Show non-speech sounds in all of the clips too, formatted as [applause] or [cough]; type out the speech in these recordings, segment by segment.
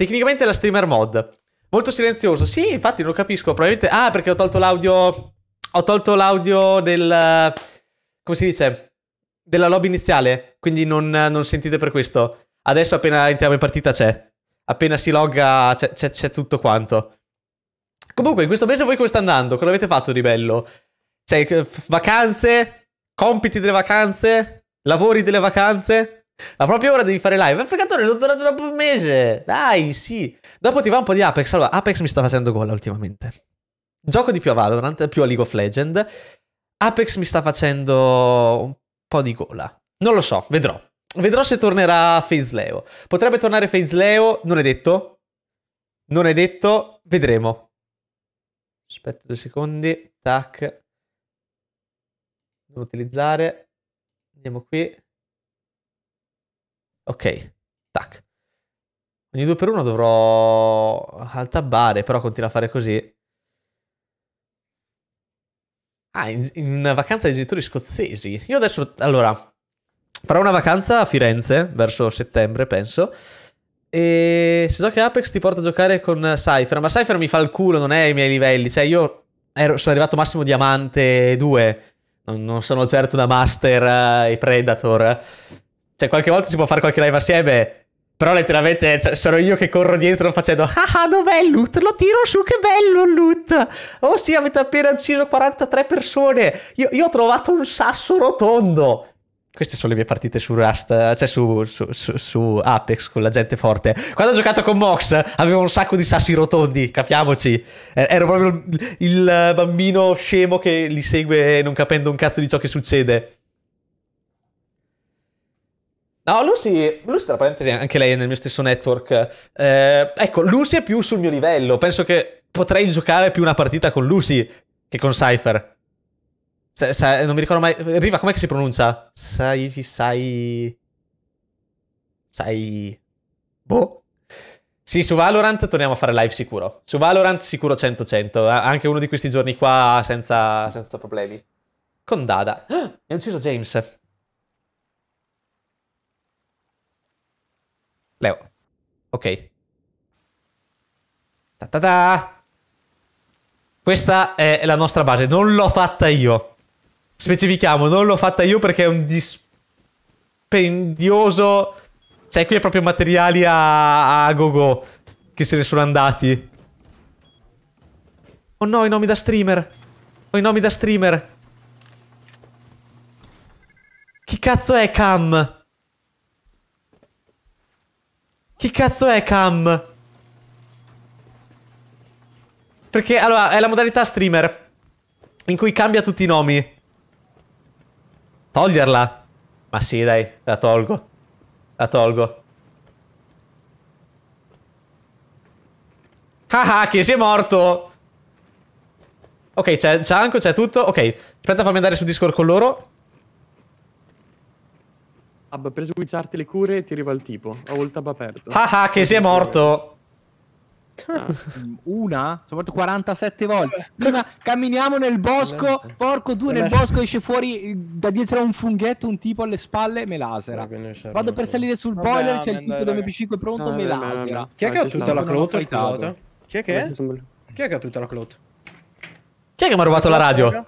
Tecnicamente è la streamer mod. Molto silenzioso. Sì, infatti non capisco. Probabilmente... Ah, perché ho tolto l'audio... Ho tolto l'audio del... Come si dice? Della lobby iniziale. Quindi non, non sentite per questo. Adesso appena entriamo in partita c'è. Appena si logga c'è tutto quanto. Comunque, in questo mese voi come sta andando? Cosa avete fatto di bello? Cioè, vacanze? Compiti delle vacanze? Lavori delle vacanze? Ma proprio ora devi fare live. Ma Fregatore, sono tornato dopo un mese. Dai, sì. Dopo ti va un po' di Apex. Allora, Apex mi sta facendo gol ultimamente. Gioco di più a Valorant, più a League of Legends. Apex mi sta facendo un po' di gola. Non lo so, vedrò. Vedrò se tornerà FaZe Potrebbe tornare FaZe non è detto. Non è detto, vedremo. Aspetta due secondi. Tac. Non utilizzare. Andiamo qui. Ok, tac. Ogni 2 per 1 dovrò altabbare, però continua a fare così. Ah, in, in vacanza dei genitori scozzesi. Io adesso, allora, farò una vacanza a Firenze, verso settembre, penso. E se so che Apex ti porta a giocare con Cypher, ma Cypher mi fa il culo, non è ai miei livelli. Cioè, io ero, sono arrivato massimo diamante 2, non, non sono certo da master eh, e predator. Cioè, qualche volta si può fare qualche live assieme. Però letteralmente cioè, sono io che corro dietro facendo Ah, dov'è il loot? Lo tiro su, che bello il loot! Oh sì, avete appena ucciso 43 persone! Io, io ho trovato un sasso rotondo! Queste sono le mie partite su Rust, cioè su, su, su, su, Apex con la gente forte. Quando ho giocato con Mox avevo un sacco di sassi rotondi, capiamoci. Eh, ero proprio il eh, bambino scemo che li segue non capendo un cazzo di ciò che succede. No, Lucy, Lucy tra parentesi, anche lei è nel mio stesso network. Eh, ecco, Lucy è più sul mio livello. Penso che potrei giocare più una partita con Lucy che con Cypher. Sa, sa, non mi ricordo mai. Riva, com'è che si pronuncia? Sai, sai. Sai. Boh. Sì, su Valorant torniamo a fare live sicuro. Su Valorant sicuro 100-100. Anche uno di questi giorni qua senza, senza problemi. Con Dada. Ah, mi ha ucciso James. Leo. Ok. Ta, ta, ta. Questa è la nostra base. Non l'ho fatta io. Specifichiamo, non l'ho fatta io perché è un dispendioso... Cioè, qui è proprio materiali a, a gogo che se ne sono andati. Oh no, i nomi da streamer. Ho oh, i nomi da streamer. Chi cazzo è Cam? Chi cazzo è Cam? Perché, allora, è la modalità streamer. In cui cambia tutti i nomi. Toglierla? Ma sì, dai, la tolgo. La tolgo. Ah, ah che si è morto! Ok, c'è Cianco, c'è tutto. Ok, aspetta fammi andare su Discord con loro. Abba, per sguizzarti le cure e ti arriva il tipo. Ho il tab aperto. Ah ah, che sei morto! Ah. Una? Sono morto 47 volte. Prima camminiamo nel bosco, porco due nel bosco esce fuori da dietro un funghetto, un tipo alle spalle, me lasera. Vado per salire sul boiler, c'è il tipo dell'MP5 pronto, me lasera. Chi è che ha tutta la clot? Chi è che è? Chi è che ha tutta la clot? Chi è che mi ha rubato la radio?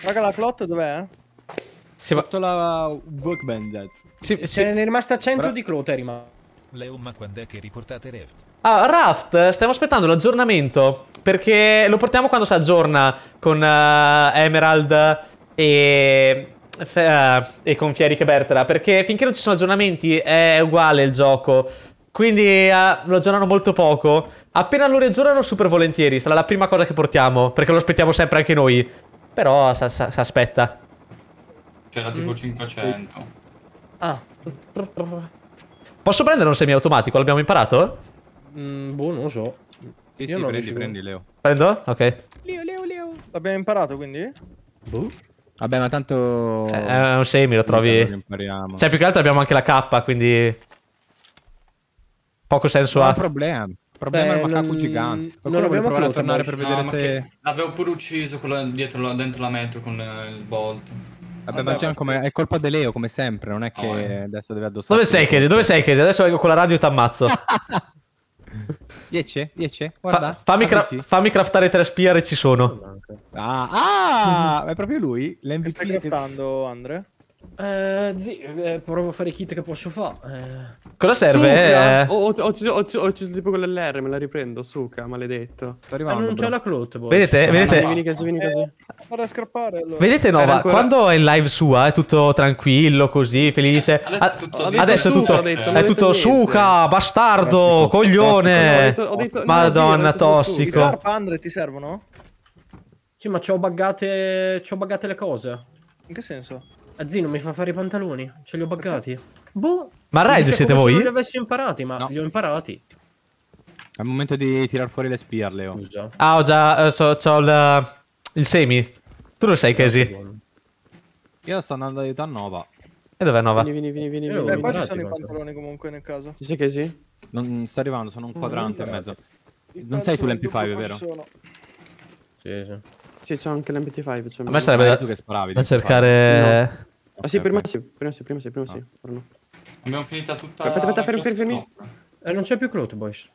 Raga, la clot dov'è? Se va... la la workbench. Sì, se... ne è rimasta 100 Bra di Clote, è rimasta. quando è che riportate Raft? Ah, Raft, stiamo aspettando l'aggiornamento. Perché lo portiamo quando si aggiorna con uh, Emerald e, uh, e con Fieri che Bertela. Perché finché non ci sono aggiornamenti è uguale il gioco. Quindi uh, lo aggiornano molto poco. Appena lo riaggiornano super volentieri, sarà la prima cosa che portiamo. Perché lo aspettiamo sempre anche noi. Però si aspetta. C'era tipo mm. 500. Ah. Posso prendere un semiautomatico? L'abbiamo imparato? Mm, boh, non lo so. Sì, Io sì, non prendi, prendi Leo. Prendo? Ok. Leo, Leo, Leo. L'abbiamo imparato quindi? Boh. Vabbè, ma tanto... Eh, è un semi, lo trovi... cioè, più che altro abbiamo anche la K, quindi... Poco senso ha. Non è problema. Il problema Beh, è un macaco non... gigante. Qualcuno vuole provare a tornare per no, vedere se... L'avevo pure ucciso quello dietro, dentro la metro con il bolt. Vabbè, ma Gian, come, è colpa di Leo, come sempre, non è che oh, eh. adesso deve addossare. Dove sei, Kere? Dove sei, Kere? Adesso vengo con la radio e ti ammazzo. 10? 10? Guarda. Fa, fammi, cra- fammi, craftare tre spiare, ci sono. Ah, ah è proprio lui? L'MVP stai craftando, Andre? Eh, sì, eh, provo a fare i kit che posso fare. Eh. Cosa serve? Eh? Ho ucciso tipo con me la riprendo, suca, maledetto. Sto arrivando. Boh. Ah, non c'è la clout, Vedete, vedete. Vieni così, vieni così. Eh, scappare allora. Vedete Nova, ancora... quando è in live sua è tutto tranquillo, così, felice. Cioè, ah, adesso, è tutto, è tutto suca, bastardo, coglione. Ho detto, ho detto, Madonna, no, sì, tossico. Andre, ti servono? Sì, ma ci ho buggate, ci ho buggate le cose. In che senso? Azzino ah, mi fa fare i pantaloni, ce li ho buggati. Boh, ma Raid siete voi? Non li avessi imparati, ma no. li ho imparati. È il momento di tirar fuori le spear, Leo. Scusa. Ah, ho già. Eh, so, ho il, eh, il, semi. Tu lo sai, Casey. Io sto andando ad aiutare Nova. E dov'è Nova? Vieni, vieni, vieni. vieni, eh, vieni. Qua oh, ci sono i pantaloni comunque nel caso. Ci sei, Casey? Non sta arrivando, sono un quadrante e mezzo. Il non sei tu l'MP5, vero? Sono. Sì, sì. Sì, c'ho anche l'MP5. A me sarebbe da, tu che sparavi, da cercare... No. Ah, sì, okay, prima okay. sì, prima sì, prima sì, prima ah. sì. Abbiamo finita tutta Aspetta, aspetta, fermi, fermi, fermi. Eh, non c'è più Clout, boys.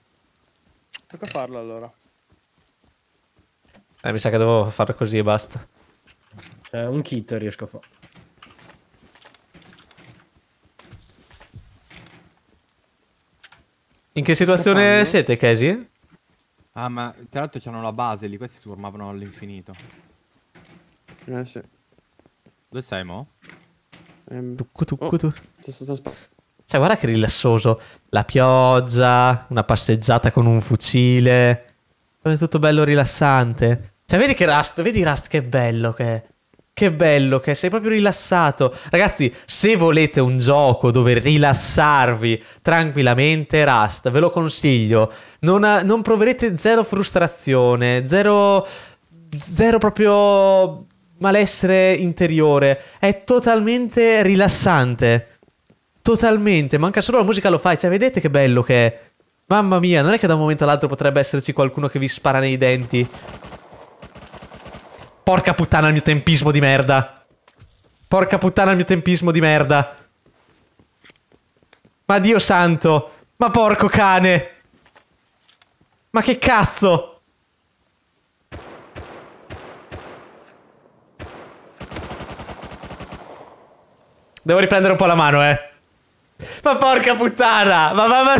Tocca farlo allora. Eh, mi sa che devo fare così e basta. Eh, un kit riesco a fare. In che situazione siete, Casey? Ah, ma tra l'altro c'erano la base lì, questi si formavano all'infinito. Eh, sì. Dove sei, mo? Um, ehm, tucco, tucco, oh, tu. Sto, sto, sto, cioè, guarda che rilassoso. La pioggia, una passeggiata con un fucile. È Tutto bello rilassante. Cioè, vedi che Rust, vedi Rust che bello che è. Che bello che sei proprio rilassato. Ragazzi, se volete un gioco dove rilassarvi tranquillamente, Rust, ve lo consiglio. Non, ha, non proverete zero frustrazione, zero, zero proprio malessere interiore. È totalmente rilassante. Totalmente, manca solo la musica lo fai, cioè vedete che bello che è. Mamma mia, non è che da un momento all'altro potrebbe esserci qualcuno che vi spara nei denti. Porca puttana il mio tempismo di merda. Porca puttana il mio tempismo di merda. Ma Dio santo, ma porco cane. Ma che cazzo? Devo riprendere un po' la mano, eh. Ma porca puttana! Ma, ma, ma...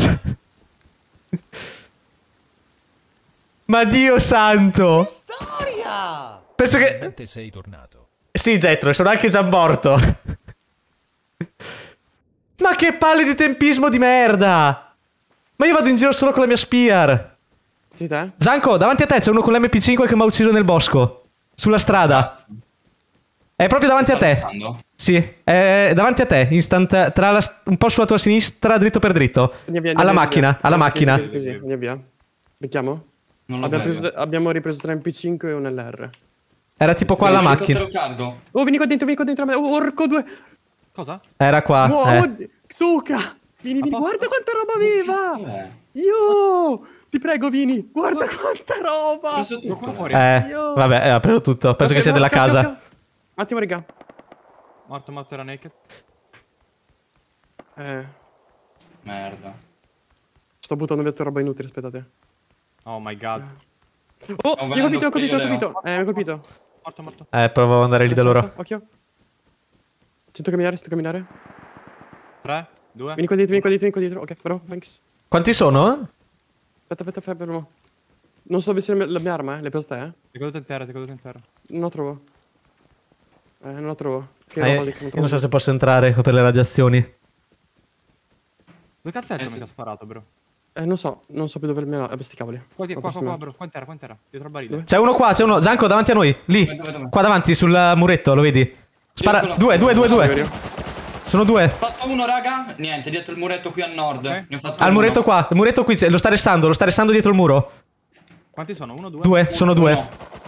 ma Dio santo! Che storia! Penso che... sei tornato. Sì, Getro, sono anche già morto. ma che palle di tempismo di merda! Ma io vado in giro solo con la mia spear. Sì, Zanco, davanti a te c'è uno con l'MP5 che mi ha ucciso nel bosco. Sulla strada. È proprio davanti a te. Pensando? Sì, è davanti a te, instant, tra la, un po' sulla tua sinistra, dritto per dritto. Via, via, alla via, macchina, alla macchina. Sì, sì, andiamo via. Becchiamo? Abbiamo, preso, abbiamo, ripreso tra MP5 e un LR. Era tipo qua la macchina. Oh, vieni qua dentro, vieni qua dentro. Oh, orco due. Cosa? Era qua. Wow, eh. Oh, Suca! Vieni, vieni, guarda quanta roba aveva! Io! Ti prego, vieni, guarda quanta roba! Eh, vabbè, ha preso tutto. Penso okay, che sia della casa attimo, raga. Morto, morto, era naked. Eh. Merda. Sto buttando via tutta roba inutile, aspettate. Oh my god. Eh. Oh, mi ho colpito, ho colpito, ho colpito. Eh, mi ho colpito. Morto, morto. Eh, provo ad andare lì da loro. Occhio. Sento camminare, sento camminare. 3, 2. Vieni qua dietro, vieni qua dietro, vieni qua dietro. Ok, bravo, thanks. Quanti sono? Aspetta, aspetta, fermo. Non so dove sia la mia arma, eh. L'hai presa te, eh? Ti è caduta in terra, ti è caduta in terra. Non la trovo. Eh, non la trovo. Che ah, eh, io, non so se posso entrare per le radiazioni. Dove cazzo è eh, che sì. mi ha sparato, bro? Eh, non so, non so più dove almeno. Eh, questi cavoli. Qua, qua, qua, qua, bro. Quanto era, quanto era? Dietro al barile. C'è uno qua, c'è uno. Zanko, davanti a noi. Lì. Dove, dove, dove? Qua davanti, sul muretto, lo vedi? Spara. Due, due, due, due. Sono due. Ho fatto uno, raga. Niente, dietro il muretto qui a nord. Okay. Ne ho fatto Al uno. muretto qua. Il muretto qui, lo sta restando, lo sta restando dietro il muro. Quanti sono? Uno, due? Due, uno, sono due. Uno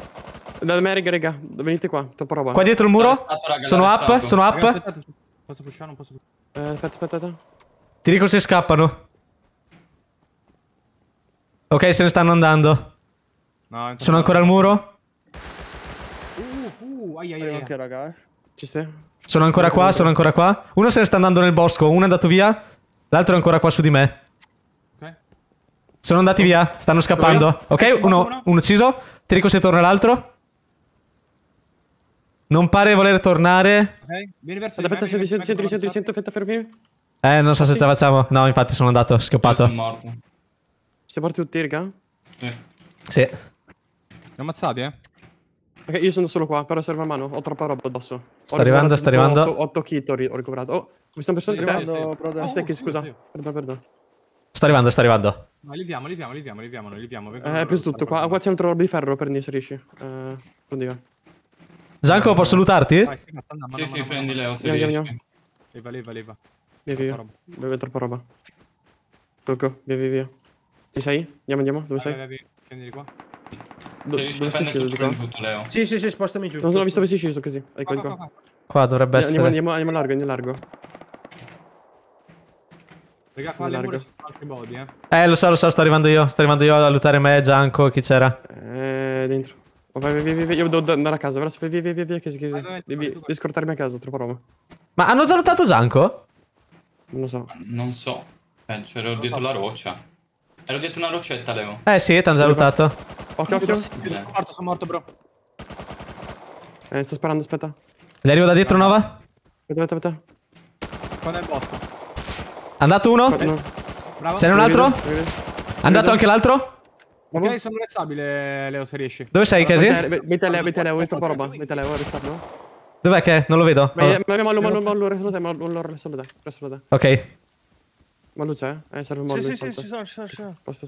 da me, raga, raga. Venite qua, troppo roba. Qua dietro il muro? sono up, sono up. posso pushare, non posso pushare. Eh, aspetta, aspetta, Ti dico se scappano. Ok, se ne stanno andando. No, sono ancora al muro? Uh, uh, ai, ai, ai. Ok, raga. Eh. Ci stai? Sono ancora qua, sono ancora qua. Uno se ne sta andando nel bosco, uno è andato via. L'altro è ancora qua su di me. Ok. Sono andati via, stanno scappando. Ecco, ok, ecco, uno, uno ucciso. Ti dico se torna l'altro. Non pare voler tornare. Ok, vieni verso Aspetta, centro, 100, 100, 100, fermi. Eh, non so se ce la facciamo. No, infatti sono andato, scappato. Sono morto. Siamo morti tutti, raga? Sì. Sì. ammazzati, eh? Ok, io sono solo qua, però serve a mano, ho troppa roba addosso. Sta arrivando, sta arrivando. Ho 8 kit ho, ho recuperato. Oh, mi stanno pensando di arrivando, brother. Eh, oh, scusa. Perdono, perdono. Sta arrivando, sta arrivando. li liviamo, li liviamo, li liviamo. Eh, preso tutto qua. Qua c'è un altro roba di ferro, prendi se riesci. Eh, prendi, Gianco, posso salutarti? sì, sì, prendi Leo se andiamo, Leva, leva, leva. Via, via, via. Beve troppa roba. Tocco, via, via, via. Ci sei? Andiamo, andiamo. Dove sei? Vai, vai, qua. dove sei sceso di qua? Tutto, Leo. Sì, sì, sì, spostami giù. non l'ho visto dove sei sceso così. Ecco qua. Ecco. Qua, dovrebbe essere. Andiamo, andiamo, largo, andiamo largo. Raga, qua alle mura altri modi, eh. Eh, lo so, lo so, sto arrivando io. Sto arrivando io a aiutare me, Gianco, chi c'era. Eh, dentro. Oh, vai, vai, vai, via, io devo andare a casa, verso, via, via, via, via, che, che, devi, devi scortarmi a casa, troppo roba. Ma hanno già lottato Zanko? Non lo so. Non so. Eh, c'ero cioè, dietro so. la roccia. Ero dietro una rocetta, Leo. Eh sì, t'hanno già lottato. Occhio, occhio. Sono morto, sono morto, bro. Eh, sto sparando, aspetta. Le arrivo da dietro, Nova? Aspetta, aspetta, aspetta. Quando è il boss? Andato uno? Bravo. C'è un altro? Andato anche l'altro? Ok, okay sono restabile, Leo, se riesci. Dove sei, eh, Casi? mettele, ho detto Leo, metto roba. Metti Leo, restabilo. Dov'è che Non lo vedo. Ma mallo, mallo, mallo, restalo te, mallo, restalo te, restalo te. Ok. Mallo c'è? Eh? eh, serve un mallo Sì, sì, sì, ci sono, ci sono, ci sono. Aspetta.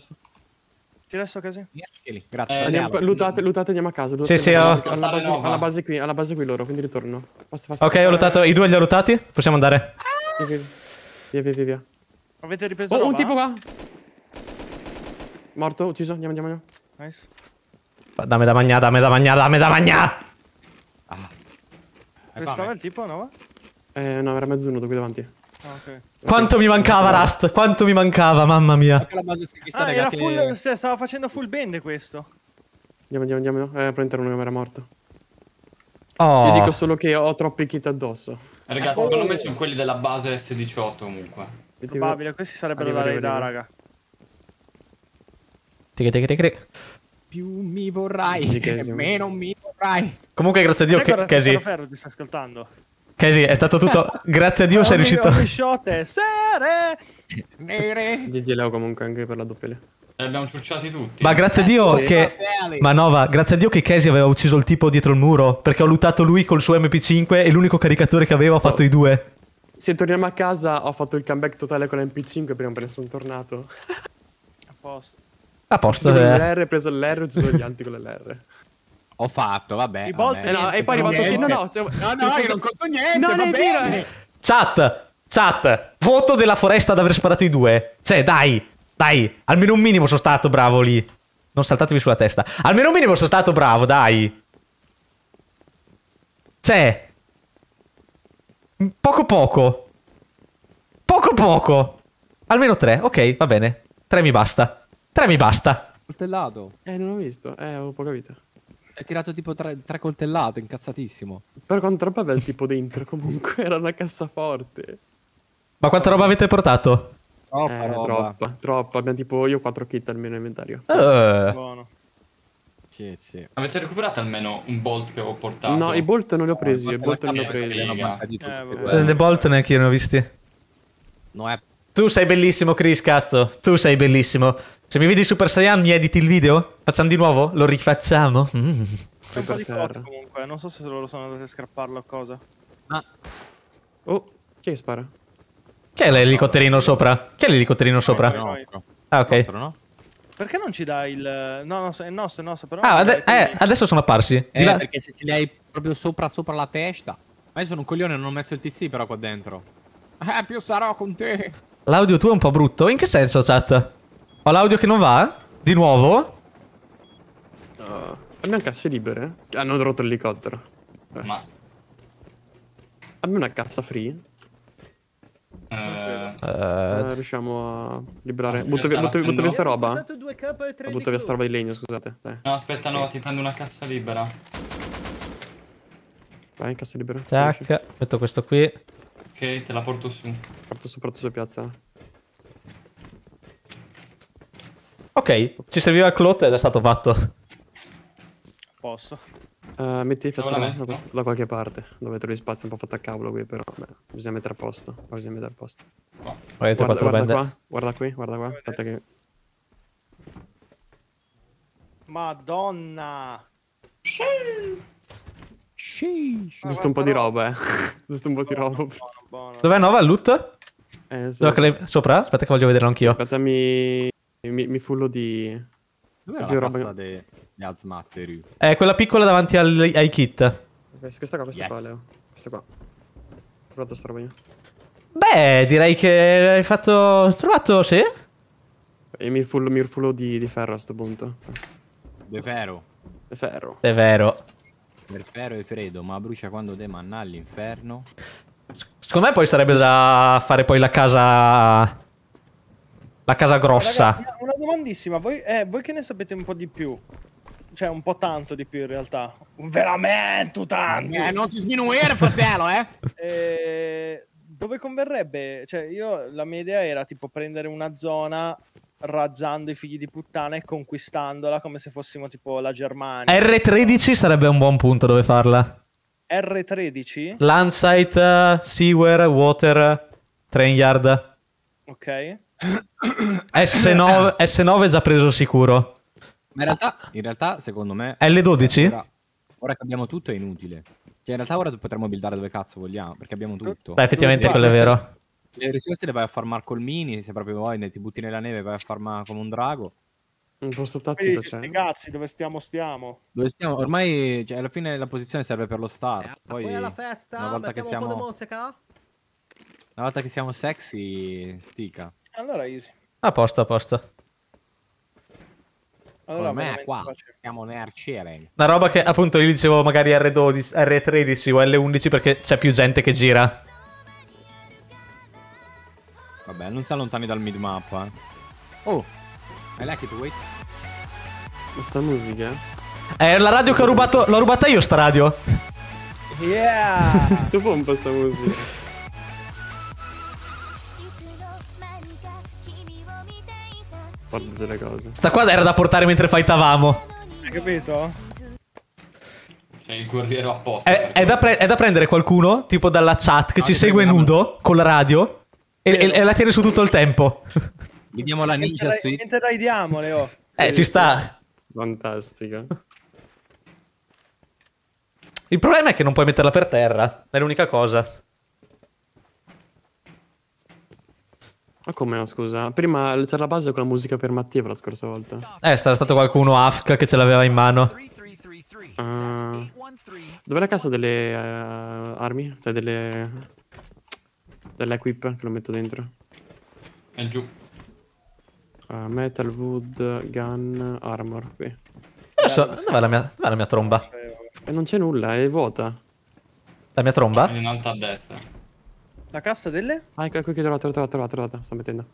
Ti resto Casey? Grazie. Lutate, eh, andiamo, andiamo a casa. Lootate, sì, sì, ho... alla, base, qui, alla base qui loro, quindi ritorno. ok, ho lootato, i due li ho lootati, possiamo andare. Via, via, via, via. Avete ripreso Oh, un tipo qua! Morto, ucciso, andiamo, andiamo, andiamo. Nice. Dammi da mangiare, dammi da mangiare, dammi da mangiare! Ah. Restava eh, il tipo, no? Eh, no, era mezzo nudo qui davanti. Ah, okay. Quanto okay. mi mancava Rust, quanto mi mancava, mamma mia. Sta, ah, ragazzi. full, cioè, stava facendo full band questo. Andiamo, andiamo, andiamo. Eh, prendere uno che era morto. Oh. Io dico solo che ho troppi kit addosso. ragazzi, secondo me sono quelli della base S18 comunque. Probabile, questi sarebbero arrivo, da raidare, raga. Tic tic tic tic. Più mi vorrai, sì, Casey, meno mi vorrai. Comunque, grazie a Dio, che Casey. Ferro ti sta ascoltando. Casey, è stato tutto. [laughs] grazie a Dio sei riuscito. Shot, sere, nere. GG Leo comunque anche per la doppia Leo. Eh, Li abbiamo ciucciati tutti. Ma grazie a Dio eh, sì, che. Ma Nova, grazie a Dio che Casey aveva ucciso il tipo dietro il muro. Perché ho lutato lui col suo MP5 e l'unico caricatore che aveva ha fatto oh. i due. Se torniamo a casa, ho fatto il comeback totale con l'MP5 prima che ne sono tornato. A posto. A posto. Con eh. l'R, preso l'R, ucciso gli altri con l'R. Ho fatto, vabbè. vabbè. no, e poi arrivato qui. No, no, se, no, se no, no io non conto niente. Non è vero. Eh. Chat, chat, voto della foresta ad aver sparato i due. Cioè, dai, dai, almeno un minimo sono stato bravo lì. Non saltatevi sulla testa. Almeno un minimo sono stato bravo, dai. Cioè, poco poco. Poco poco. Almeno tre, ok, va bene. Tre mi basta. Tre mi basta. Coltellato. Eh, non ho visto. Eh, avevo poco capito. Ha tirato tipo tre, tre coltellate, incazzatissimo. Però quanta roba aveva il tipo dentro, comunque. [laughs] Era una cassaforte. Ma quanta roba avete portato? Troppa eh, roba. Troppa, troppa. Abbiamo tipo io 4 kit almeno in inventario. Uh. Buono. Sì, sì. Avete recuperato almeno un bolt che avevo portato? No, i bolt non li ho presi. I bolt non li ho presi. Eh, eh, bolt neanche io ne ho visti. No app. Tu sei bellissimo, Chris, cazzo. Tu sei bellissimo. Se mi vedi Super Saiyan, mi editi il video? Facciamo di nuovo? Lo rifacciamo? C'è mm. un po' di foto comunque, non so se loro sono andati a scrapparlo o cosa. Ma... Oh, chi spara? Che è l'elicotterino sopra? Che è l'elicotterino sopra? Ah, ok. Perché non ci dà il... No, no, è nostro, è nostro, però... Ah, ade eh, adesso sono apparsi. Eh, là... perché se ce li hai proprio sopra, sopra la testa. Ma io sono un coglione, non ho messo il TC però qua dentro. Eh, più sarò con te. L'audio tuo è un po' brutto. In che senso, chat? Ho l'audio che non va? Di nuovo? Uh, abbiamo casse libere? Ah, hanno rotto l'elicottero. Eh. Ma... Abbiamo una cassa free? Uh, uh, riusciamo a liberare. Butto via, butto, butto via sta roba. Ah, butto via sta roba di legno, scusate. Eh. No, aspetta, no, ti prendo una cassa libera. Vai, cassa libera. Tac, metto questo qui. Ok, te la porto su. Porto su, porto su piazza. Ok, ci serviva il clot ed è stato fatto. Posso. Uh, metti piazza no, da, da qualche parte. Dove trovi spazio un po' fatto a cavolo qui, però beh, bisogna mettere a posto. Bisogna mettere a posto. Qua. Guarda, guarda, guarda qua, guarda qui, guarda qua. Aspetta che... Madonna! Shhh. Sheesh. Giusto un po' di roba, eh. [laughs] Giusto un po' di roba. Dov'è Nova? Il loot? Eh, so. le... Sopra? Aspetta che voglio vederlo anch'io. Aspetta, mi... mi... mi fullo di... Dov'è la roba... pasta de... de Azmattery? È quella piccola davanti al... ai kit. Questa, questa qua, questa yes. qua, Leo. Questa qua. Ho provato sta roba io. Beh, direi che hai fatto... Trovato, sì? E mi fullo, mi fullo di, di ferro a sto punto. De ferro. De ferro. De ferro. Per Fero e Fredo, ma brucia quando manna all'inferno. Secondo me poi sarebbe da fare poi la casa... La casa grossa. Ragazzi, una domandissima, voi, eh, voi che ne sapete un po' di più? Cioè, un po' tanto di più in realtà. Veramente tanto! Eh, non ti sminuire, fratello, eh! [laughs] eh dove converrebbe? Cioè, io la mia idea era tipo prendere una zona razzando i figli di puttana e conquistandola come se fossimo tipo la Germania. R13 sarebbe un buon punto dove farla. R13? Landsite, uh, eh, Seaware, Water, Train Yard. Ok. S9, [coughs] S9 è già preso sicuro. Ma in realtà, in realtà secondo me... L12? Ora, ora che abbiamo tutto è inutile. Cioè in realtà ora potremmo buildare dove cazzo vogliamo, perché abbiamo tutto. Beh, effettivamente quello è vero le risorse le vai a farmare col mini, se proprio vuoi, ne ti butti nella neve, vai a farmare come un drago. Un grosso tattico c'è. Cioè. dove stiamo stiamo? Dove stiamo? Ormai cioè, alla fine la posizione serve per lo star. Eh, poi, alla festa, una volta che siamo... un Una volta che siamo sexy, stica. Allora easy. A posto, a posto. Allora, me qua siamo nel cheering. Una roba che appunto io dicevo magari R12, R13 o L11 perché c'è più gente che gira. Vabbè, non si allontani dal mid-map, eh. Oh, I like it, wait. Questa musica? È eh? eh, la radio che ho rubato, l'ho rubata io sta radio. Yeah! tu [laughs] pompa sta musica. Guarda le cose. Sta qua era da portare mentre fightavamo. Hai capito? C'è il guerriero apposta. È, è, da è, da prendere qualcuno, tipo dalla chat, che ah, ci segue nudo con la radio e, e, e la tiene su tutto il tempo. Gli diamo la ninja sui... Niente dai diamo, Leo. Eh, sì, ci sta. Fantastica. Il problema è che non puoi metterla per terra. È l'unica cosa. Ma come no, scusa? Prima c'era la base con la musica per Mattia la scorsa volta. Eh, sarà stato qualcuno AFK che ce l'aveva in mano. Uh, dov'è la casa delle uh, armi? Cioè delle dell'equip che lo metto dentro. E giù. Uh, metal, wood, gun, armor qui. Adesso, dov'è la, mia, dov'è la mia tromba? E non c'è nulla, è vuota. La mia tromba? È in alto a destra. La cassa delle? Ah, ecco, ecco, trovata, trovata, trovata, trovata, sto mettendo.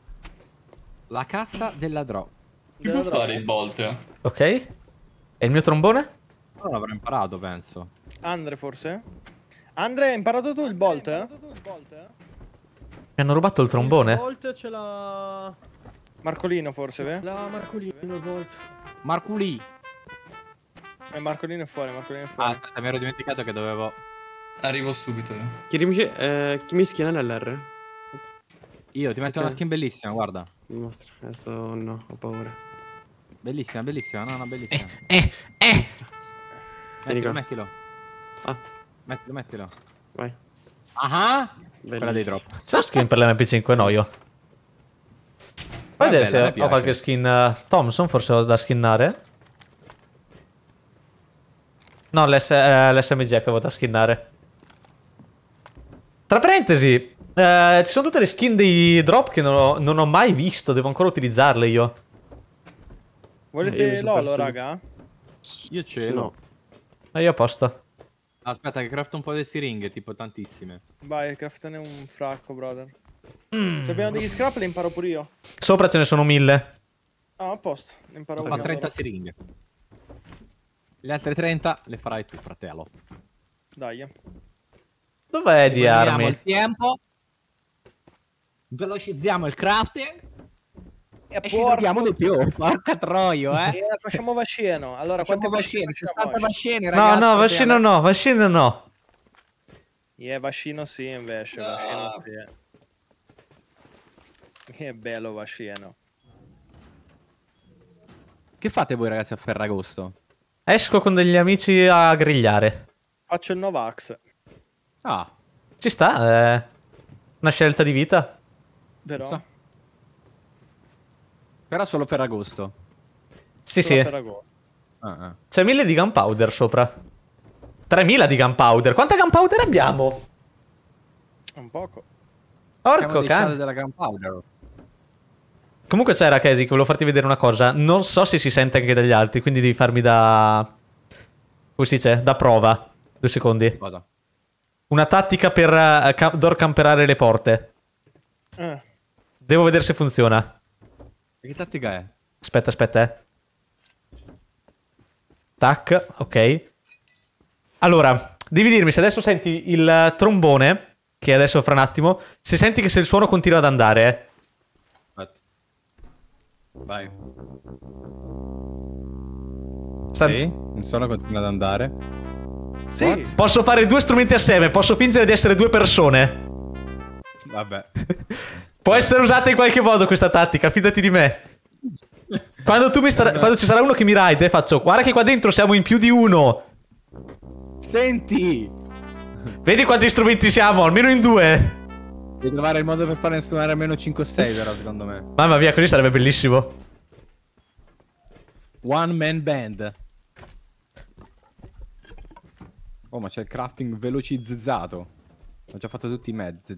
La cassa della drop. Devo fare il bolt. Ok. E il mio trombone? Non l'avrò imparato, penso. Andre, forse? Andre, hai imparato tu il bolt? Eh? Mi hanno rubato il trombone. Volt ce l'ha... Marcolino forse, vero? Eh? La Marcolino, Volt. Marculì. Eh, Marcolino è fuori, Marcolino è fuori. Ah, mi ero dimenticato che dovevo... Arrivo subito io. Chi, eh, chi mi schiena nell'R? Io ti metto okay. una skin bellissima, guarda. Mi mostra, adesso no, ho paura. Bellissima, bellissima, no, no, bellissima. Eh, eh, eh. Mettilo, mettilo. Ah. Mettilo, mettilo. Vai. Ah! ah. Bellissimo. Quella dei drop. C'è skin per l'MP5 noio. io. Vai vedere se ho qualche skin. Uh, Thompson forse ho da skinnare. No, l'S, eh, l'SMG che avevo da skinnare. Tra parentesi, eh, ci sono tutte le skin dei drop che non ho, non ho mai visto, devo ancora utilizzarle io. Volete io l'olo, raga? Io ce l'ho. E eh, io a posto. Aspetta, che crafto un po' di siringhe, tipo tantissime. Vai, craftane un fracco, brother. Mm. Se abbiamo degli scrap li imparo pure io. Sopra ce ne sono mille. Ah, a posto, ne imparo Ho una. Ho 30 allora. siringhe. Le altre 30 le farai tu, fratello. Dai. Dov'è di armi? il tempo. Velocizziamo il crafting e ci troviamo di più. Porca troio, eh. eh facciamo vaccino. Allora, facciamo quante vascene? C'è stata No, no, vaccino no, vaccino no. Yeah, vaccino sì, invece. No. Vascino sì. Che bello vaccino. Che fate voi, ragazzi, a Ferragosto? Esco con degli amici a grigliare. Faccio il Novax. Ah. Ci sta, eh. Una scelta di vita. Vero? sta. Però solo per agosto. Sì, solo sì. Per agosto. Ah, ah. C'è mille di gunpowder sopra. 3000 di gunpowder. Quanta gunpowder abbiamo? Un poco. Orco cazzo. della gunpowder. Comunque c'era Casey che volevo farti vedere una cosa. Non so se si sente anche dagli altri, quindi devi farmi da... Come si dice? Da prova. Due secondi. Cosa? Una tattica per uh, ca- camperare le porte. Eh. Devo vedere se funziona. Che tattica è? Aspetta, aspetta, eh. Tac, ok. Allora, devi dirmi se adesso senti il trombone, che adesso fra un attimo, se senti che se il suono continua ad andare, eh. Aspetta. Vai. Sta... Sì, il suono continua ad andare. Sì. What? Posso fare due strumenti assieme, posso fingere di essere due persone. Vabbè. [laughs] Può essere usata in qualche modo questa tattica, fidati di me. Quando, star- eh. quando ci sarà uno che mi ride, faccio guarda che qua dentro siamo in più di uno. Senti, vedi quanti strumenti siamo, almeno in due. Devi trovare il modo per farne suonare almeno 5-6 però secondo me. Mamma mia, così sarebbe bellissimo. One man band. Oh, ma c'è il crafting velocizzato. Ho già fatto tutti i mezzi.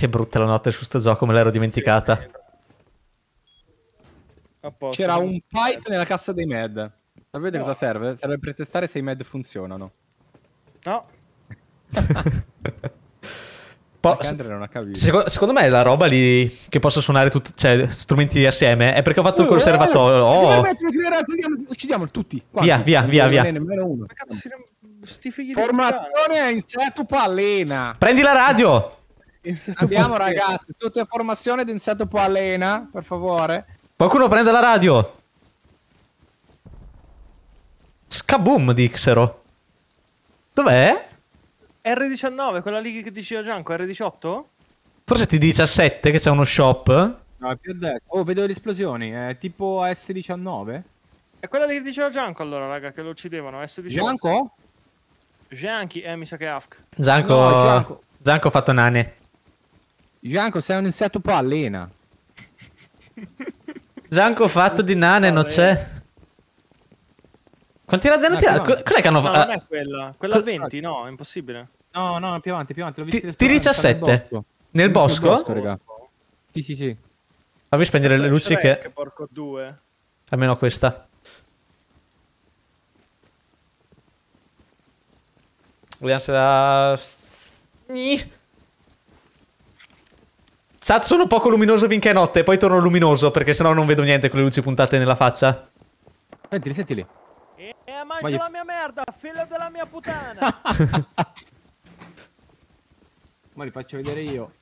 Che brutta la notte su sto gioco, me l'ero dimenticata. C'era un pipe nella cassa dei med. Sapete no. cosa serve? Serve per testare se i med funzionano. No. [laughs] Po- secondo, secondo, me la roba lì che posso suonare tut- cioè, strumenti assieme è perché ho fatto uh, eh, oh, il conservatorio. Oh. oh. uccidiamo, tutti. Quanti? Via, via, via, via. uno. Formazione in setu pallena. Prendi la radio. Abbiamo ragazzi, tutta formazione di insetto Poalena, per favore. Qualcuno prende la radio. Scaboom dixero. Dov'è? R19, quella lì che diceva Gianco, R18? Forse T17 che c'è uno shop. No, più a destra. Oh, vedo le esplosioni, è tipo S19. È quella che diceva Gianco allora, raga, che lo uccidevano, S18. Gianco? Gianchi, eh, mi sa che è Afk. Gianco... No, Gianco. Zanco ha fatto nane. Gianco, sei un insetto un po' allena. [laughs] Gianco fatto di nane, non c'è. Quanti razzi hanno ah, tirato? Cos'è che hanno fatto? No, non è quella. Quella a 20, no, è impossibile. No, no, più avanti, più avanti. L'ho visto t 17? Nel bosco? Nel bosco? Sì, sì, sì. Fammi spegnere le luci che... porco due. Almeno questa. Vediamo se la... Sat sono poco luminoso finché è notte, poi torno luminoso perché sennò non vedo niente con le luci puntate nella faccia. Sentili, sentili. E mangio mangia la mia merda, figlio della mia puttana. [laughs] Ma li faccio vedere io.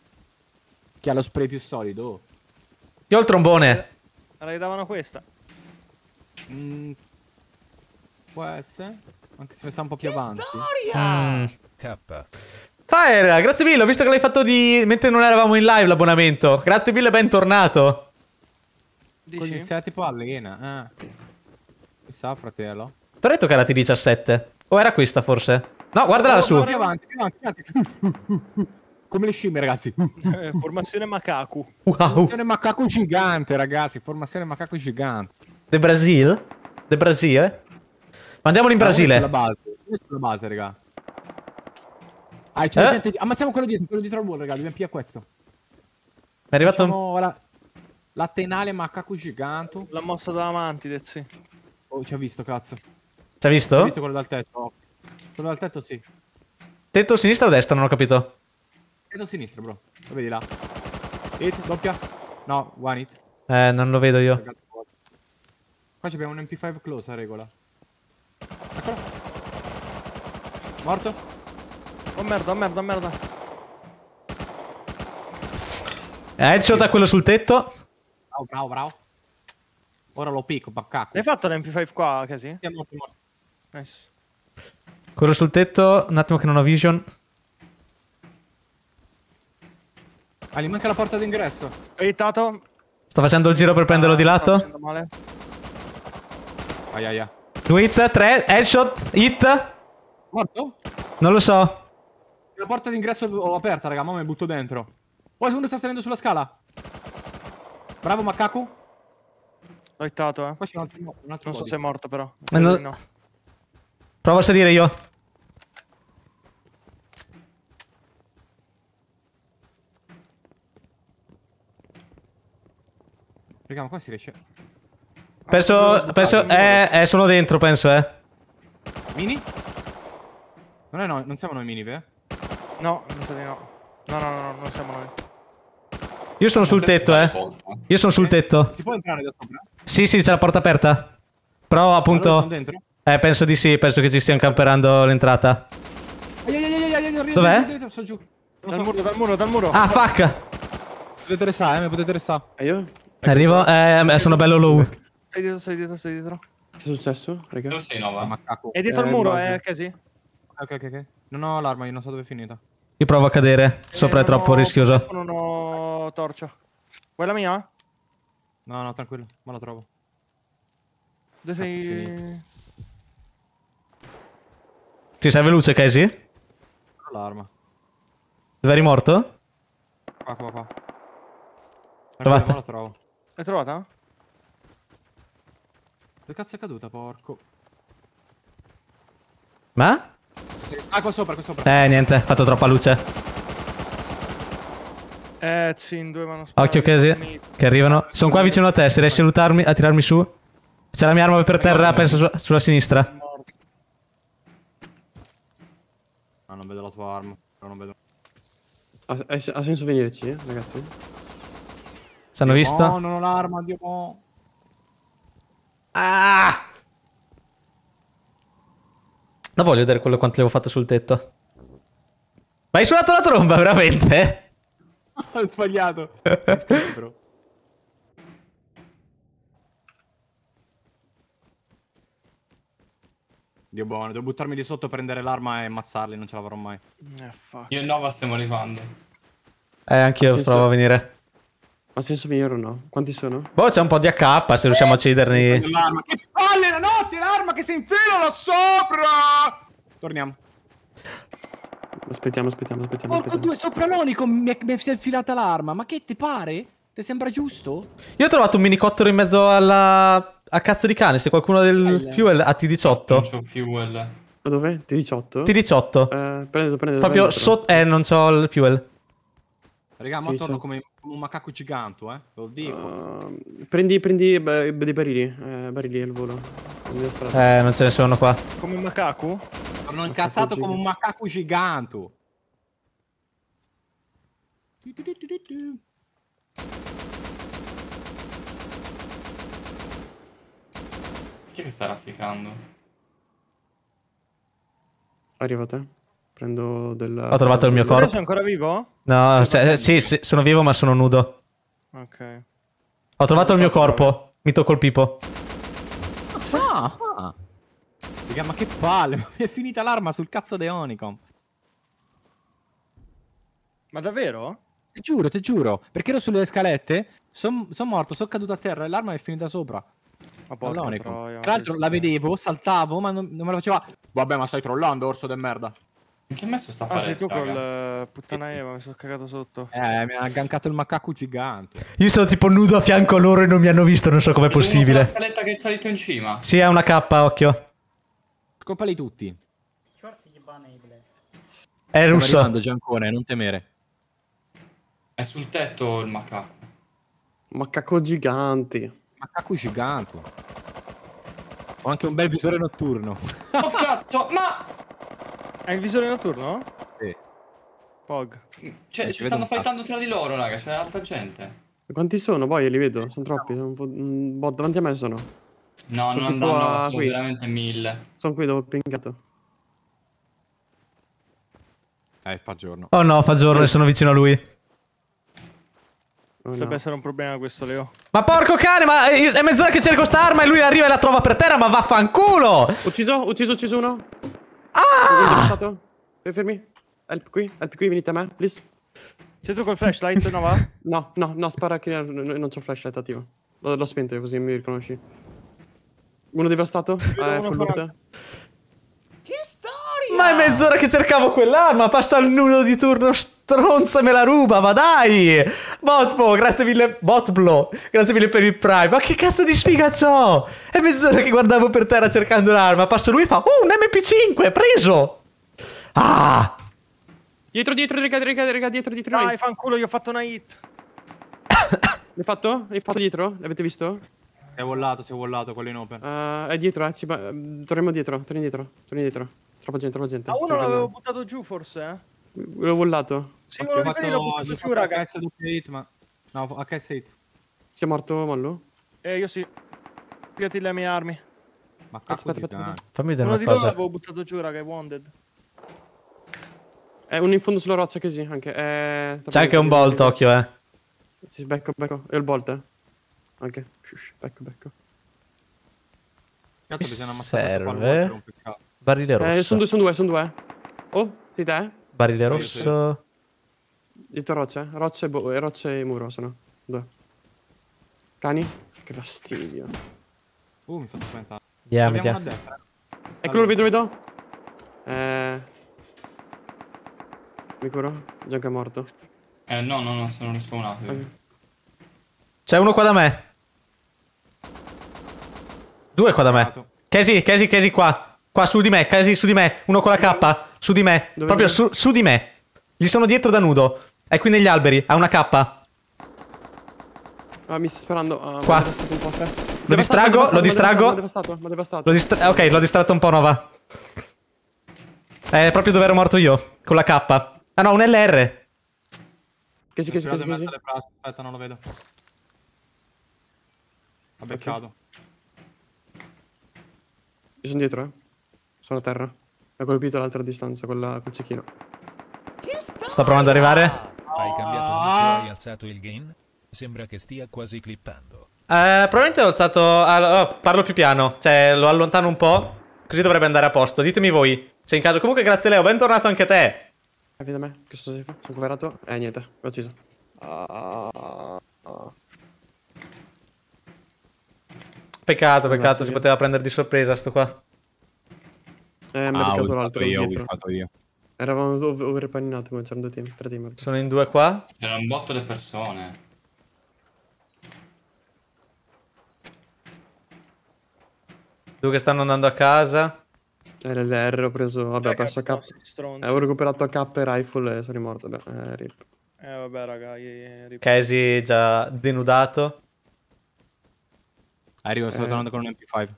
Che ha lo spray più solido? Ti oh. ho il trombone. La davano questa. Mm, può essere. Anche se mi sta un po' più che avanti. Storia! Mm. K. Fire, grazie mille, ho visto che l'hai fatto di... mentre non eravamo in live l'abbonamento. Grazie mille, bentornato. Dici? Inizia tipo allena. Eh. Chissà, fratello. Ti ho detto che era T17. O era questa, forse? No, guardala oh, su. Guarda avanti, avanti, avanti. Come le scimmie, ragazzi. Eh, formazione macaco. Wow. Formazione macaco gigante, ragazzi. Formazione macaco gigante. The Brazil? The Brasile? Mandiamolo in Brasile. Sulla base, la base, ragazzi. Ah, c'è eh? gente. Ammazziamo quello dietro, quello dietro al wall, raga. Dobbiamo pigliare questo. Mi è arrivato. Facciamo la, la tenale macaco gigante. L'ha mossa dalla mantide, sì. Oh, ci ha visto, cazzo. Ci ha visto? Ci ha visto quello dal tetto. Oh. Quello dal tetto, sì. Tetto sinistra o destra? Non ho capito. Tetto sinistra, bro. Lo vedi là. Hit, doppia. No, one hit. Eh, non lo vedo io. Qua abbiamo un MP5 close a regola. Eccolo. Morto. Oh merda, oh merda, oh merda. Eh, headshot a quello sul tetto. Bravo, bravo, bravo. Ora lo picco, baccacco. L'hai fatto l'MP5 qua, Casi? Sì, è morto, morto. Nice. Quello sul tetto, un attimo che non ho vision. Ah, gli manca la porta d'ingresso. Ho Aiutato. Sto facendo il giro per prenderlo ah, di lato. Male. Aia, aia. Due hit, tre, headshot, hit. Morto? Non lo so. La porta d'ingresso ho aperta, raga, ma me butto dentro. Oh, uno sta salendo sulla scala. Bravo, Makaku. L'ho hittato, eh. Qua c'è un altro, un altro Non body. so se è morto, però. Eh, no. No. Provo a salire io. Raga, ma qua si riesce... Penso... Ah, penso... Eh, eh, sono dentro, penso, eh. Mini? Non è noi, non siamo noi mini, vero? No, non so di no. No, no, no, no, non siamo noi. Io sono sul tetto, eh. Io sono sul tetto. Si può entrare da sopra? Sì, sì, c'è la porta aperta. Però appunto... dentro? Eh, penso di sì, penso che ci stiamo camperando l'entrata. Dov'è? Sono giù. Dal muro, dal muro, dal muro. Ah, fuck! Potete restare, eh, mi potete restare. E io? Arrivo, eh, sono bello low. Sei dietro, sei dietro, sei dietro. Che è successo? Raga? Dove sei, Nova? È dietro il eh, muro, eh, che Casey. Ok, ok, ok. Non ho l'arma, io non so dove è finita. Io provo a cadere. Sopra eh, è troppo ho... rischioso. Non ho torcia. Vuoi la mia? No, no, tranquillo. Ma la trovo. Dove sei? Finito. Ti serve luce, Casey? Ho l'arma. Dove eri morto? Qua, qua, qua. Trovata. La trovo. L'hai trovata? Dove cazzo è caduta, porco? Ma? Ah, qua sopra, qua sopra. Eh, niente, ha fatto troppa luce. Eh, Zin, due mano sparare. Occhio che, sì, che arrivano. Sono qua vicino a te, se riesci a lutarmi, a tirarmi su. C'è la mia arma per terra, ecco. penso su sulla sinistra. Ah, non vedo la tua arma, però non vedo. Ha, ha senso venirci, eh, ragazzi? Ci hanno visto? No, non ho l'arma, Dio no. Ah! La voglio vedere quello quanto le ho fatto sul tetto. Ma hai suonato la tromba, veramente? Ho sbagliato. Dio buono, devo buttarmi di sotto, prendere l'arma e ammazzarli, non ce la farò mai. Eh, fuck. Io e Nova stiamo arrivando. Eh, anch'io ah, sì, provo sì. a venire. Ha senso venire o no? Quanti sono? Boh, c'è un po' di AK se riusciamo a eh, cederli. Che palle la notte, l'arma che si infila là sopra! Torniamo. Aspettiamo, aspettiamo, aspettiamo. Porco aspettiamo. due, sopra l'onico mi, mi si è infilata l'arma. Ma che ti pare? Ti sembra giusto? Io ho trovato un minicottero in mezzo alla... A cazzo di cane, se qualcuno ha del L. fuel a T18. Non fuel. Ma dov'è? T18? T18. Eh, prendo, prendetelo. Proprio sotto... Eh, non c'ho il fuel. Raga, ma sì, torno come un macaco gigante, eh. lo dico. Uh, prendi, prendi beh, dei barili. Eh, barili al volo. Eh, non ce ne sono qua. Come un macaco? Sono incazzato come un macaco gigante. Chi è che sta rafficando? Arriva te. Prendo della... Ho trovato il mio corpo. Sei ancora vivo? No, se, eh, sì, sì, sono vivo ma sono nudo. Ok. Ho trovato il mio corpo. Mi tocco il pipo. Ah! ah. Raga, ma che palle, [laughs] mi è finita l'arma sul cazzo di Onicom. Ma davvero? Ti giuro, ti giuro. Perché ero sulle scalette, sono son morto, sono caduto a terra e l'arma è finita sopra. Ma porca Tra l'altro la vedevo, saltavo, ma non, non me la faceva... Vabbè, ma stai trollando, orso de merda. Che ha messo sta ah, Ah, sei tu con uh, eh, puttanaia, ma mi sono cagato sotto. Eh, mi ha aggancato il macaco gigante. Io sono tipo nudo a fianco a loro e non mi hanno visto, non so com'è possibile. La scaletta che è salito in cima. Sì, è una K, occhio. Colpa tutti. È russo. Stiamo arrivando, Giancone, non temere. È sul tetto il macaco. Macaco gigante. Macaco gigante. Ho anche un bel visore notturno. Oh cazzo, ma... Hai il visore notturno? Sì. Pog. Cioè, eh, si stanno fightando tra di loro, raga, c'è altra gente. Quanti sono? Poi io li vedo, sono troppi. Sono boh, davanti a me sono. No, sono no, no, no, sono qui. veramente mille. Sono qui dopo pingato. Eh, fa giorno. Oh no, fa giorno eh. e sono vicino a lui. Oh, Potrebbe no. essere un problema questo, Leo. Ma porco cane, ma eh, è mezz'ora che cerco sta arma e lui arriva e la trova per terra, ma vaffanculo! Ucciso, ucciso, ucciso uno. Ah! Passato? Fermi. Help qui, help qui, venite a me, please. Sei tu col flashlight, no va? [laughs] No, no, no, spara che non c'ho flashlight attivo. L'ho spento io così mi riconosci. Uno devastato? Eh, [laughs] full loot. Che storia! Ma è mezz'ora che cercavo quell'arma, passa al nudo di turno st stronzo me la ruba, ma dai! Botbo, grazie mille. Botblo, grazie mille per il Prime. Ma che cazzo di sfiga c'ho? È mezz'ora che guardavo per terra cercando un'arma. passo lui e fa: Oh, un MP5, preso! Ah! Dietro, dietro, raga, raga, raga, dietro, dietro. Dai, fanculo, gli ho fatto una hit. [coughs] L'hai fatto? L'hai fatto dietro? L'avete visto? Si è vollato, si è volato, quello in open. Uh, eh, è dietro, eh. Ci... Mm, torniamo dietro, torniamo dietro, torniamo dietro. Troppa gente, troppa gente. Ma uno l'avevo buttato giù forse, eh? L'ho vollato. Sì, ho giocato, l'ho fatto giù, raga. HS8, ma... No, HS8. Sei morto, Mallo? Eh, io sì. Pigliati le mie armi. Ma cazzo aspetta, aspetta, aspetta. Fammi vedere una cosa. Uno l'avevo buttato giù, raga, è wounded. È uno in fondo sulla roccia così, anche. Eh, Sai che un bolt, occhio, eh. Sì, becco, becco. E il bolt, eh. Anche. Becco, becco. Cazzo, bisogna ammazzare serve. Barrile rosso. Eh, sono due, sono due, sono due. Oh, di te? Barrile rosso. Sì, sì. Dietro rocce, rocce, bo eh, rocce e muro sono. Due. Cani? Che fastidio. Uh, mi fa spaventare. Andiamo, andiamo. a destra. Eccolo, allora. vedo, vedo. Eh... Mi curo? Junk è morto. Eh, no, no, no, sono respawnato. Okay. C'è uno qua da me. Due qua da me. Casey, Casey, Casey qua. Qua su di me, Casey su di me. Uno con la K. Su di me. Dove Proprio su, su, di me. Gli sono dietro da nudo. È qui negli alberi, ha una K. Ah, mi sta sparando. Ah, Qua. Eh. Lo distrago, lo distrago. Lo distra ok, l'ho distratto un po', Nova. È proprio dove ero morto io, con la K. Ah no, un LR. Che si, che si, Aspetta, non lo vedo. Ha beccato. Io sono dietro, eh. Sono a terra. Ha colpito l'altra distanza, quella col cecchino. Sto provando ad arrivare. Hai cambiato ah. hai alzato il gain? Sembra che stia quasi clippando. Eh, probabilmente ho alzato... Oh, parlo più piano, cioè lo allontano un po', così dovrebbe andare a posto. Ditemi voi, se in caso... Comunque grazie Leo, bentornato anche a te. Capito eh, a me? Che sto safe? Sono governato? Eh, niente, l'ho ucciso. Uh, uh. Peccato, peccato, si poteva prendere di sorpresa sto qua. Eh, mi ha ah, l'altro io, ho fatto io. Eravamo overpannati come c'erano due team, tre team. Sono in due qua? C'erano un botto le persone. Due che stanno andando a casa. LLR ho preso, vabbè, ho perso K. Eh, ho recuperato K e rifle e sono rimorto, vabbè, eh, rip. Eh vabbè raga, rip. Casey già denudato. Arrivo, sto eh. tornando con un MP5.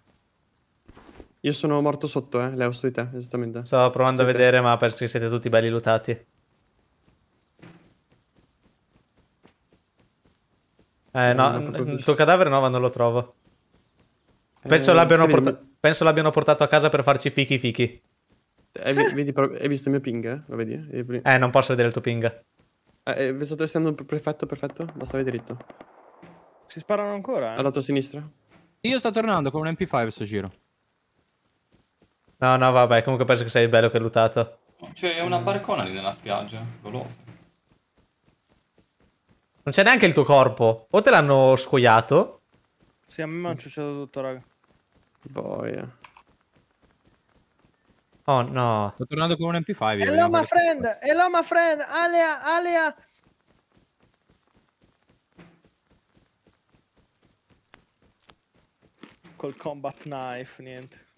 Io sono morto sotto, eh, Leo, sto di te, esattamente. Stavo provando a vedere, te. ma penso che siete tutti belli lootati. Eh, eh, no, il tuo cadavere no, ma non lo trovo. Penso, eh, l'abbiano porta portato a casa per farci fichi fichi. Hai, eh, vedi, hai visto il mio ping? Eh? Lo vedi? Eh, non posso vedere il tuo ping. Eh, eh state stando perfetto, perfetto? Basta dritto. Si sparano ancora? Eh? Alla tua sinistra? Io sto tornando con un MP5 sto giro. No, no, vabbè, comunque penso che sei bello che hai lutato. C'è una barcona lì nella spiaggia, goloso. Non c'è neanche il tuo corpo. O te l'hanno scoiato? Sì, a me non c'è tutto, raga. Boia. Oh no. Sto tornando con un MP5. Hello my friend, hello my friend, Alea, Alea. Col combat knife, niente.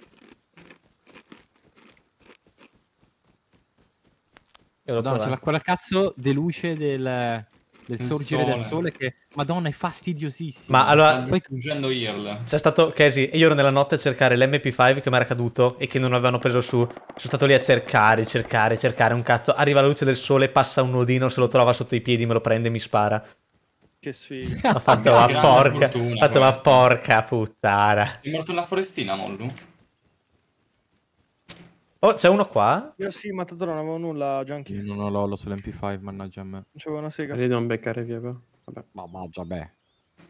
Madonna, c'era quella cazzo di luce del, del sorgere sole. del sole che, madonna, è fastidiosissimo. Ma allora... Poi... Sto IRL. C'è stato, Casey, e io ero nella notte a cercare l'MP5 che mi era caduto e che non avevano preso su. Sono stato lì a cercare, cercare, cercare, un cazzo. Arriva la luce del sole, passa un nodino, se lo trova sotto i piedi, me lo prende e mi spara. Che sfiga. Ho [laughs] fatto una porca, ho fatto ma porca puttana. È morto una forestina, Mollu? Oh, c'è uno qua? Io sì, ma tanto non avevo nulla, Junkie. Io non ho l'olo sull'MP5, mannaggia a me. Non c'avevo una sega. Lì non beccare via, però. Vabbè. Mannaggia, beh.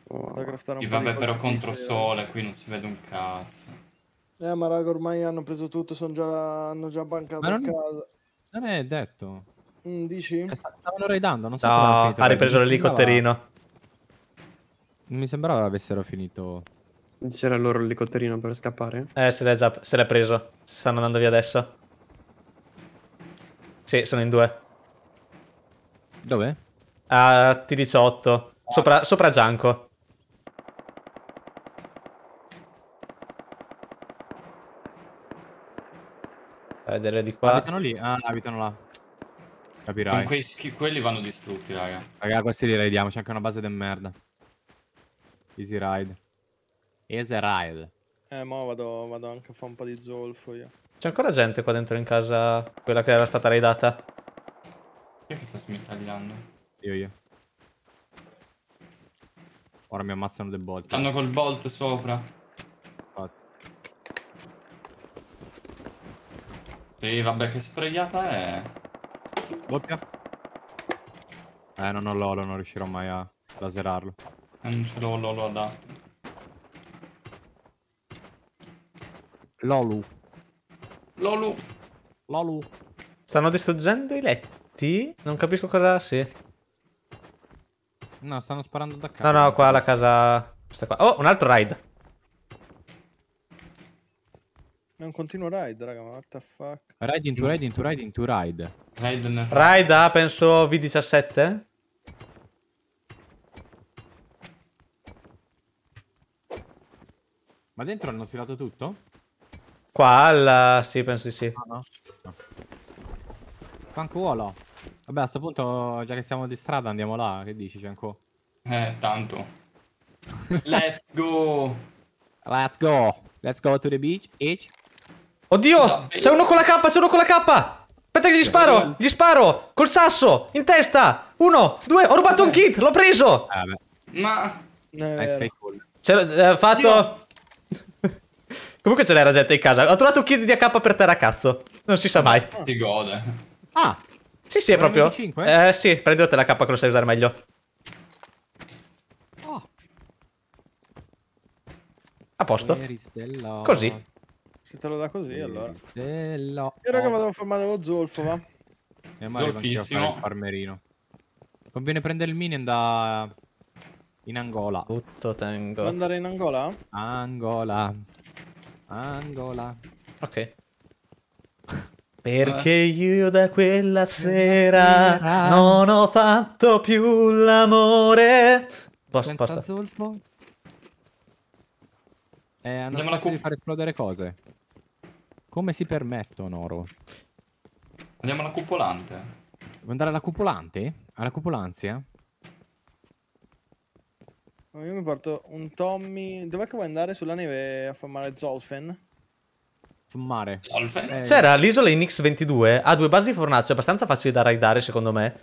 Oh. Sì, vabbè, però contro sole, qui non si vede un cazzo. Eh, ma raga, ormai hanno preso tutto, già... hanno già bancato non... casa. Non è detto. Mm, dici? Eh, stavano raidando, non so no, se finito, ha ripreso l'elicotterino. Non mi sembrava avessero finito... C'era loro l'elicotterino per scappare? Eh, se l'è già se l'è preso. Stanno andando via adesso. Sì, sono in due. Dove? A T18. Sopra, sopra Gianco. A vedere di qua. Abitano lì? Ah, abitano là. Capirai. Con quei, quelli vanno distrutti, raga. Raga, questi li raidiamo. C'è anche una base del merda. Easy ride. Ezerael. Eh, mo vado, vado anche a fare un po' di zolfo io. C'è ancora gente qua dentro in casa, quella che era stata raidata? Io che sto smitragliando? Io, io. Ora mi ammazzano del bolt. Stanno col bolt sopra. Infatti. Sì, vabbè, che spregliata è. Vodka. Eh, non ho l'olo, non riuscirò mai a laserarlo. Non ce l'ho l'olo adatto. Lolu. Lolu. Lolu. Stanno distruggendo i letti? Non capisco cosa sia. No, stanno sparando da casa. No, no, qua la casa... Questa qua. Oh, un altro raid. È un continuo raid, raga, ma what the fuck. Raid into raid into raid into raid. Raid, raid a, penso, V17? Ma dentro hanno stirato tutto? Qua alla... sì, penso di sì. Ah, no, no. no. Vabbè, a sto punto, già che siamo di strada, andiamo là. Che dici, Gianco? Eh, tanto. Let's go! Let's go! Let's go to the beach, H. Oddio! C'è uno con la K, c'è uno con la K! Aspetta che gli sparo, gli sparo, col sasso, in testa, uno, due, ho rubato un kit, l'ho preso! Ah, Ma... Nice eh. fake cool. Ce l'ho eh, fatto... Oddio. Comunque ce l'era gente in casa. Ho trovato un kit di AK per terra cazzo. Non si sa mai. Ti gode. Ah. Sì, sì, è proprio. 25? Eh, sì, prendilo te la K che lo sai usare meglio. Oh. A posto. Così. Se te lo da così, allora. Eristello. Io che vado a farmare lo zolfo, va. E ma Zolfissimo. Farmerino. Conviene prendere il minion da... In Angola. Tutto tengo. Andare in Angola? Angola. Angola. Ok. Perché eh. io da quella sera ah. non ho fatto più l'amore. Basta, basta. Zolfo. Eh, hanno Andiamo smesso di far esplodere cose. Come si permettono, Oro? Andiamo alla cupolante. Vuoi andare alla cupolante? Alla cupolanzia? Io mi porto un Tommy. Dov'è che vuoi andare sulla neve a formare Zolfen? Formare. Zolfen? C'era eh, l'isola in X22, ha due basi di fornace, abbastanza facili da raidare secondo me.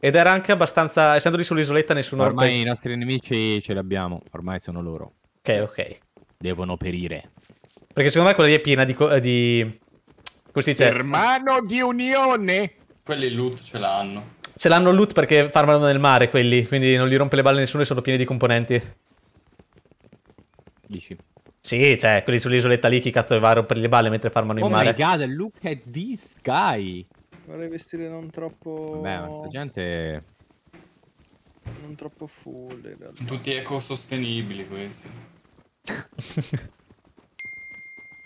Ed era anche abbastanza. Essendo lì sull'isoletta, nessuno. Ormai orpe... i nostri nemici ce li abbiamo. Ormai sono loro. Ok, ok. Devono perire. Perché secondo me quella lì è piena di. di... Così c'è. Hermano di unione! Quelli loot ce l'hanno. Ce l'hanno loot perché farmano nel mare quelli, quindi non gli rompe le balle nessuno e sono pieni di componenti. Dici? Sì, cioè, quelli sull'isoletta lì, chi cazzo va a rompere le balle mentre farmano in mare. Oh my god, look at this guy! Vorrei vestire non troppo... Beh, ma sta gente... Non troppo full, in realtà. Tutti ecosostenibili questi. [laughs]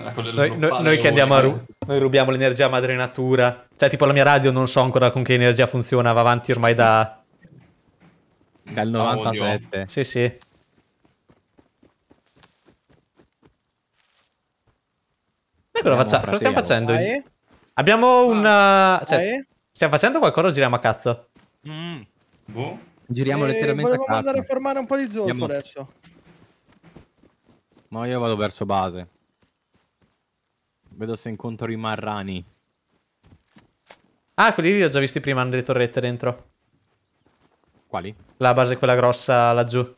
Eh, noi, no, noi, che andiamo a ru- noi rubiamo l'energia a madre natura. Cioè, tipo la mia radio non so ancora con che energia funziona, va avanti ormai da... Dal 97. Oh, sì, sì. Noi cosa, faccia- cosa stiamo facendo? Ae? Abbiamo ah. una... Cioè, stiamo facendo qualcosa o giriamo a cazzo? Mm. Boh. Giriamo e eh, letteralmente a cazzo. Volevo andare a formare un po' di zolfo adesso. Ma io vado verso base. Vedo se incontro i marrani. Ah, quelli li ho già visti prima, hanno delle torrette dentro. Quali? La base quella grossa laggiù.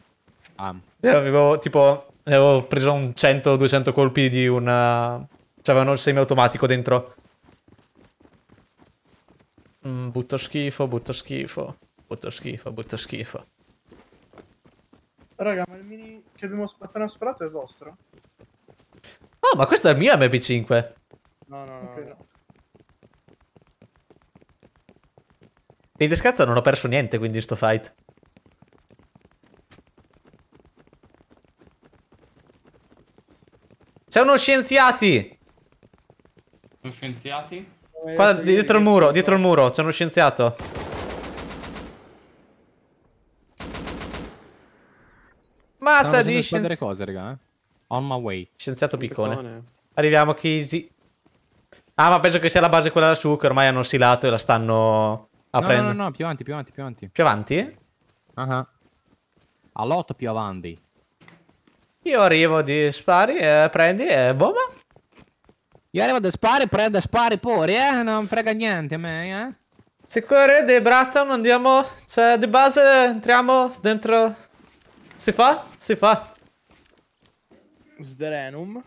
Ah. Io avevo tipo... Avevo preso un 100-200 colpi di una... Eh, cioè avevano il automatico dentro. Mm, butto schifo, butto schifo. Butto schifo, butto schifo. Raga, ma il mini che abbiamo appena sparato è vostro? Oh, ma questo è il mio MP5. No, no, no. no. E di non ho perso niente quindi in sto fight. C'è uno scienziati! Uno scienziati? Qua dietro il muro, dietro il muro, c'è uno scienziato. Massa di scienziati. cose, raga, eh. On my way. Scienziato piccone. piccone. Arriviamo, Kizzy. Ah, ma penso che sia la base quella su, che ormai hanno silato e la stanno aprendo. No, no, no, no, più avanti, più avanti, più avanti. Più avanti? Ah, uh -huh. lotto più avanti. Io arrivo di spari, eh, prendi e eh, bomba. Io arrivo di spari, prendo spari pure, eh. Non frega niente a me, eh. Sicuro di Bratton, andiamo. Cioè, di base entriamo dentro. Si fa? Si fa. Sderenum.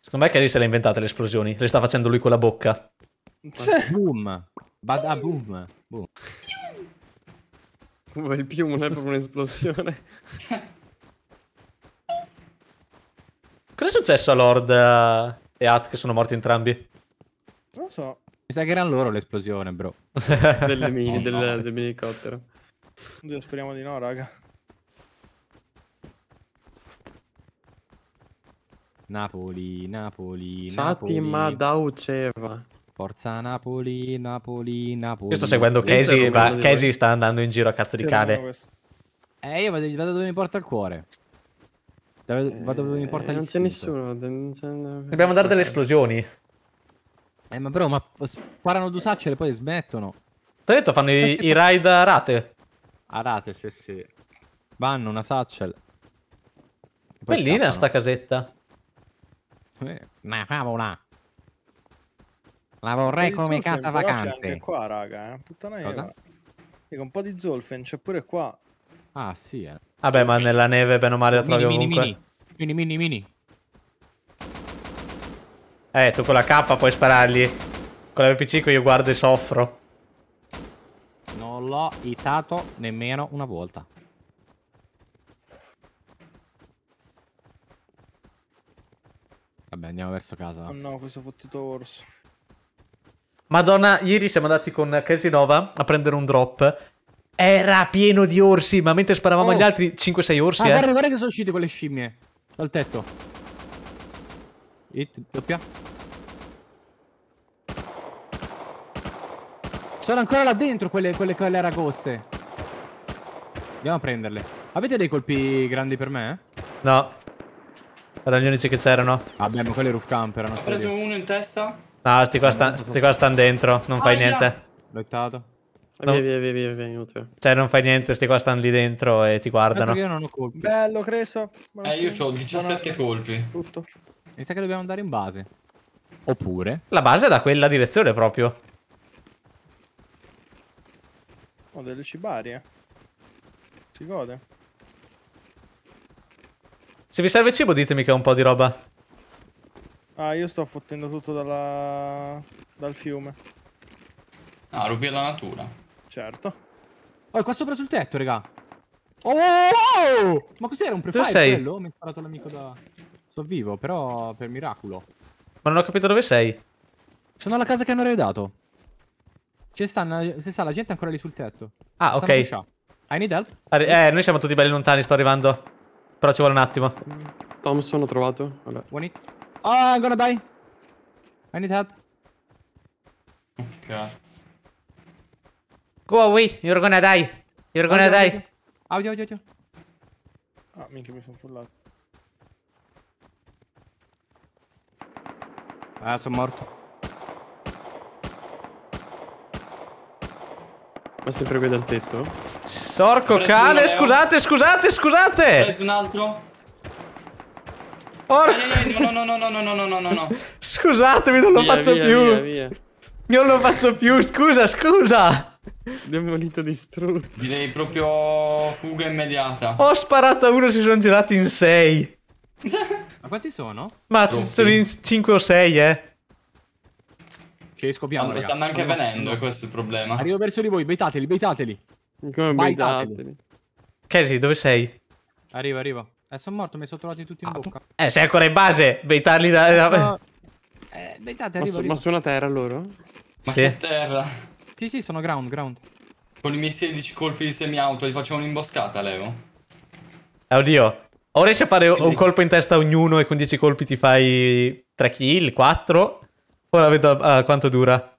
Secondo me Kerry se l'ha inventata le esplosioni. Le sta facendo lui con la bocca. boom. Bada ah, boom. Boom. Il più non è proprio un'esplosione. Cos'è successo a Lord eh, e At che sono morti entrambi? Non lo so. Mi sa che erano loro l'esplosione, bro. Delle mini, oh, [laughs] del, no. dell'elicottero. Oddio, speriamo di no, raga. Napoli, Napoli, Satima Dauceva. Oh, Forza Napoli, Napoli, Napoli. Io sto seguendo Casey, ma Casey sta andando in giro a cazzo di cane. Eh, io vado, vado dove mi porta il cuore. Dove, vado dove mi porta eh, Non c'è nessuno. Dobbiamo dare delle esplosioni. Eh, ma però, ma sparano due sacce e poi smettono. Ti ho detto, fanno i, i, raid a rate. A rate, sì, sì. Vanno una satchel. Bellina scappano. sta casetta. Eh, una favola. La vorrei come Zulfen, casa vacante. anche qua, raga, eh. Puttana Cosa? Dico, un po' di Zolfen c'è pure qua. Ah, sì. Eh. Vabbè, ma nella neve, bene o male, la trovi mini, ovunque. Mini, mini, mini, mini. Eh, tu con la K puoi sparargli. Con la VPC 5 io guardo e soffro. Non l'ho itato nemmeno una volta. Vabbè, andiamo verso casa. Oh no, questo fottuto orso. Madonna, ieri siamo andati con Casinova a prendere un drop. Era pieno di orsi, ma mentre sparavamo oh. agli altri 5-6 orsi, ah, eh. guarda, guarda che sono uscite quelle scimmie. Dal tetto. Hit, doppia. Sono ancora là dentro quelle, quelle, quelle aragoste. Andiamo a prenderle. Avete dei colpi grandi per me? Eh? No. Erano gli che c'erano. Vabbè, ma quelli roof camp erano. Ho preso uno in testa. No, sti qua, sta, sti qua stanno dentro. Non fai via. niente. Lottato. No. Via, via, via, via, inutile. Cioè, non fai niente, sti qua stanno lì dentro e ti guardano. Eh, io non ho colpi. Bello, Creso. Eh, io ho 17 no, colpi. Tutto. Mi sa che dobbiamo andare in base. Oppure? La base è da quella direzione proprio. Ho oh, delle cibarie. Si gode. Se vi serve cibo ditemi che ho un po' di roba. Ah, io sto fottendo tutto dalla... dal fiume. Ah, rubi alla natura. Certo. Oh, è qua sopra sul tetto, raga. Oh, oh, Ma cos'era un prefire sei? quello? Mi ha sparato l'amico da... Sto vivo, però per miracolo. Ma non ho capito dove sei. Sono alla casa che hanno redato. C'è stanno... Se sa, la gente è ancora lì sul tetto. Ah, stanno ok. Hai need eh, noi siamo tutti belli lontani, sto arrivando. Però ci vuole un attimo. Thompson ho trovato. Vabbè. One hit. oh, I'm gonna die. I need help. Cazzo. Go away, you're gonna die. You're gonna audio, die. Audio, audio, audio. Ah, minchia, mi sono fullato. Ah, sono morto. Ma sempre qui dal tetto? Sorco cane, scusate, scusate, scusate! Ho preso un altro. Porco. No, no, no, no, no, no, no, no, no. [laughs] Scusatemi, non lo faccio via, più. Via, via. Non lo faccio più, scusa, scusa. Demolito distrutto. Direi proprio fuga immediata. Ho sparato a uno, si sono girati in sei. [laughs] Ma quanti sono? Ma sono in cinque o sei, eh. Che scopriamo. Allora, stanno anche Arrivo venendo, questo è questo il problema. Arrivo verso di voi, beitateli, beitateli. Come beitateli? Casey, dove sei? Arrivo, arrivo. Eh, sono morto, mi sono trovati tutti in ah, bocca. Eh, sei ancora in base, beitarli da... da... Eh, beitate, arriva, ma, arriva. ma sono a terra loro? Ma sì. che terra? Sì, sì, sono ground, ground. Con i miei 16 colpi di semi-auto, gli facciamo un'imboscata, Leo. Eh, oddio. O riesci a fare un colpo in testa a ognuno e con 10 colpi ti fai 3 kill, 4. Ora vedo ah, quanto dura.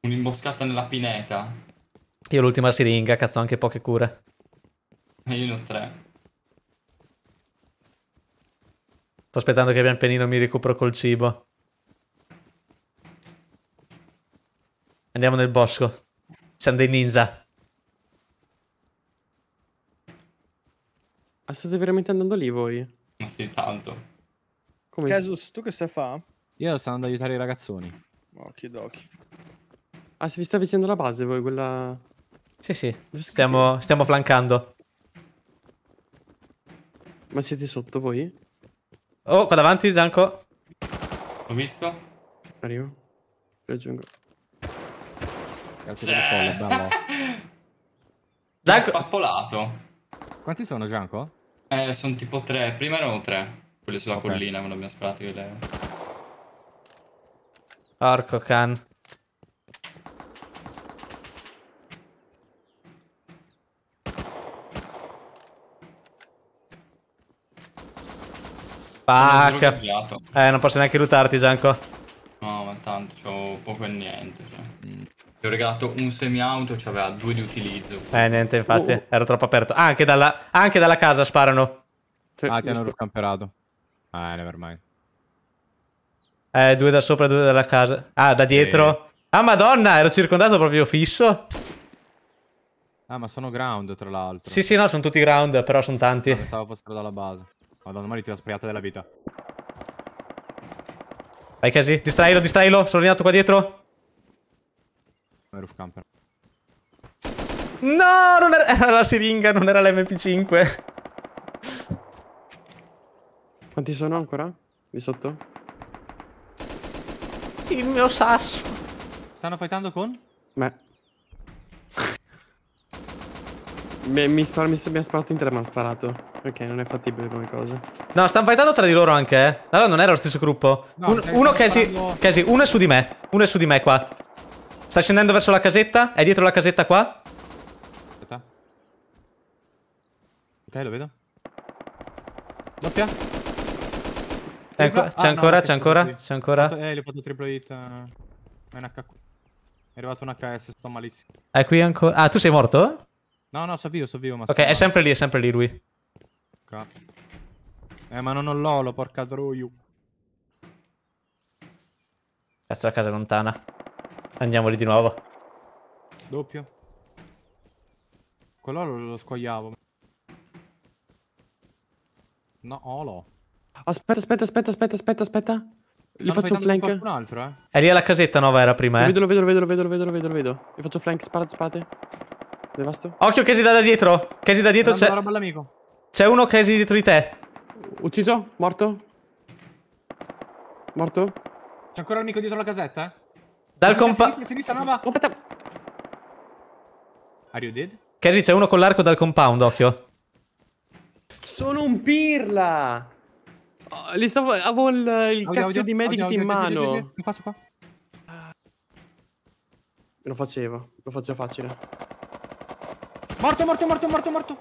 Un'imboscata nella pineta. Io l'ultima siringa, cazzo, ho anche poche cure. E io ne ho tre. Sto aspettando che pian pianino mi recupero col cibo. Andiamo nel bosco. Siamo dei ninja. Ma state veramente andando lì voi? Ma sì, tanto. Come... Casus, tu che stai a fa? Io sto andando ad aiutare i ragazzoni. Occhi d'occhi. Ah, se vi sta facendo la base voi, quella... Sì, sì. Stiamo, stiamo flancando. Ma siete sotto voi? Oh, qua davanti, Zanko. Ho visto. Arrivo. Raggiungo. Grazie sì. di folle, bello. [laughs] Zanco... spappolato. Quanti sono, Zanko? Eh, sono tipo tre. Prima erano tre. Quelli sulla okay. collina, me l'abbiamo sparato io e lei. Porco can. Fuck. Eh, non posso neanche lootarti, Gianco. No, ma tanto, c'ho poco e niente. Cioè. Mm. Ti ho regalato un semi-auto, c'aveva cioè due di utilizzo. Eh, niente, infatti, oh. ero troppo aperto. Ah, anche dalla, anche dalla casa sparano. Cioè, ah, ti hanno camperato. Ah, eh, nevermind. Eh, due da sopra, due dalla casa. Ah, da dietro. Sì. Ah, madonna, ero circondato proprio fisso. Ah, ma sono ground, tra l'altro. Sì, sì, no, sono tutti ground, però sono tanti. Ah, pensavo fossero dalla base. Madonna, ma lì ti ho spriata della vita. Vai, Casi. Distrailo, distrailo. Sono arrivato qua dietro. Roof camper. No, non era, era la siringa, non era l'MP5. Quanti sono ancora? Di sotto? Il mio sasso. Stanno fightando con? Me. mi, mi, spar mi, mi ha sparato in tre, mi ha sparato. Ok, non è fattibile come cosa. No, stanno fightando tra di loro anche, eh. Allora non era lo stesso gruppo. No, Un, cioè, uno Casey, Casey, uno è su di me. Uno è su di me qua. Sta scendendo verso la casetta. È dietro la casetta qua. Aspetta. Ok, lo vedo. Doppia. C'è, ah, ancora, no, c'è ancora, c'è ancora. Eh, gli ho fatto triple eh. hit. È un h È arrivato un HS, sto malissimo. È qui ancora. Ah, tu sei morto? No, no, so vivo, so vivo. Ma ok, è sempre lì, è sempre lì lui. Ok. Eh, ma non ho l'olo, porca troiu. Cazzo, la casa è lontana. Andiamo lì di nuovo. Doppio. Quello lo squagliavo. No, olo. Aspetta, aspetta, aspetta, aspetta, aspetta, aspetta. Gli faccio un flank. Un altro, eh. È lì alla casetta, nuova era prima, eh. Lo vedo, lo vedo, lo vedo, lo vedo, lo vedo, lo vedo, lo vedo. Gli faccio flank, sparate, sparate. Devasto. Occhio, Casi da, da dietro. Casi da dietro c'è... C'è uno Casi dietro di te. Ucciso? Morto? Morto? C'è ancora un Nico dietro la casetta? Eh? Dal compa... Sinistra, sinistra, nuova. Aspetta. Are you dead? Casi, c'è uno con l'arco dal compound, occhio. Sono un pirla! Oh, li stavo, avevo il, il audio, cacchio audio, di Medic audio, in mano. Qua, qua. Lo facevo, lo facevo facile. Morto, morto, morto, morto, morto.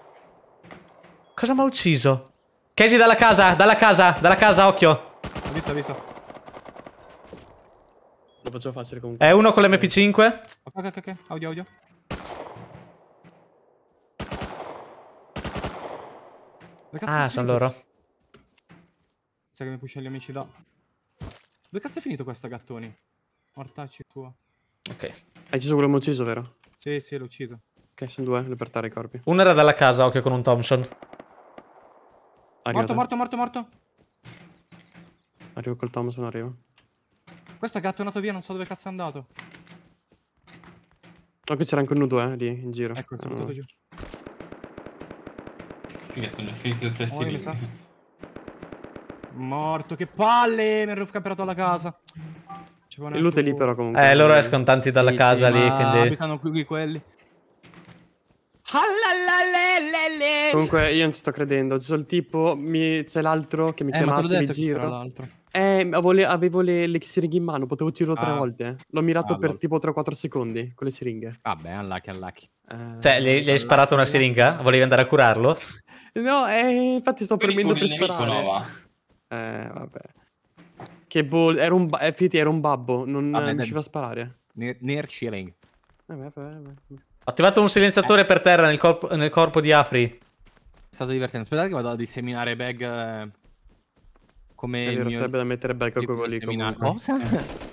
Cosa mi ha ucciso? Casey dalla casa, dalla casa, dalla casa, occhio. Ho visto, ho visto. Lo faccio facile comunque. È uno con l'MP5. Ok, ok, ok, audio, audio. Ah, sono loro. Sai che mi pushano gli amici da... Dove cazzo è finito questo gattoni? Mortacci tuo. Ok. Hai ucciso quello che mi ucciso, vero? Sì, sì, l'ho ucciso. Ok, sono due, libertare i corpi. Uno era dalla casa, occhio con un Thompson. Arrivate. Morto, morto, morto, morto. Arrivo col Thompson, arrivo. Questo è gattonato via, non so dove cazzo è andato. Ok, che c'era anche uno due, eh, lì, in giro. Ecco, sono buttato eh. giù. Figa, sono già il flessibile. oh, Morto, che palle! Mi ero camperato alla casa. Il loot è lì però comunque. Eh, loro escono tanti dalla sì, casa sì, lì, quindi... abitano qui, qui quelli. Comunque io non ci sto credendo, c'è il tipo, mi... c'è l'altro che mi eh, chiama in giro. Eh, avevo le, le, siringhe in mano, potevo girare ah. tre volte. Eh. L'ho mirato ah, per tipo 3-4 secondi con le siringhe. Vabbè, ah, unlucky, unlucky. Eh, cioè, gli, gli hai sparato una siringa? Volevi andare a curarlo? No, eh, infatti sto premendo per sparare. Nemico, no, eh, vabbè. Che boll... Era un, ba... eh, era un babbo, non, vabbè, ah, non ci fa sparare. Near chilling. Ho eh, attivato un silenziatore eh. per terra nel, corp nel, corpo di Afri. È stato divertente. Aspettate che vado a disseminare bag... Eh, come È mio... sarebbe da mettere bag a quello lì. Cosa?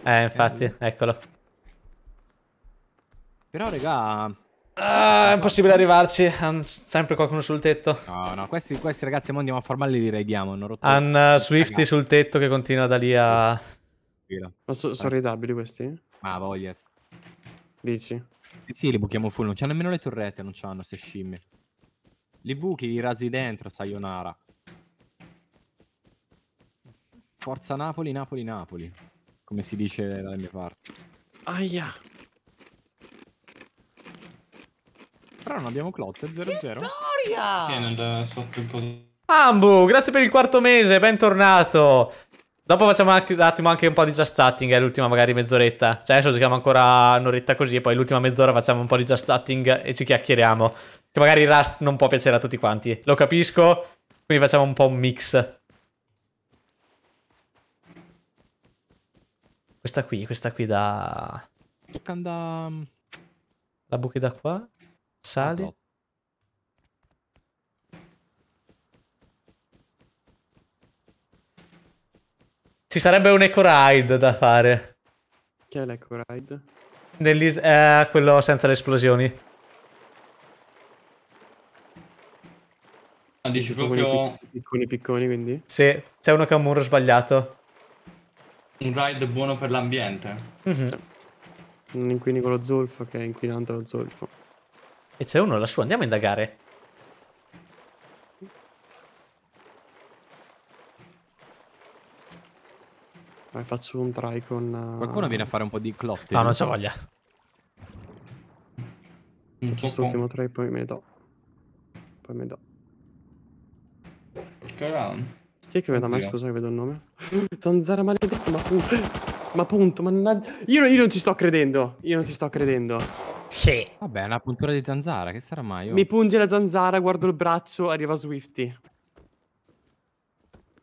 eh, infatti, eh, eccolo. Però, regà. Ah, è impossibile arrivarci. Han sempre qualcuno sul tetto. No, no, questi, questi ragazzi, mo andiamo a farmalli li raidiamo. Han eh, Swifty sul tetto che continua da lì a. so, sono ridabili questi? Ma voglia. Dici? Eh sì, li buchiamo full. Non c'hanno nemmeno le torrette, non c'hanno queste scimmie. Li buchi, li razzi dentro, sayonara. Forza Napoli, Napoli, Napoli. Come si dice dalla mia parte. Aia. Però non abbiamo Clot, è 0-0. Che storia! Ambu, grazie per il quarto mese, bentornato. Dopo facciamo anche, un attimo anche un po' di just chatting, è l'ultima magari mezz'oretta. Cioè adesso giochiamo ancora un'oretta così e poi l'ultima mezz'ora facciamo un po' di just chatting e ci chiacchieriamo. Che magari Rust non può piacere a tutti quanti. Lo capisco, quindi facciamo un po' un mix. Questa qui, questa qui da... Tocca mm, da... La buca da qua? Sali. Ci sarebbe un eco ride da fare. Che è l'eco ride? Nell'is- eh, quello senza le esplosioni. Ah, dici proprio... Picconi picconi, quindi? Sì, c'è uno che ha un muro sbagliato. Un ride buono per l'ambiente. Mm -hmm. Non inquini con lo zolfo, che è inquinante lo zolfo. E c'è uno lassù, andiamo a indagare. Eh, faccio un try con... Uh... Qualcuno viene a fare un po' di clotte. No, ah, non c'ho voglia. faccio mm, quest'ultimo mm, mm. try, poi me ne do. Poi me ne do. Caron. Chi è che vedo a me? Scusa, che vedo il nome. [gasps] Zanzara maledetta, ma punto. Ma punto, mannaggia. Io, io non ci sto credendo. Io non ci sto credendo. Sì. Vabbè, è una puntura di zanzara, che sarà mai? Oh. Mi punge la zanzara, guardo il braccio, arriva Swifty.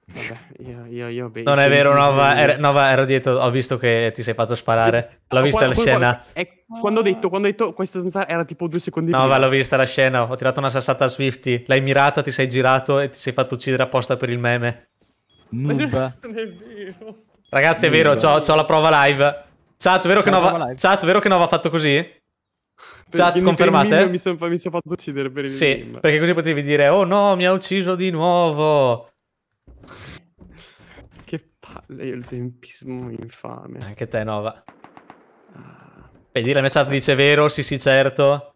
Vabbè, io, io, io baby. Non è vero, Nova, er, Nova, ero dietro, ho visto che ti sei fatto sparare. L'ho vista la scena. È, quando, ho detto, quando ho detto questa zanzara era tipo due secondi no, prima. l'ho vista la scena, ho tirato una sassata a Swifty, l'hai mirata, ti sei girato e ti sei fatto uccidere apposta per il meme. Noob. [laughs] non è vero. Ragazzi, è vero, ho la prova live. Chat, vero, che Nova, chat, vero che Nova ha fatto così? Chat confermate? Mi sono, mi sono, fatto uccidere per il Sì, meme. perché così potevi dire, oh no, mi ha ucciso di nuovo. che palle, io il tempismo infame. Anche te, Nova. Ah. Vedi, la mia chat dice vero, sì sì certo.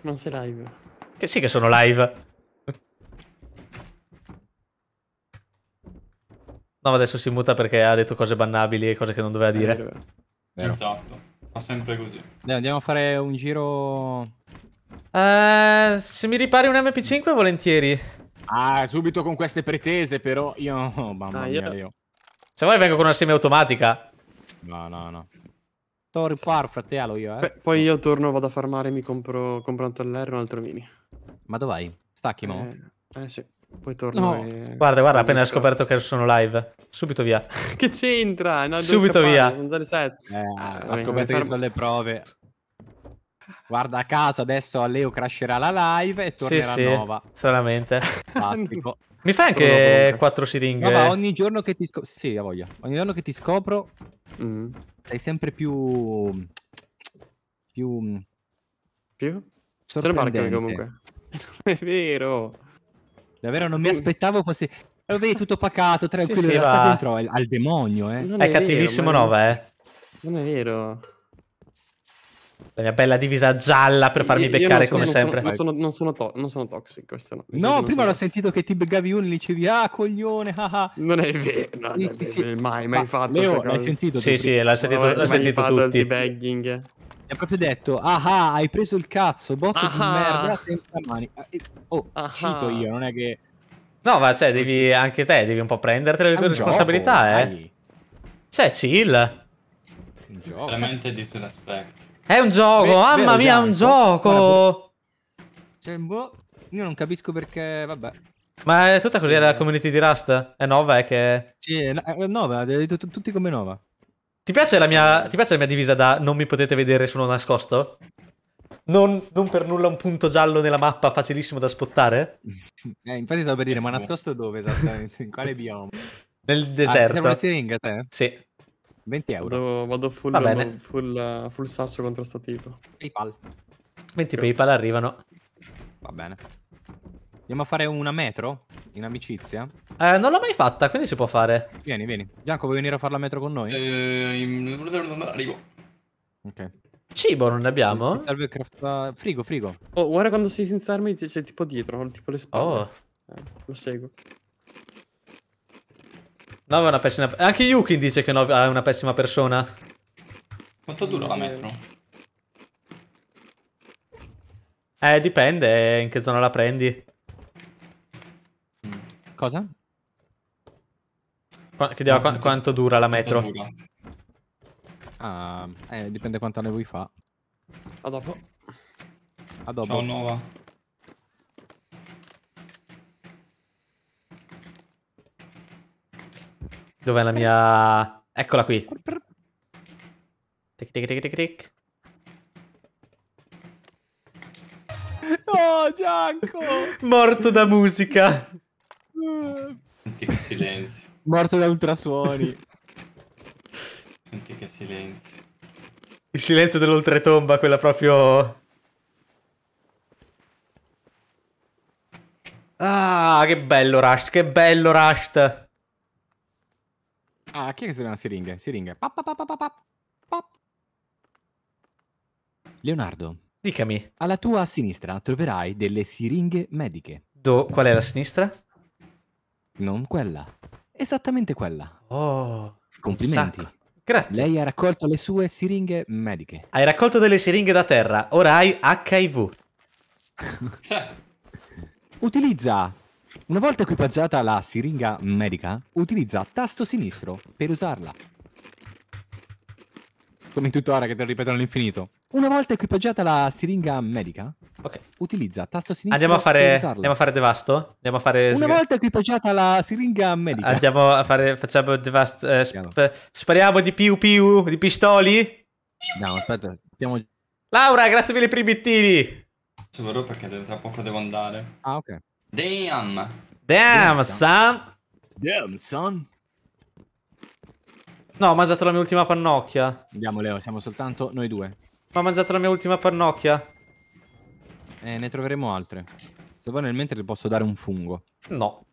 Non sei live. Che sì che sono live. No, adesso si muta perché ha detto cose bannabili e cose che non doveva dire. Esatto. Ma sempre così. Dai, andiamo a fare un giro... Uh, se mi ripari un MP5 volentieri. Ah, subito con queste pretese però io... Oh, [laughs] mamma ah, io... mia, io... Se vuoi vengo con una semiautomatica. No, no, no. Sto riparo, fratello io, eh. Beh, poi io torno, vado a farmare mi compro, compro un toller e un altro mini. Ma dov'hai? Stacchi, mo? Eh, eh sì. Poi torno. No. E... Guarda, guarda, appena ho scoperto che sono live. Subito via. [laughs] che c'entra? No, Subito via. Sono le 7. Eh, ah, ho scoperto che sono le prove. Guarda a caso, adesso a Leo crasherà la live e tornerà sì, sì, nuova. Stranamente. [laughs] Fantastico. Mi fai anche quattro siringhe. No, ogni giorno che ti scopro. Sì, a voglia. Ogni giorno che ti scopro. Mm. Sei sempre più. Più. Più? Sorprendente. Marca, comunque. non [laughs] è vero. Davvero non mi aspettavo fosse... Lo vedi tutto pacato, tranquillo, sì, sì, dentro al, al demonio, eh. È, è, cattivissimo vero, 9, eh. Non è vero. La mia bella divisa gialla per farmi io, beccare io come non sempre. Sono, non, sono, non, sono non sono toxic questa no. no prima l'ho sentito che ti beccavi uno e dicevi ah coglione. Ah, ah. Non è vero, non sì, è vero. Sì, mai, mai Ma fatto. Leo, l'hai sentito? Sì, sì, l'ho sentito, l'ho sentito tutti. Il debagging ha proprio detto, ah hai preso il cazzo, botto di merda senza mani. Ah, oh, Aha. cito io, non è che... No, ma cioè, devi anche te, devi un po' prenderti le tue responsabilità, gioco, eh. Dai. Cioè, chill. Un gioco. Veramente disaspect. È un gioco, Beh, mamma mia, è un gioco. Boh. Cioè, boh, io non capisco perché, vabbè. Ma è tutta così yes. la community di Rust? È Nova, è che... Sì, è Nova, tutti come Nova. Ti piace, mia, ti piace la mia, divisa da non mi potete vedere, sono nascosto? Non, non per nulla un punto giallo nella mappa, facilissimo da spottare? [laughs] Eh, infatti stavo per dire, ma eh. nascosto dove esattamente? In quale bioma? Nel ah, deserto. Ah, una siringa, te? Sì. 20 euro. Vado, vado full, Va bene. full, full sasso contro sto tipo. PayPal. 20 okay. PayPal arrivano. Va bene. Andiamo a fare una metro? In amicizia? Eh, non l'ho mai fatta, quindi si può fare. Vieni, vieni. Gianco, vuoi venire a fare la metro con noi? Eh, arrivo. Ok. Cibo non ne abbiamo? serve craft... Ah, frigo, frigo. Oh, guarda quando sei senza armi c'è tipo dietro, tipo le spalle. Oh. Eh, lo seguo. No, è una pessima... Anche Yukin dice che no, è una pessima persona. Quanto dura la eh. metro? Eh, dipende eh, in che zona la prendi. Cosa? Qu- chiedeva qu- quanto dura la metro. Ah, eh, dipende quanta ne vuoi fa. A dopo. A dopo. Ciao Nova. Dov'è la mia... Eccola qui. Tic tic tic tic tic. No, oh, Gianco! Morto da musica. Senti che silenzio. Morto da ultrasuoni. [laughs] Senti che silenzio. Il silenzio dell'oltretomba, quella proprio... Ah, che bello Rush, che bello Rush. Ah, chi è che suona una siringa? Siringa. Pap, pap, pap, Leonardo. Dicami. Alla tua sinistra troverai delle siringhe mediche. Do, qual è la sinistra? Non quella. Esattamente quella. Oh, complimenti. Grazie. Lei ha raccolto le sue siringhe mediche. Hai raccolto delle siringhe da terra, ora hai HIV. utilizza, una volta equipaggiata la siringa medica, utilizza tasto sinistro per usarla. Come in tuttora che te lo ripeto all'infinito. Una volta equipaggiata la siringa medica, okay. utilizza tasto sinistro andiamo a fare, Andiamo a fare devasto? Andiamo a fare... Una volta equipaggiata la siringa medica. Andiamo a fare... Facciamo devasto... Eh, sp spariamo di più più, di pistoli? No, aspetta, stiamo... Laura, grazie mille per i bittini! Solo perché tra poco devo andare. Ah, ok. Damn! Damn, Damn son! Damn, son! No, ho mangiato la mia ultima pannocchia. Andiamo, Leo, siamo soltanto noi due. Ma ha mangiato la mia ultima pannocchia. Eh, ne troveremo altre. Se vuoi nel mentre le posso dare un fungo. No.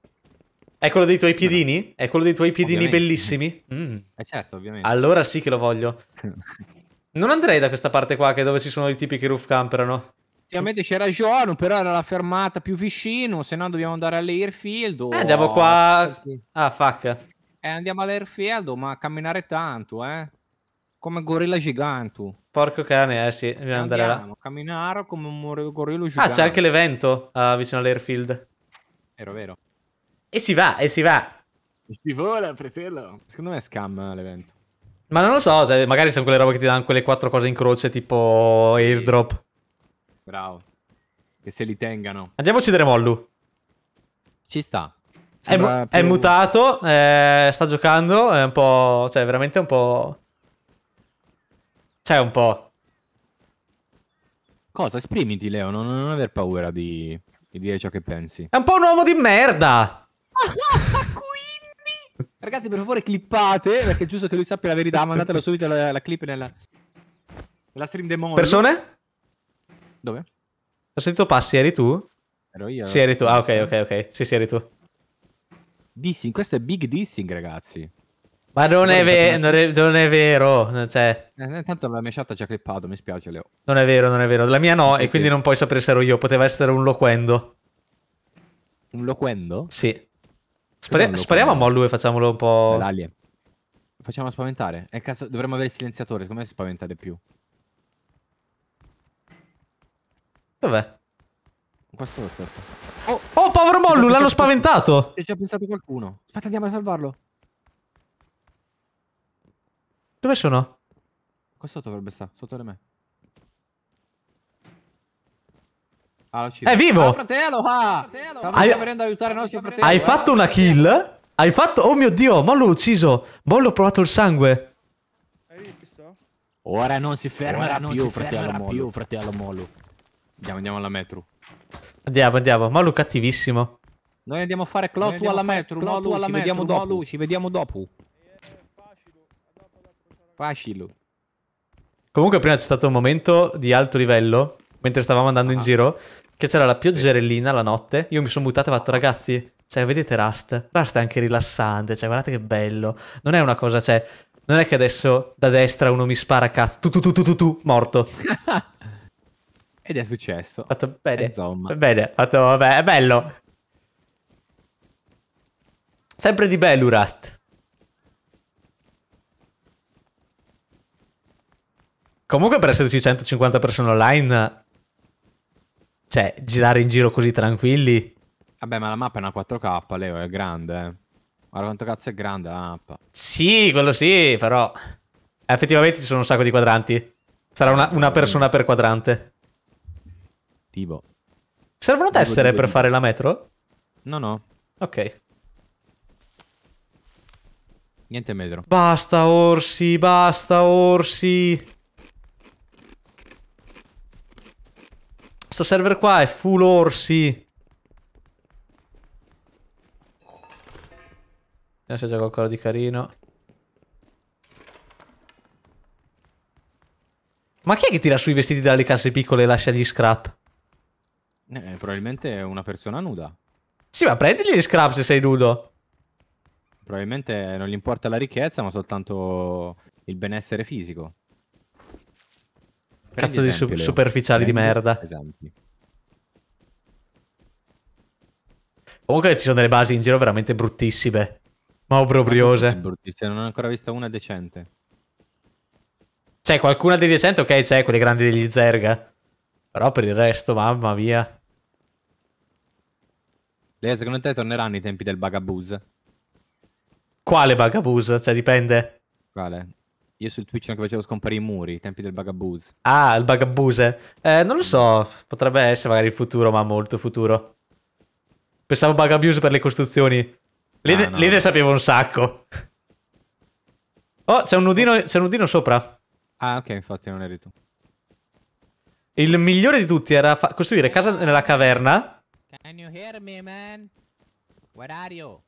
È quello dei tuoi piedini? È quello dei tuoi piedini ovviamente. bellissimi? Mm. Eh certo, ovviamente. Allora sì che lo voglio. [laughs] non andrei da questa parte qua, che è dove ci sono i tipi che roof camperano. Effettivamente c'era giorno, però era la fermata più vicino, se no dobbiamo andare all'airfield. O... Eh, andiamo qua... Ah, fuck. Eh, andiamo all'airfield, ma camminare tanto, eh. Come gorilla gigantu. Porco cane, eh sì, dobbiamo andare là. Camminare come un gorilla gigante. Ah, c'è anche l'evento uh, vicino all'airfield. Vero, vero. E si va, e si va. Si vola, fratello. Secondo me è scam eh, l'evento. Ma non lo so, cioè, magari sono quelle robe che ti danno quelle quattro cose in croce, tipo airdrop. Bravo. Che se li tengano. Andiamo a uccidere Mollu. Ci sta. È, mu- più... è mutato, eh, sta giocando, è un po'... Cioè, veramente un po' C'è un po'. Cosa? Esprimiti, Leo, non, non aver paura di, di, dire ciò che pensi. È un po' un uomo di merda! Quindi... Ragazzi, per favore, clippate, perché è giusto che lui sappia la verità. Mandatelo subito la, la clip nella, nella stream demo. Persone? Dove? Ho sentito passi, eri tu? Ero io. Sì, eri tu. Ah, ok, ok, ok. Sì, sì, eri tu. Dissing, questo è big dissing, ragazzi. Ma non è, ve- non, è, non è, vero, cioè... Eh, tanto la mia chat ha già clippato, mi spiace Leo. Non è vero, non è vero. La mia no, sì, e sì. quindi non puoi sapere se ero io. Poteva essere un loquendo. Un loquendo? Sì. Spari- spariamo a Mollu e facciamolo un po'... L'alien. Facciamo spaventare. È caso- dovremmo avere il silenziatore, secondo me si spaventa di più. Dov'è? Qua sotto. Oh, oh povero Mollu, l'hanno spaventato! C'è già pensato qualcuno. Aspetta, andiamo a salvarlo. Dove sono? Qua sotto dovrebbe stare, sotto di me. Ah, È eh, vivo! Ah, fratello, ah! Fratello, Hai... venendo ad aiutare il nostro fratello. Hai eh. fatto una kill? Hai fatto... Oh mio Dio, ma l'ho ucciso! Ma l'ho provato il sangue. Hai visto? Ora non si fermerà non più, si fratello fermerà più, fratello Molu. Andiamo, andiamo alla metro. Andiamo, andiamo. Molu cattivissimo. Noi andiamo a fare clotto alla metro, clotto alla metro, vediamo dopo. Ci vediamo dopo. Facilo. Comunque prima c'è stato un momento di alto livello, mentre stavamo andando ah. in giro, che c'era la pioggerellina la notte. Io mi sono buttato e ho fatto, ah. ragazzi, cioè, vedete Rust? Rust è anche rilassante, cioè, guardate che bello. Non è una cosa, cioè, non è che adesso da destra uno mi spara cazzo, tu tu tu tu tu, tu morto. [laughs] Ed è successo. Fatto bene. Eh, insomma. Bene, fatto, vabbè, è bello. Sempre di bello Rust. Comunque per esserci 150 persone online, cioè girare in giro così tranquilli. Vabbè, ma la mappa è una 4K, Leo, è grande. Eh. Guarda quanto cazzo è grande la mappa. Sì, quello sì, però... Effettivamente ci sono un sacco di quadranti. Sarà una, una persona per quadrante. Tipo. Servono tessere eh, per fare la metro? No, no. Ok. Niente metro. Basta orsi, basta orsi. Sto server qua è full orsi. Vediamo se c'è qualcosa di carino. Ma chi è che tira sui vestiti dalle casse piccole e lascia gli scrap? Eh, probabilmente è una persona nuda. Sì, ma prendili gli scrap se sei nudo. Probabilmente non gli importa la ricchezza, ma soltanto il benessere fisico. Cazzo di esempi, su- superficiali Prendi di merda. Esempi. Comunque ci sono delle basi in giro veramente bruttissime. Ma obbrobriose. Bruttissime, non ho ancora visto una decente. C'è qualcuna di decente, ok, c'è quelle grandi degli Zerga. Però per il resto, mamma mia. Leo, secondo te torneranno i tempi del Bagabuz? Quale Bagabuz? Cioè, dipende. Quale? Io su Twitch anche facevo scompare i muri, i tempi del bugabuse. Ah, il bugabuse. Eh, non lo so, potrebbe essere magari il futuro, ma molto futuro. Pensavo bugabuse per le costruzioni. Lì, ah, no. sapevo un sacco. Oh, c'è un, un, nudino, sopra. Ah, ok, infatti non eri tu. Il migliore di tutti era costruire casa nella caverna. Can you hear me, man? Where are you?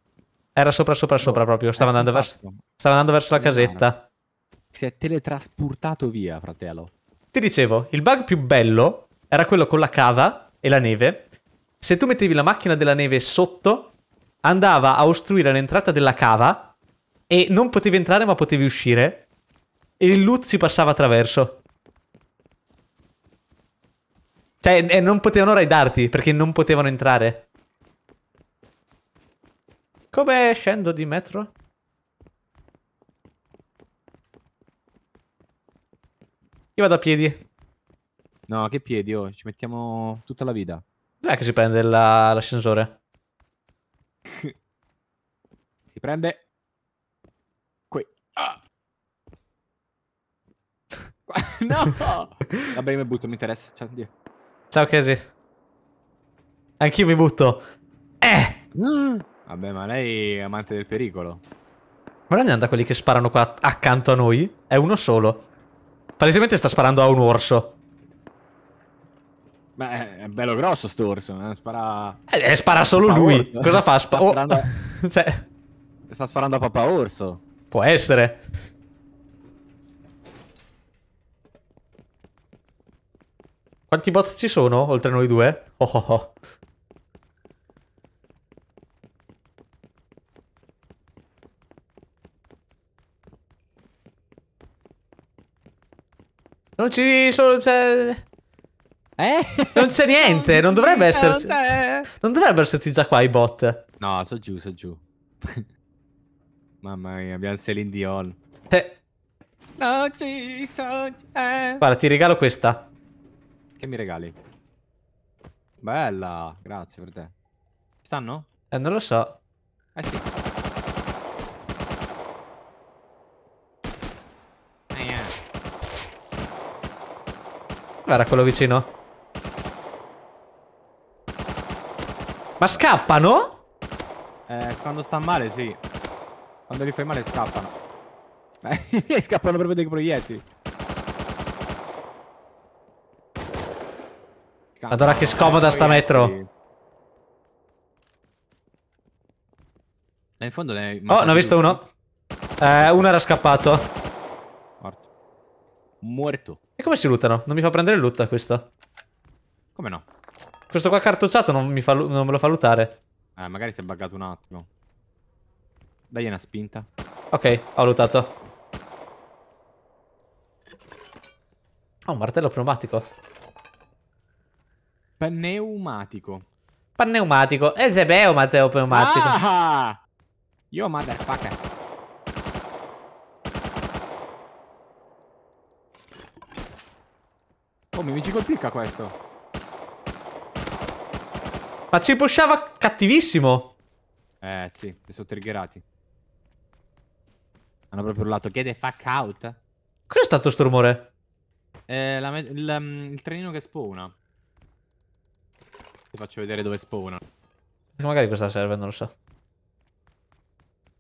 Era sopra, sopra, sopra proprio. Stava andando, verso, stava andando verso la casetta. Si è teletrasportato via, fratello. Ti dicevo, il bug più bello era quello con la cava e la neve. Se tu mettevi la macchina della neve sotto, andava a ostruire l'entrata della cava e non potevi entrare ma potevi uscire. E il loot ci passava attraverso. Cioè, eh, non potevano raidarti perché non potevano entrare. Come scendo di metro? Io vado a piedi. No, che piedi, oh? Ci mettiamo tutta la vita. Dov'è che si prende la... l'ascensore? [laughs] si prende... Qui. Ah. [laughs] no! Vabbè, io mi butto, mi interessa. Ciao, addio. Ciao, Casey. Anch'io mi butto. Eh! [gasps] Vabbè, ma lei è amante del pericolo. Guarda, non è da quelli che sparano qua accanto a noi? È uno solo. Palesemente sta sparando a un orso. Beh, è bello grosso sto orso. Eh? Spara... Eh, eh spara solo lui. Orso. Cosa fa? Spa... Sta, oh. sparando... Oh. [laughs] cioè... sta sparando a papà orso. Può essere. Quanti bot ci sono oltre noi due? Oh oh oh. Non ci sono... Cioè... Eh? Non c'è niente, non dovrebbe esserci... Cioè. Non dovrebbe esserci già qua i bot. No, so giù, so giù. [laughs] Mamma mia, abbiamo Celine Dion. Eh. Non ci sono... Eh. Guarda, ti regalo questa. Che mi regali? Bella, grazie per te. Stanno? Eh, non lo so. Eh sì. Guarda quello vicino. Ma scappano? Eh, quando sta male, sì. Quando li fai male scappano. [laughs] Eh, scappano proprio dei proiettili. Madonna che scomoda sta metro. Eh, in fondo ne Oh, ne ho visto uno. Eh, uno era scappato. Morto. Muerto. E come si lootano? Non mi fa prendere il loot questo. Come no? Questo qua cartocciato non, mi fa, non me lo fa lootare. Eh, magari si è buggato un attimo. Dai una spinta. Ok, ho lootato. Ho oh, un martello pneumatico. Pneumatico. Pneumatico. E se beh, Matteo pneumatico. Ah! Io motherfucker. Oh, mi vinci col picca questo. Ma ci pushava cattivissimo. Eh, sì, ti sono triggerati. Hanno proprio urlato, get the fuck out. Cos'è stato sto rumore? Eh, la, il, um, il trenino che spawna. Ti faccio vedere dove spawna. Magari questa serve, non lo so.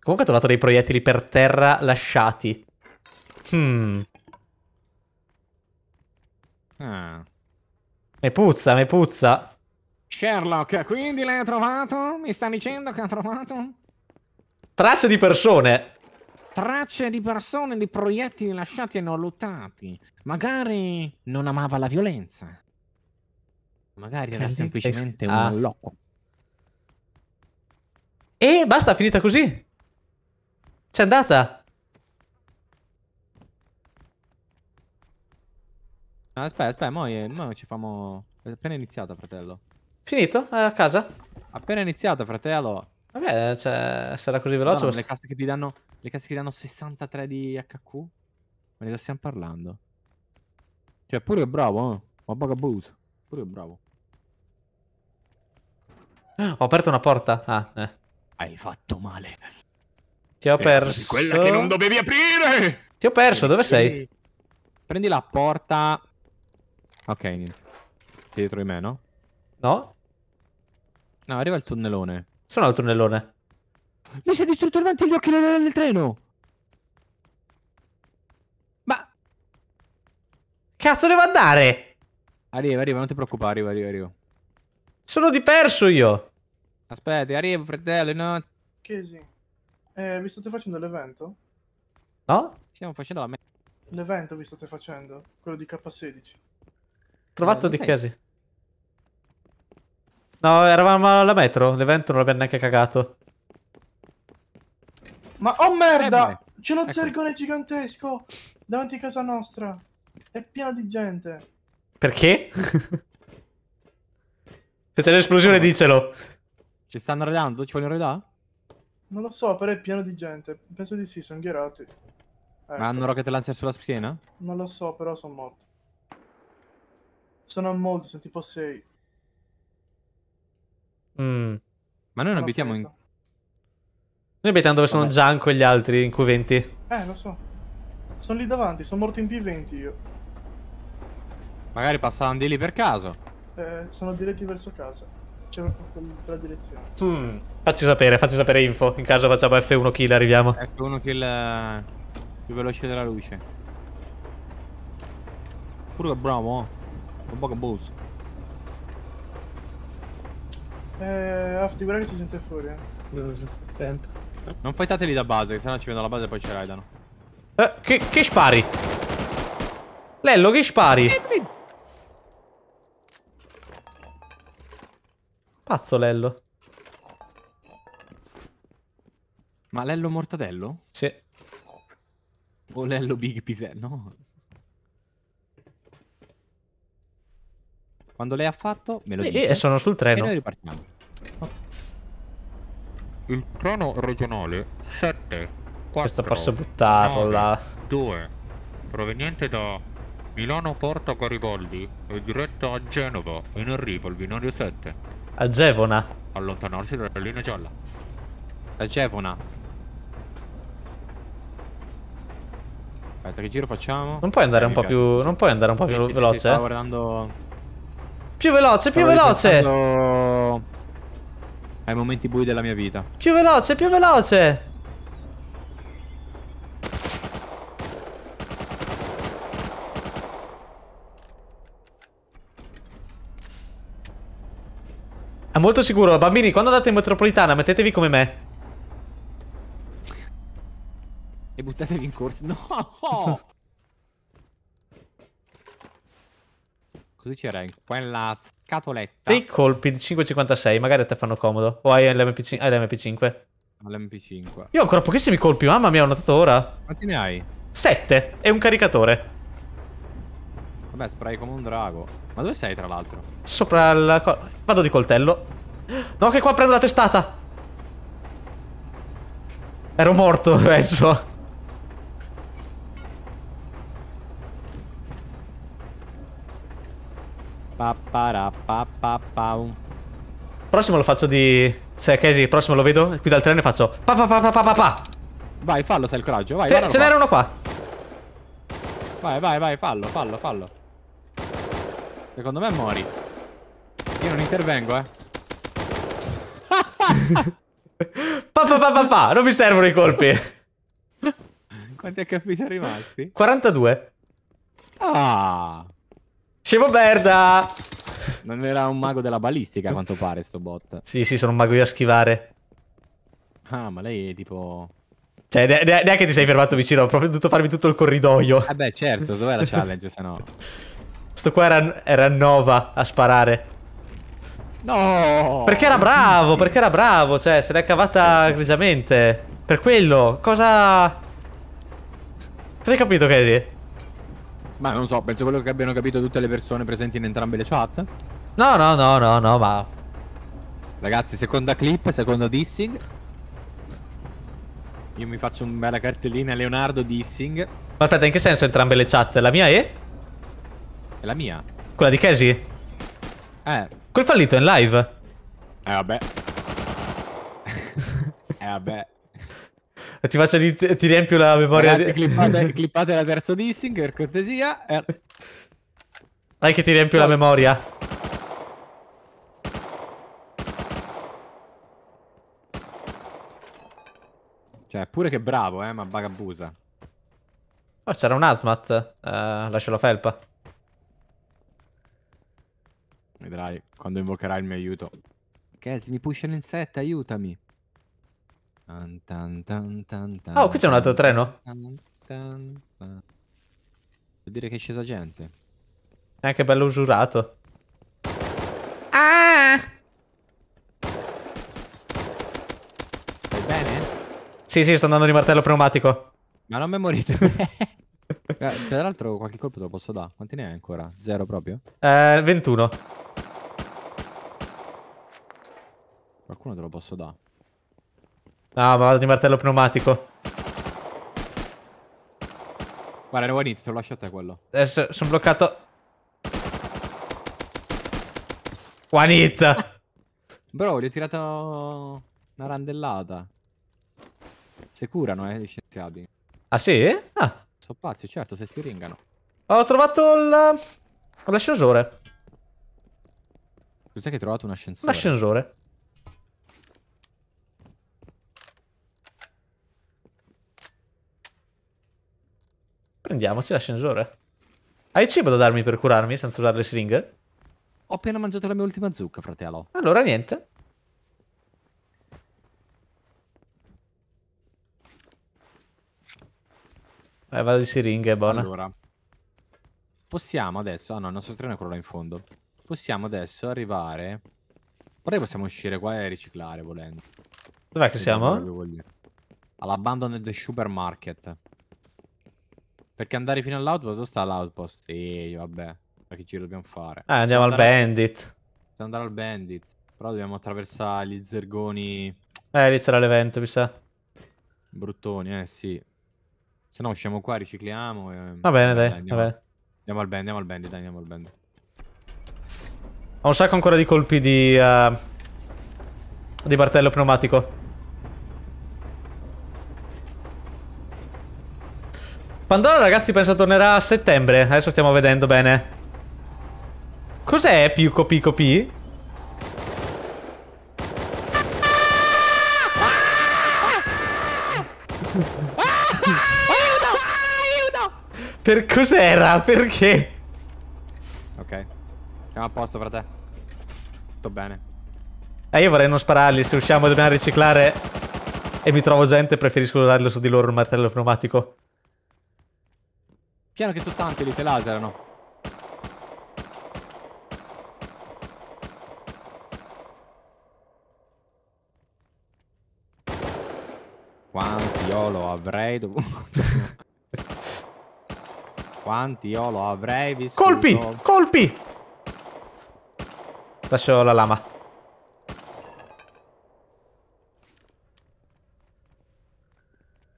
Comunque ho trovato dei proiettili per terra lasciati. Hmm. Ah. Me puzza, me puzza. Sherlock, quindi l'hai trovato? Mi sta dicendo che ha trovato? Tracce di persone. Tracce di persone, di proiettili lasciati e non lottati. Magari non amava la violenza. Magari era semplicemente un ah. loco. E basta, finita così. C'è andata. Ah, aspetta, aspetta, mo, è, eh, mo ci famo... È appena iniziato, fratello. Finito? È a casa? Appena iniziato, fratello. Vabbè, cioè, sarà così veloce. No, le casse che ti danno... Le casse che ti danno 63 di HQ? Ma di cosa stiamo parlando? Cioè, pure è bravo, eh. Ma bugabuse. Pure è bravo. Ah, ho aperto una porta. Ah, eh. Hai fatto male. Ti ho eh, perso. Quella che non dovevi aprire! Ti ho perso, dove sei? Prendi la porta Ok, niente. dietro di me, no? No. No, arriva il tunnelone. Sono al tunnelone. Mi si è distrutto davanti agli occhi del, del treno. Ma... Cazzo devo andare? Arriva, arriva, non ti preoccupare, arriva, arriva, arriva. Sono perso io. Aspetta, arrivo, fratello, no. Che Eh, vi state facendo l'evento? No? Stiamo facendo la me... L'evento vi state facendo? Quello di K16. Trovato di casi. No, eravamo alla metro. L'evento non l'abbiamo neanche cagato. Ma oh merda! Eh C'è uno ecco. zergone gigantesco davanti a casa nostra. È pieno di gente. Perché? [laughs] Se c'è l'esplosione, dicelo. Ci stanno redando? Ci vogliono redare? Non lo so, però è pieno di gente. Penso di sì, sono ghierati. Ecco. Ma hanno ecco. rocket lancer sulla schiena? Non lo so, però sono morto. Sono molti, sono tipo 6. Mm. Ma noi non abitiamo in... Noi abitiamo dove sono Vabbè. Gianco e gli altri in Q20. Eh, lo so. Sono lì davanti, sono morto in P20 io. Magari passavano di lì per caso. Eh, sono diretti verso casa. C'è quella direzione. Mm. Facci sapere, facci sapere info. In caso facciamo F1 kill, arriviamo. F1 kill eh, più veloce della luce. Pure bravo. Oh. Non bug un boss. Eh, Afti, guarda che ci sente fuori, eh. Sento. Non fightateli da base, che sennò ci vedono alla base e poi ci raidano. Eh, che, che spari? Lello, che spari? Eh, Pazzo Lello. Ma Lello Mortadello? Sì. O Lello Big Pisello? No. Quando lei ha fatto, me lo e, dice. E sono sul treno. E noi ripartiamo. Il treno regionale 7. 4, Questo posso buttarlo 9, là. 2. Proveniente da Milano Porta Garibaldi e diretto a Genova in arrivo al binario 7. A Gevona. Allontanarsi dalla linea gialla. Da Gevona. Aspetta, che giro facciamo? Non puoi andare eh, un po' più. Non puoi andare un po' più veloce? Stavo eh? guardando. Più veloce, Stavo più veloce. Ripensando... Ai momenti bui della mia vita. Più veloce, più veloce. È molto sicuro. Bambini, quando andate in metropolitana, mettetevi come me. E buttatevi in corsa. No! [laughs] Così c'era in quella scatoletta. Dei colpi di 5,56, magari a te fanno comodo. O hai l'MP5. Hai l'MP5. L'MP5. Io ho ancora pochissimi colpi, mamma mia, ho notato ora. Quanti ne hai? 7 e un caricatore. Vabbè, spray come un drago. Ma dove sei, tra l'altro? Sopra il... Vado di coltello. No, che qua prendo la testata! Ero morto, penso. [laughs] Prossimo lo faccio di... Se Casey, prossimo lo vedo qui dal treno e faccio... Pa, pa, pa, pa, pa, pa, Vai, fallo se hai il coraggio, vai. ce n'era uno qua. Vai, vai, vai, fallo, fallo, fallo. Secondo me mori. Io non intervengo, eh. pa, pa, pa, pa, pa, non mi servono i colpi. [laughs] Quanti HP sono rimasti? 42. Ah. Scemo merda! Non era un mago della balistica, a quanto pare, sto bot. Sì, sì, sono un mago io a schivare. Ah, ma lei è tipo... Cioè, ne ne neanche ti sei fermato vicino, ho proprio dovuto farmi tutto il corridoio. Eh beh, certo, dov'è la challenge, se no? Questo qua era, era Nova a sparare. No! Perché era bravo, perché era bravo, cioè, se l'è cavata grigiamente. Per quello, cosa... Cosa hai capito, Casey? Ma non so, penso quello che abbiano capito tutte le persone presenti in entrambe le chat. No, no, no, no, no, ma... Ragazzi, seconda clip, secondo dissing. Io mi faccio una bella cartellina, Leonardo dissing. Ma aspetta, in che senso entrambe le chat? La mia è? È la mia. Quella di Casey? Eh. Quel fallito è in live. Eh, vabbè. [laughs] eh, vabbè ti, faccio di, ti riempio la memoria. Ragazzi, di... clippate, [laughs] clippate la terza dissing per cortesia. Dai che ti riempio oh. la memoria. Cioè, pure che bravo, eh, ma bagabusa. Oh, c'era un Asmat. Uh, eh, lascia la felpa. Vedrai quando invocherà il mio aiuto. Kes, mi pusha l'insetta, aiutami. Tan, tan, tan, tan, tan, oh, qui c'è un altro treno. Vuol dire che è scesa gente. È anche bello usurato. Ah! Stai bene? Sì, sì, sto andando di martello pneumatico. Ma non mi è morito. [laughs] Eh, tra l'altro qualche colpo te lo posso dare. Quanti ne hai ancora? Zero proprio? Eh, 21. Qualcuno te lo posso dare. No, ah, ma vado di martello pneumatico. Guarda, ne vuoi inizio, lascia a te quello. Adesso sono bloccato. Juanita! [laughs] Bro, gli ho tirato una randellata. Se curano, eh, gli scienziati. Ah, sì? Ah. Sono pazzi, certo, se si ringano. Ho trovato il... l'ascensore. Cos'è che hai trovato un ascensore? Un ascensore. Prendiamoci l'ascensore. Hai cibo da darmi per curarmi senza usare le siringhe? Ho appena mangiato la mia ultima zucca, fratello. Allora niente. Vai, vado di siringhe, è buona. Allora. Possiamo adesso... Ah no, il nostro treno è quello là in fondo. Possiamo adesso arrivare... Ora possiamo uscire qua e riciclare, volendo. Dov'è che siamo? All'abandoned supermarket. Perché andare fino all'outpost sta l'outpost? Ehi, vabbè. Ma che ci dobbiamo fare? Eh, andiamo al bandit. Possiamo andare al bandit. Però dobbiamo attraversare gli zergoni. Eh, lì inizierà l'evento, mi sa. Bruttoni, eh, sì. Se no usciamo qua, ricicliamo. E... Va bene, dai. dai andiamo, andiamo al bandit, andiamo al bandit, dai, andiamo al bandit. Ho un sacco ancora di colpi di... Uh, di martello pneumatico. Pandora ragazzi penso tornerà a settembre Adesso stiamo vedendo bene Cos'è più copi copi? Aiuto! Aiuto! Per cos'era? Perché? Ok. Siamo a posto, frate. Tutto bene. Eh, io vorrei non spararli. Se usciamo dobbiamo riciclare e mi trovo gente, preferisco usarlo su di loro un martello pneumatico. Piano che sono tanti lì, te laserano. Quanti io lo avrei dovuto... [laughs] Quanti io lo avrei visto... Colpi! Colpi! Lascio la lama.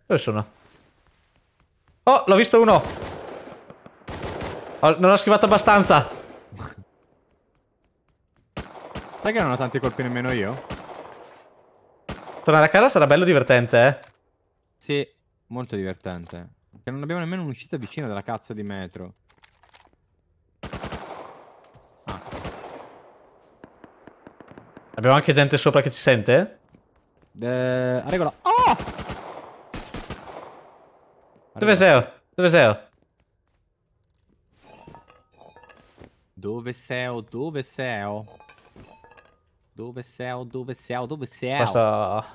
Dove sono? Oh, l'ho visto uno! Non ho schivato abbastanza. Sai che non ho tanti colpi nemmeno io? Tornare a casa sarà bello divertente, eh? Sì, molto divertente. Che non abbiamo nemmeno un'uscita vicina dalla cazzo di metro. Ah. Abbiamo anche gente sopra che ci sente? Eh, a regola. Ah! Oh! Dove sei? Dove oh? sei? Dove sei? Dove sei? Dove sei? Dove sei? Dove sei? Passa...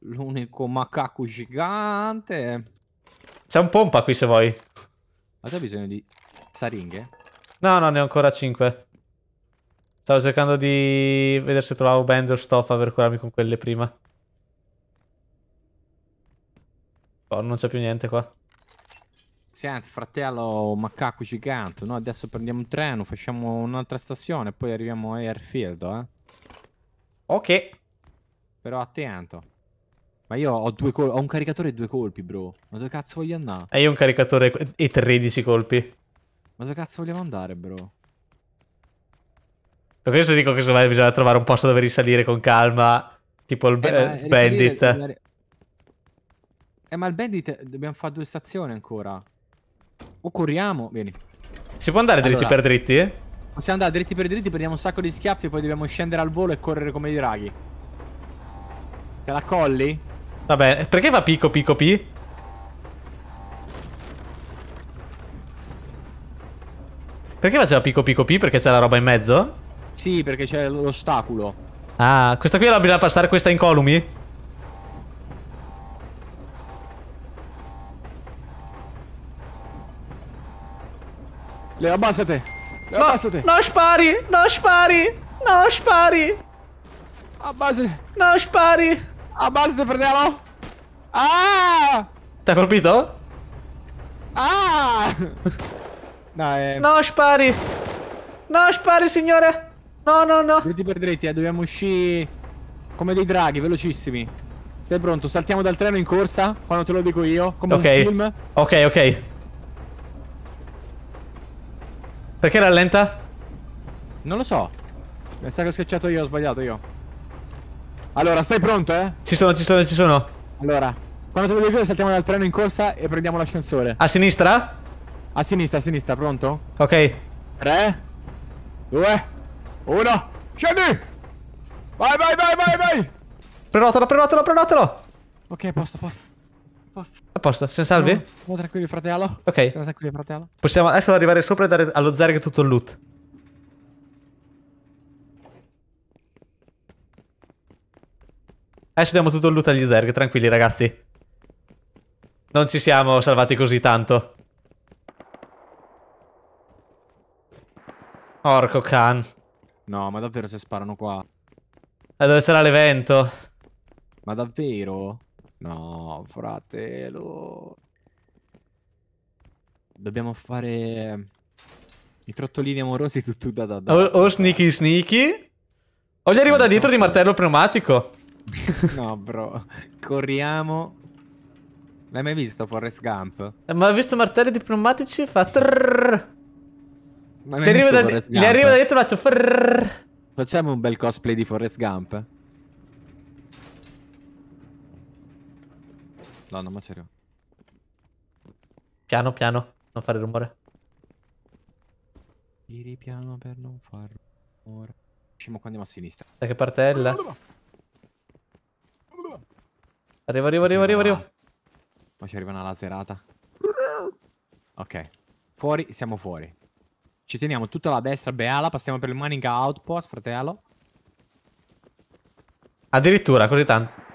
L'unico macaco gigante. C'è un pompa qui se vuoi. Ma tu hai bisogno di saringhe? No, no, ne ho ancora 5. Stavo cercando di vedere se trovavo Bender Stoffa per curarmi con quelle prima. Oh, non c'è più niente qua. Senti, fratello, macaco gigante, no? Adesso prendiamo un treno, facciamo un'altra stazione e poi arriviamo a Airfield, eh? Ok. Però attento. Ma io ho, due col- ho un caricatore e due colpi, bro. Ma dove cazzo voglio andare? E eh, io ho un caricatore e 13 colpi. Ma dove cazzo vogliamo andare, bro? Per questo dico che secondo me bisogna trovare un posto dove risalire con calma, tipo il, eh, eh, bandit. Risalire, eh ma il bandit dobbiamo fare due stazioni ancora. O corriamo, vieni. Si può andare allora, dritti per dritti? Eh? Possiamo andare dritti per dritti, prendiamo un sacco di schiaffi e poi dobbiamo scendere al volo e correre come i draghi. Te la colli? Vabbè, perché va picco picco pi? Perché faceva picco picco pi? Perché c'è la roba in mezzo? Sì, perché c'è l'ostacolo. Ah, questa qui la dobbiamo passare questa in columi? Leo, abbassate. Leo, no, abbassate. No, spari. Non spari. No, spari. Abbassate. No, spari. Abbassate, prendiamo. Ah! Ti ha colpito? Ah! [laughs] Dai. No, spari. No, spari, signore. No, no, no. Dritti ti dritti, eh. Dobbiamo uscire come dei draghi, velocissimi. Sei pronto? Saltiamo dal treno in corsa, quando te lo dico io, come okay. un film. Ok, ok. Perché rallenta? Non lo so. Mi sa che ho schiacciato io, ho sbagliato io. Allora, stai pronto, eh? Ci sono, ci sono, ci sono. Allora, quando te lo saltiamo dal treno in corsa e prendiamo l'ascensore. A sinistra? A sinistra, a sinistra, pronto? Ok. 3, 2, 1, scendi! Vai, vai, vai, vai, vai! Prenotalo, prenotalo, prenotalo! Ok, posto, posto. Posto. A posto, sei salvi? Siamo no, tranquilli, fratello. Ok. Siamo tranquilli, fratello. Possiamo adesso arrivare sopra e dare allo Zerg tutto il loot. Adesso diamo tutto il loot agli Zerg, tranquilli ragazzi. Non ci siamo salvati così tanto. Porco Khan. No, ma davvero se sparano qua? E dove sarà l'evento? Ma davvero? No, fratello. Dobbiamo fare i trottolini amorosi tutto da da da. O, oh, o oh, sneaky sneaky. O oh, gli arrivo no, da dietro no, di martello pneumatico. [laughs] no, bro. Corriamo. L'hai mai visto Forrest Gump? Eh, ma ho visto martelli pneumatici fa trrrr. Gli arrivo da dietro e faccio frrrr. Facciamo un bel cosplay di Forrest Gump. L'hanno, ma serio. Piano, piano. Non fare rumore. Giri piano per non far rumore. Scemo qua andiamo a sinistra. Da che parte è là? Arrivo, arrivo, arrivo, arrivo, arrivo. Poi ci arriva una laserata. Ok. Fuori, siamo fuori. Ci teniamo tutta la destra, Beala. Passiamo per il Manica Outpost, fratello. Addirittura, così tanto.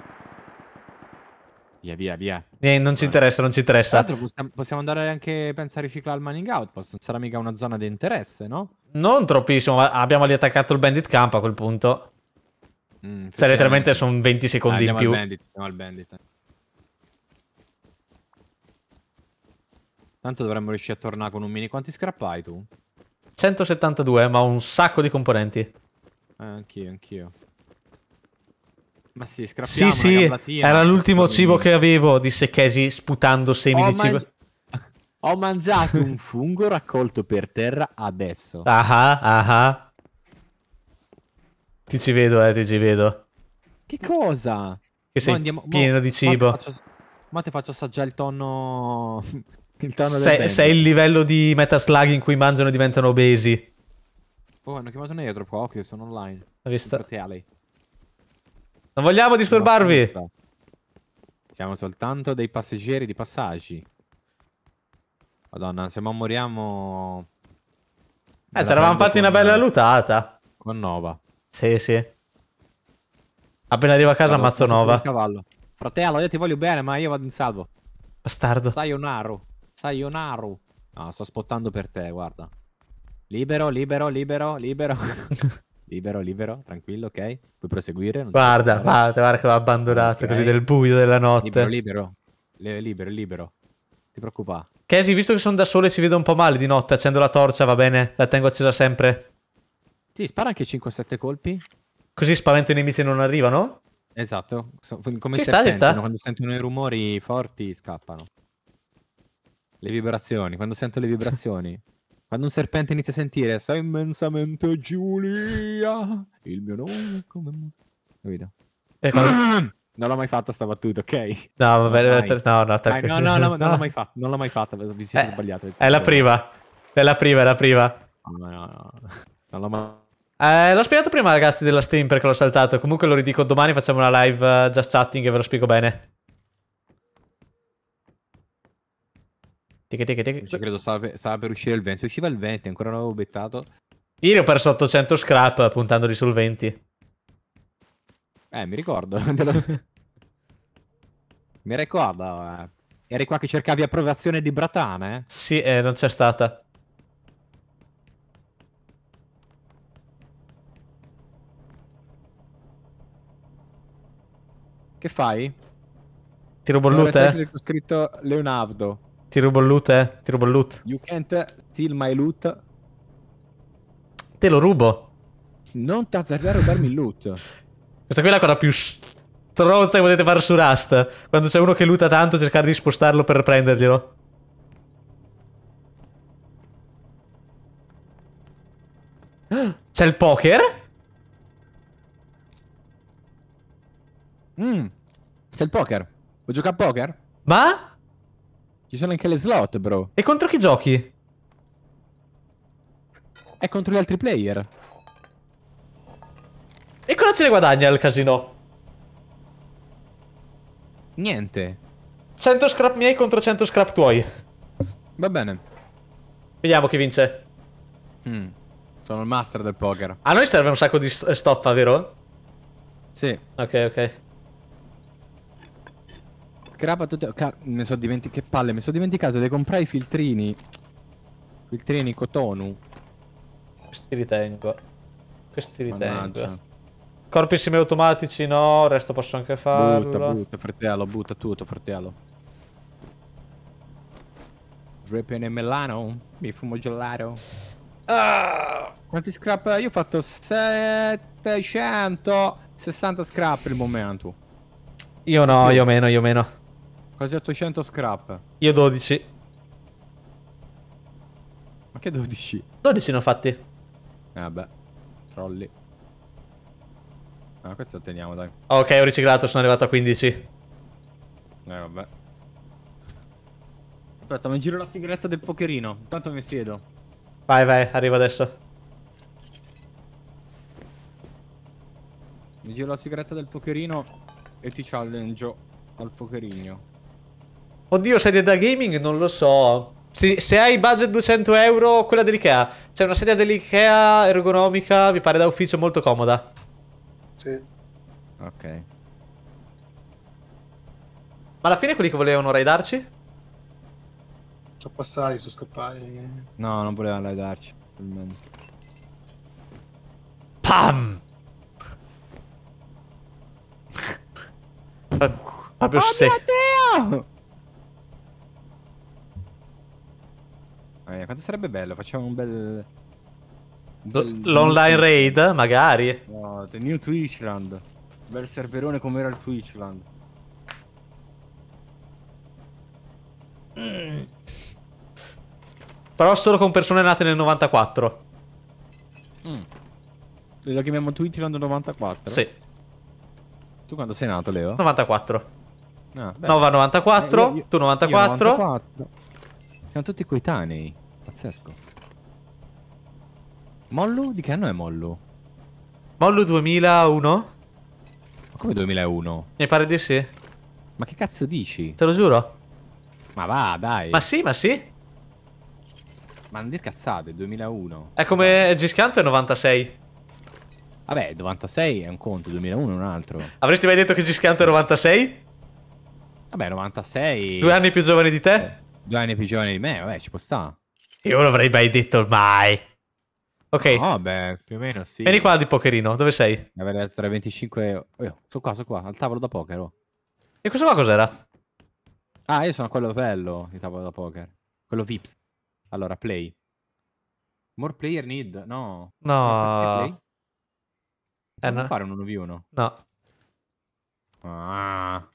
Via, via, via. Eh, non ci interessa, non ci interessa. possiamo andare anche, pensare a riciclare il mining outpost. Non sarà mica una zona di interesse, no? Non troppissimo, ma abbiamo lì attaccato il bandit camp a quel punto. Mm, cioè, letteralmente sono 20 secondi ah, in più. Al bandit, andiamo al bandit. Tanto dovremmo riuscire a tornare con un mini. Quanti scrappai tu? 172, ma un sacco di componenti. Eh, anch'io, anch'io. Ma sì, scrappiamo Sì, sì, gablatina, era eh, l'ultimo cibo che avevo, disse Casey sputando semi oh, di cibo. ho mangiato un fungo raccolto per terra adesso. Ah ah, ah ah. Ti ci vedo, eh, ti ci vedo. Che cosa? Che sei andiamo, pieno mo, di cibo. Ma ti, faccio, assaggiare il tonno... [laughs] Il tonno sei, sei il livello di metaslag in cui mangiano e diventano obesi. Oh, hanno chiamato un aereo qua, ah, ok, sono online. Ho visto. Fratelli. Non vogliamo disturbarvi. Siamo soltanto dei passeggeri di passaggi. Madonna, se non moriamo... Eh, ci eravamo fatti una bella lutata. Con Nova. Sì, sì. Appena arrivo a casa ammazzo Nova. Cavallo. Fratello, io ti voglio bene, ma io vado in salvo. Bastardo. Sayonaru. Sayonaru. No, sto spottando per te, guarda. Libero, libero, libero, libero. [laughs] Libero, libero, tranquillo, ok? Puoi proseguire. Guarda, guarda, guarda che l'ho abbandonato okay. così nel buio della notte. Libero, libero, libero, libero. Ti preoccupa. Casey, visto che sono da solo e ci vedo un po' male di notte, accendo la torcia, va bene? La tengo accesa sempre. Sì, spara anche 5-7 colpi. Così spavento i nemici e non arrivano? Esatto, come ci sta, ci sta. quando sentono i rumori forti scappano. Le vibrazioni, quando sento le vibrazioni quando un serpente inizia a sentire sai immensamente Giulia, il mio nome come... Capito? Eh, quando... [clears throat] Non l'ho mai fatta sta battuta, ok? No, vabbè, no, no, te... no, no, no, no, non l'ho mai fatta, non l'ho mai fatta, vi siete eh, sbagliati. È la prima, è la prima, è la prima. No, no, no, non l'ho mai... Eh, l'ho spiegato prima ragazzi della Steam perché l'ho saltato, comunque lo ridico domani, facciamo una live uh, just chatting e ve lo spiego bene. Tic, tic, tic. Cioè, credo stava per, stava per uscire il 20. Se usciva il 20, ancora non l'avevo bettato. Ieri ho perso 800 scrap puntandoli sul 20. Eh, mi ricordo. [laughs] mi ricordo. Eh. Eri qua che cercavi approvazione di Bratane? Eh? Sì, eh, non c'è stata. Che fai? Ti rubo il bollute? Eh? Ho scritto Leonardo. Ti rubo il loot, eh. Ti rubo il loot. You can't steal my loot. Te lo rubo. Non t'azzardare a rubarmi il loot. Questa qui è la cosa più stronza che potete fare su Rust. Quando c'è uno che luta tanto, cercare di spostarlo per prenderglielo. C'è il poker? Mm. C'è il poker. Vuoi giocare a poker? Ma? Ci sono anche le slot, bro. E contro chi giochi? È contro gli altri player. E cosa ce ne guadagna il casino? Niente. 100 scrap miei contro 100 scrap tuoi. Va bene. Vediamo chi vince. Mm. Sono il master del poker. A noi serve un sacco di stoffa, vero? Sì. Ok, ok. Grappa tutte... mi sono dimenticato... Che palle, mi sono dimenticato di comprare i filtrini. Filtrini Cotonu. Questi ritengo. Questi ritengo. Mannaggia. Corpi semiautomatici no, il resto posso anche farlo. Butta, butta, fratello, butta tutto, fratello. Dripping e melano, mi fumo gelato. Ah! Quanti scrap? Io ho fatto 760 scrap il momento. Io no, io meno, io meno. Quasi 800 scrap. Io 12. Ma che 12? 12 ne ho fatti. Eh, vabbè, trolli. No, ah, questo lo teniamo, dai. Ah, ok, ho riciclato, sono arrivato a 15. Eh, vabbè. Aspetta, mi giro la sigaretta del pokerino. Intanto mi siedo. Vai, vai, arrivo adesso. Mi giro la sigaretta del pokerino e ti challenge al pokerino. Oddio, sedia da gaming? Non lo so. Se, se hai budget 200 euro, quella dell'Ikea. C'è una sedia dell'Ikea ergonomica, mi pare da ufficio, molto comoda. Sì. Ok. Ma alla fine quelli che volevano raidarci? Ci ho passati, su scappati. No, non volevano raidarci. PAM! [laughs] Proprio secco. Eh, quanto sarebbe bello, facciamo un bel... L'online raid, magari. No, The New Twitchland. Bel serverone come era il Twitchland. Mm. Però solo con persone nate nel 94. Mm. Lo chiamiamo Twitchland 94? Sì. Tu quando sei nato, Leo? 94. Ah, 9 94, eh, io, tu 94. 94. Siamo tutti coetanei. Pazzesco. Mollo? Di che anno è Mollo? Mollo 2001? Ma come 2001? Mi pare di sì. Ma che cazzo dici? Te lo giuro. Ma va, dai. Ma sì, ma sì. Ma non dir cazzate, 2001. È come Giscanto è 96. Vabbè, 96 è un conto, 2001 è un altro. Avresti mai detto che Giscanto è 96? Vabbè, 96... Due anni più giovane di te? Eh. Due anni più giovane di me, vabbè, ci può stare. Io non avrei mai detto mai. Ok. No, beh, più o meno sì. Vieni qua di pokerino, dove sei? Avrei detto tra 25... Oh, io, sono qua, sono qua, al tavolo da poker, oh. E questo qua cos'era? Ah, io sono quello bello, il tavolo da poker. Quello Vips. Allora, play. More player need, no. No. Eh, no. fare un 1v1? No. Ah.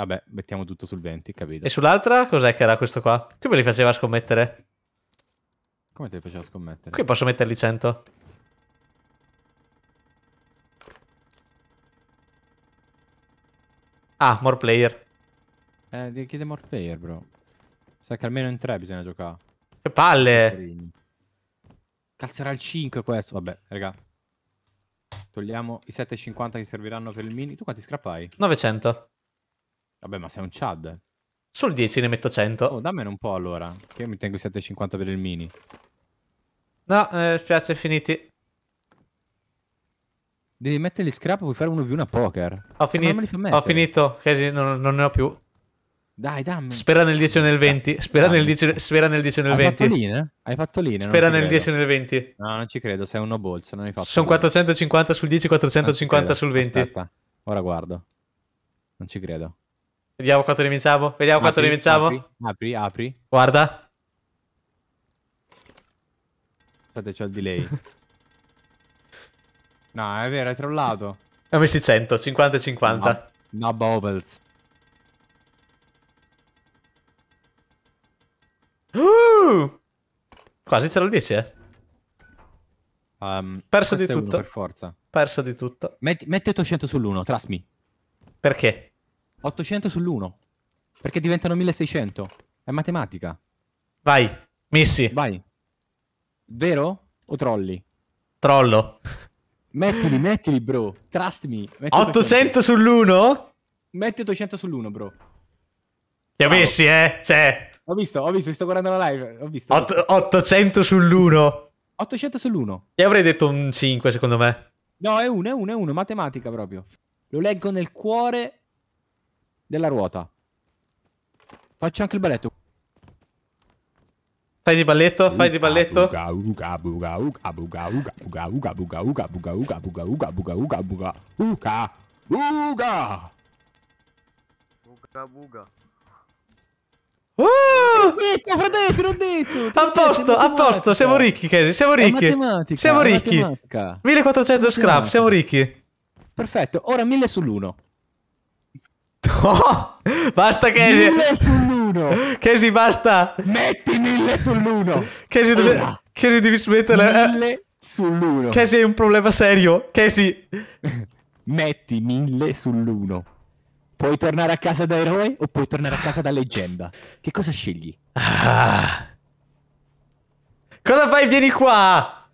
Vabbè, mettiamo tutto sul 20, capito. E sull'altra cos'è che era questo qua? Che me li faceva scommettere? Come te li faceva scommettere? Qui posso metterli 100. Ah, more player. Eh, chiede more player, bro. Sai che almeno in 3 bisogna giocare. Che palle! Calzerà il 5 questo. Vabbè, raga. Togliamo i 7,50 che serviranno per il mini. Tu quanti scrappai? 900. Vabbè, ma sei un Chad. Sul 10 ne metto 100. Oh, dammene un po' allora, che io mi tengo i 7,50 per il mini. No, eh, piace, finiti. Devi mettere gli scrap, puoi fare uno più una poker. Ho eh, finito, ho finito, Casey, non, non, ne ho più. Dai, dammi. Spera nel 10 o nel 20. Spera, nel 10, spera nel 10 o nel hai 20. Fatto linee? Hai fatto lì, Spera nel credo. 10 o nel 20. No, non ci credo, sei un no balls, non hai fatto. Sono 450 sul 10, 450 sul 20. Aspetta, ora guardo. Non ci credo. Vediamo quanto ne vinciamo. Vediamo apri, quanto ne vinciamo. Apri, apri, apri. Guarda. Aspetta, c'ho il delay. [laughs] no, è vero, hai trollato. ho messi 100, 50 e 50. No, no bubbles. Uh! Quasi ce lo dici, eh. Um, Perso di tutto. Per forza. Perso di tutto. Metti, metti 800 sull'1, trust me. Perché? 800 sull'1. Perché diventano 1600. È matematica. Vai, missi. Vai. Vero o trolli? Trollo. Mettili, mettili, bro. Trust me. Metti 800 sull'1? Metti 800 sull'1, bro. Li messi eh? Cioè. Ho visto, ho visto, sto guardando la live. Ho visto. Ho 800 sull'1. 800 sull'1. e avrei detto un 5, secondo me. No, è 1, è 1, è 1. Matematica proprio. Lo leggo nel cuore della ruota. Faccio anche il balletto. Fai di balletto, fai di balletto. Uga, uga. Uga, buga. Detto, fratello, l'ho detto! A posto, a posto, siamo ricchi, Casey, siamo ricchi. Siamo ricchi. 1400 scrap, siamo ricchi. Perfetto, ora 1000 sull'1. [laughs] Oh, basta Casey. Mille sull'1. Casey, basta. Metti mille sull'uno. Casey, deve... Casey, devi smettere. Eh. Mille sull'uno. Casey, hai un problema serio. Casey. Metti mille sull'uno. Puoi tornare a casa da eroe o puoi tornare a casa da leggenda? Che cosa scegli? Ah. Cosa fai? Vieni qua!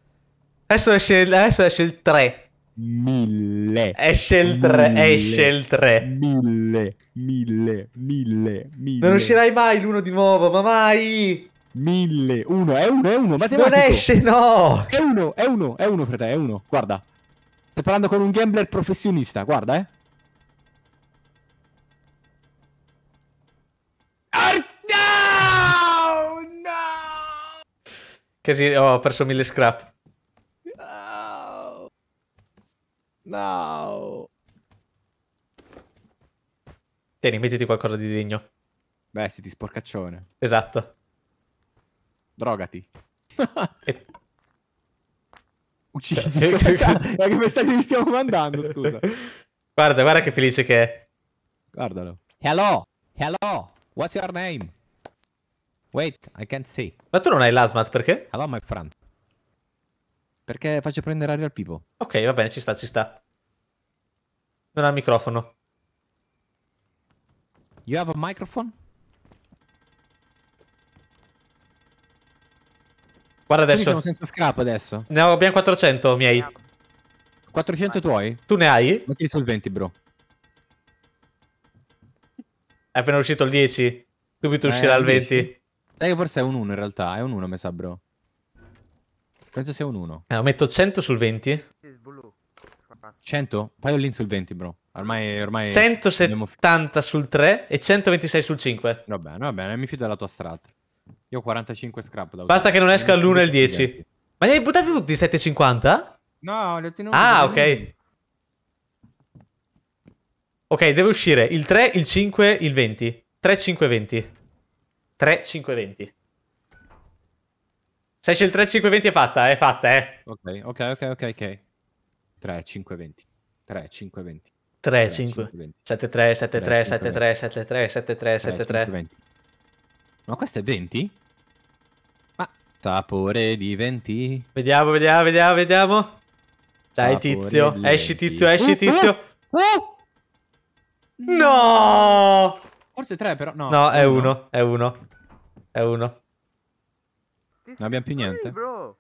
Adesso esce, adesso esce il 3 mille. Esce il 3, esce il 3. Mille, mille, mille, mille. Non uscirai mai l'uno di nuovo, ma mai! Mille, uno, è uno, è uno, matematico. Non esce, no! È uno, è uno, è uno, fratello, è uno, guarda. Stai parlando con un gambler professionista, guarda, eh. no! No! Che sì, oh, ho perso mille scrap. No. Tieni, mettiti qualcosa di degno. Beh, Vestiti, sporcaccione. Esatto. Drogati. [laughs] e... [laughs] Uccidi. [laughs] Cioè, ma che messaggio gli stiamo mandando, scusa. Guarda, guarda che felice che è. Guardalo. Hello, hello, what's your name? Wait, I can't see. Ma tu non hai l'asmat perché? Hello, my friend. Perché faccio prendere aria al pipo. Ok, va bene, ci sta, ci sta. Non ha il microfono. You have a microphone? Guarda adesso. Quindi siamo senza scrap adesso. Ne abbiamo 400 miei. 400 tuoi? Tu ne hai? Metti sul 20, bro. È appena uscito il 10. Subito eh, uscirà il 20. 10. Sai che forse è un 1 in realtà. È un 1, mi sa, bro. Penso sia un 1. Eh, allora, metto 100 sul 20. 100? all'in sul 20, bro. Ormai, ormai 170 sul 3 e 126 sul 5. Va bene, va bene, mi fido della tua strada. Io ho 45 scrap da Basta che non esca l'1 e il 10. 10. Ma li hai buttati tutti 750? No, li ho tenuti. Ah, ok. Ok, deve uscire il 3, il 5, il 20. 3, 5, 20. 3, 5, 20. Se esce il 3, 5, 20 è fatta, è fatta, eh. Ok, ok, ok, ok, ok. 3, 5, 20. 3, 5, 20. 3, 5, 20. 7, 3, 7, 3, 7, 3, 7, 3, 7, 3, 7, 3. 20. Ma questo è 20? Ma sapore di 20. Vediamo, vediamo, vediamo, vediamo. Dai tizio, esci uh, uh, tizio, esci uh! tizio. No! Forse 3 però, no. No, è 1, è 1. È 1. Non abbiamo più niente. bro.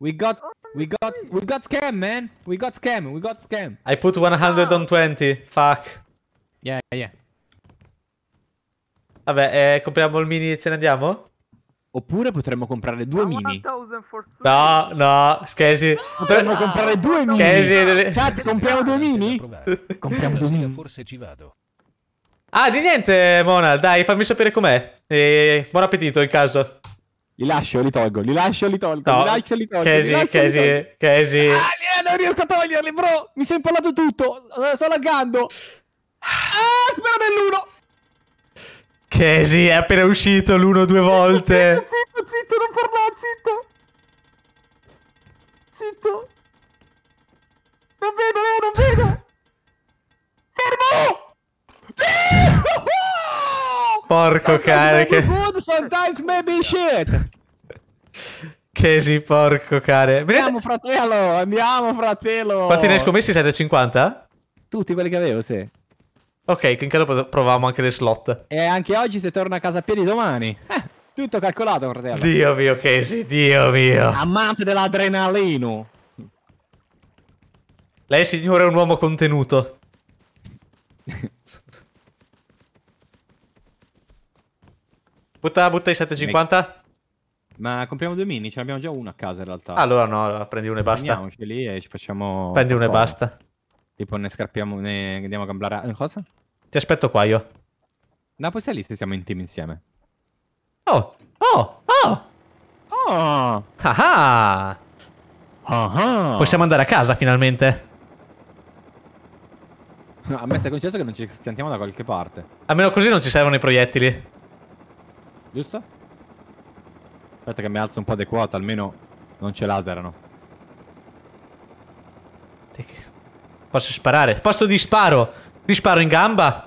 We got, oh, we got, we got scam, man. We got scam, we got scam. I put 120, fuck. Yeah, yeah. Vabbè, eh, compriamo il mini e ce ne andiamo? Oppure potremmo comprare due mini. No, no, scherzi. Potremmo no, comprare due mini. Scherzi. Delle... Chat, cioè, compriamo due mini? compriamo due mini. Forse ci vado. Ah, di niente, Mona. dai, fammi sapere com'è. E eh, buon appetito, in caso. Li lascio, li tolgo, li lascio, li tolgo, no. li lascio, li tolgo. Casey, li lascio, Casey, li tolgo. Casey. Ah, non riesco a toglierli, bro! Mi sei è impallato tutto, eh, sto laggando. Ah, spero nell'uno! Casey è appena uscito l'uno due volte. [laughs] Zitto, zitto, zitto, non parlare, zitto. Zitto. Non vedo, Leo, eh, non vedo. [laughs] Fermo! [laughs] Ah! Porco cane che... Good, sometimes maybe shit! Chesi, porco cane. Andiamo fratello, andiamo fratello! Quanti ne hai scommessi? 7,50? Tutti quelli che avevo, sì. Ok, quindi dopo provavamo anche le slot. E anche oggi se torna a casa a piedi domani. Eh, tutto calcolato, fratello. Dio mio, Casey, Dio mio. Amante dell'adrenalino. Lei, signore, è un uomo contenuto. [laughs] Butta, butta i 750. Ma compriamo due mini, ce ne già uno a casa in realtà. Allora no, allora prendi uno e basta. Andiamoci lì e ci facciamo... Prendi uno e basta. Tipo ne scappiamo, ne andiamo a gamblare... Cosa? Ti aspetto qua io. No, poi sei lì se siamo in team insieme. Oh, oh, oh! Oh! Ah ah! ah, ah. Possiamo andare a casa finalmente. No, a me si è concesso che non ci sentiamo da qualche parte. Almeno così non ci servono i proiettili. Giusto? Aspetta che mi alzo un po' di quota, almeno non ce laserano. Posso sparare? Posso di sparo? Ti sparo in gamba?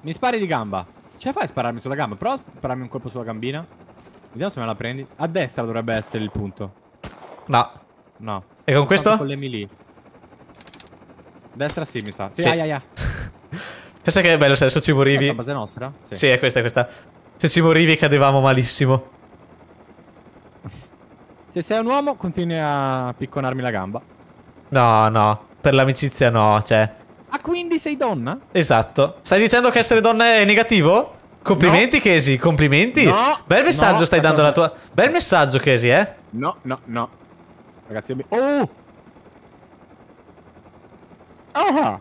Mi spari di gamba. Ce la fai a spararmi sulla gamba? Prova a spararmi un colpo sulla gambina. Vediamo se me la prendi. A destra dovrebbe essere il punto. No. No. E con questo? Con le melee. Destra sì, mi sa. Sì, sì. Aia, aia. [laughs] Pensa che è bello se adesso ci morivi. È la base nostra? Sì. sì, è questa, è questa. Se ci morivi cadevamo malissimo. Se sei un uomo, continui a picconarmi la gamba. No, no. Per l'amicizia no, cioè... Ah, quindi sei donna? Esatto. Stai dicendo che essere donna è negativo? Complimenti, no. Casey, complimenti. No, Bel messaggio no, stai dando alla tua... Bel messaggio, Casey, eh? No, no, no. Ragazzi, io... Oh! Ah!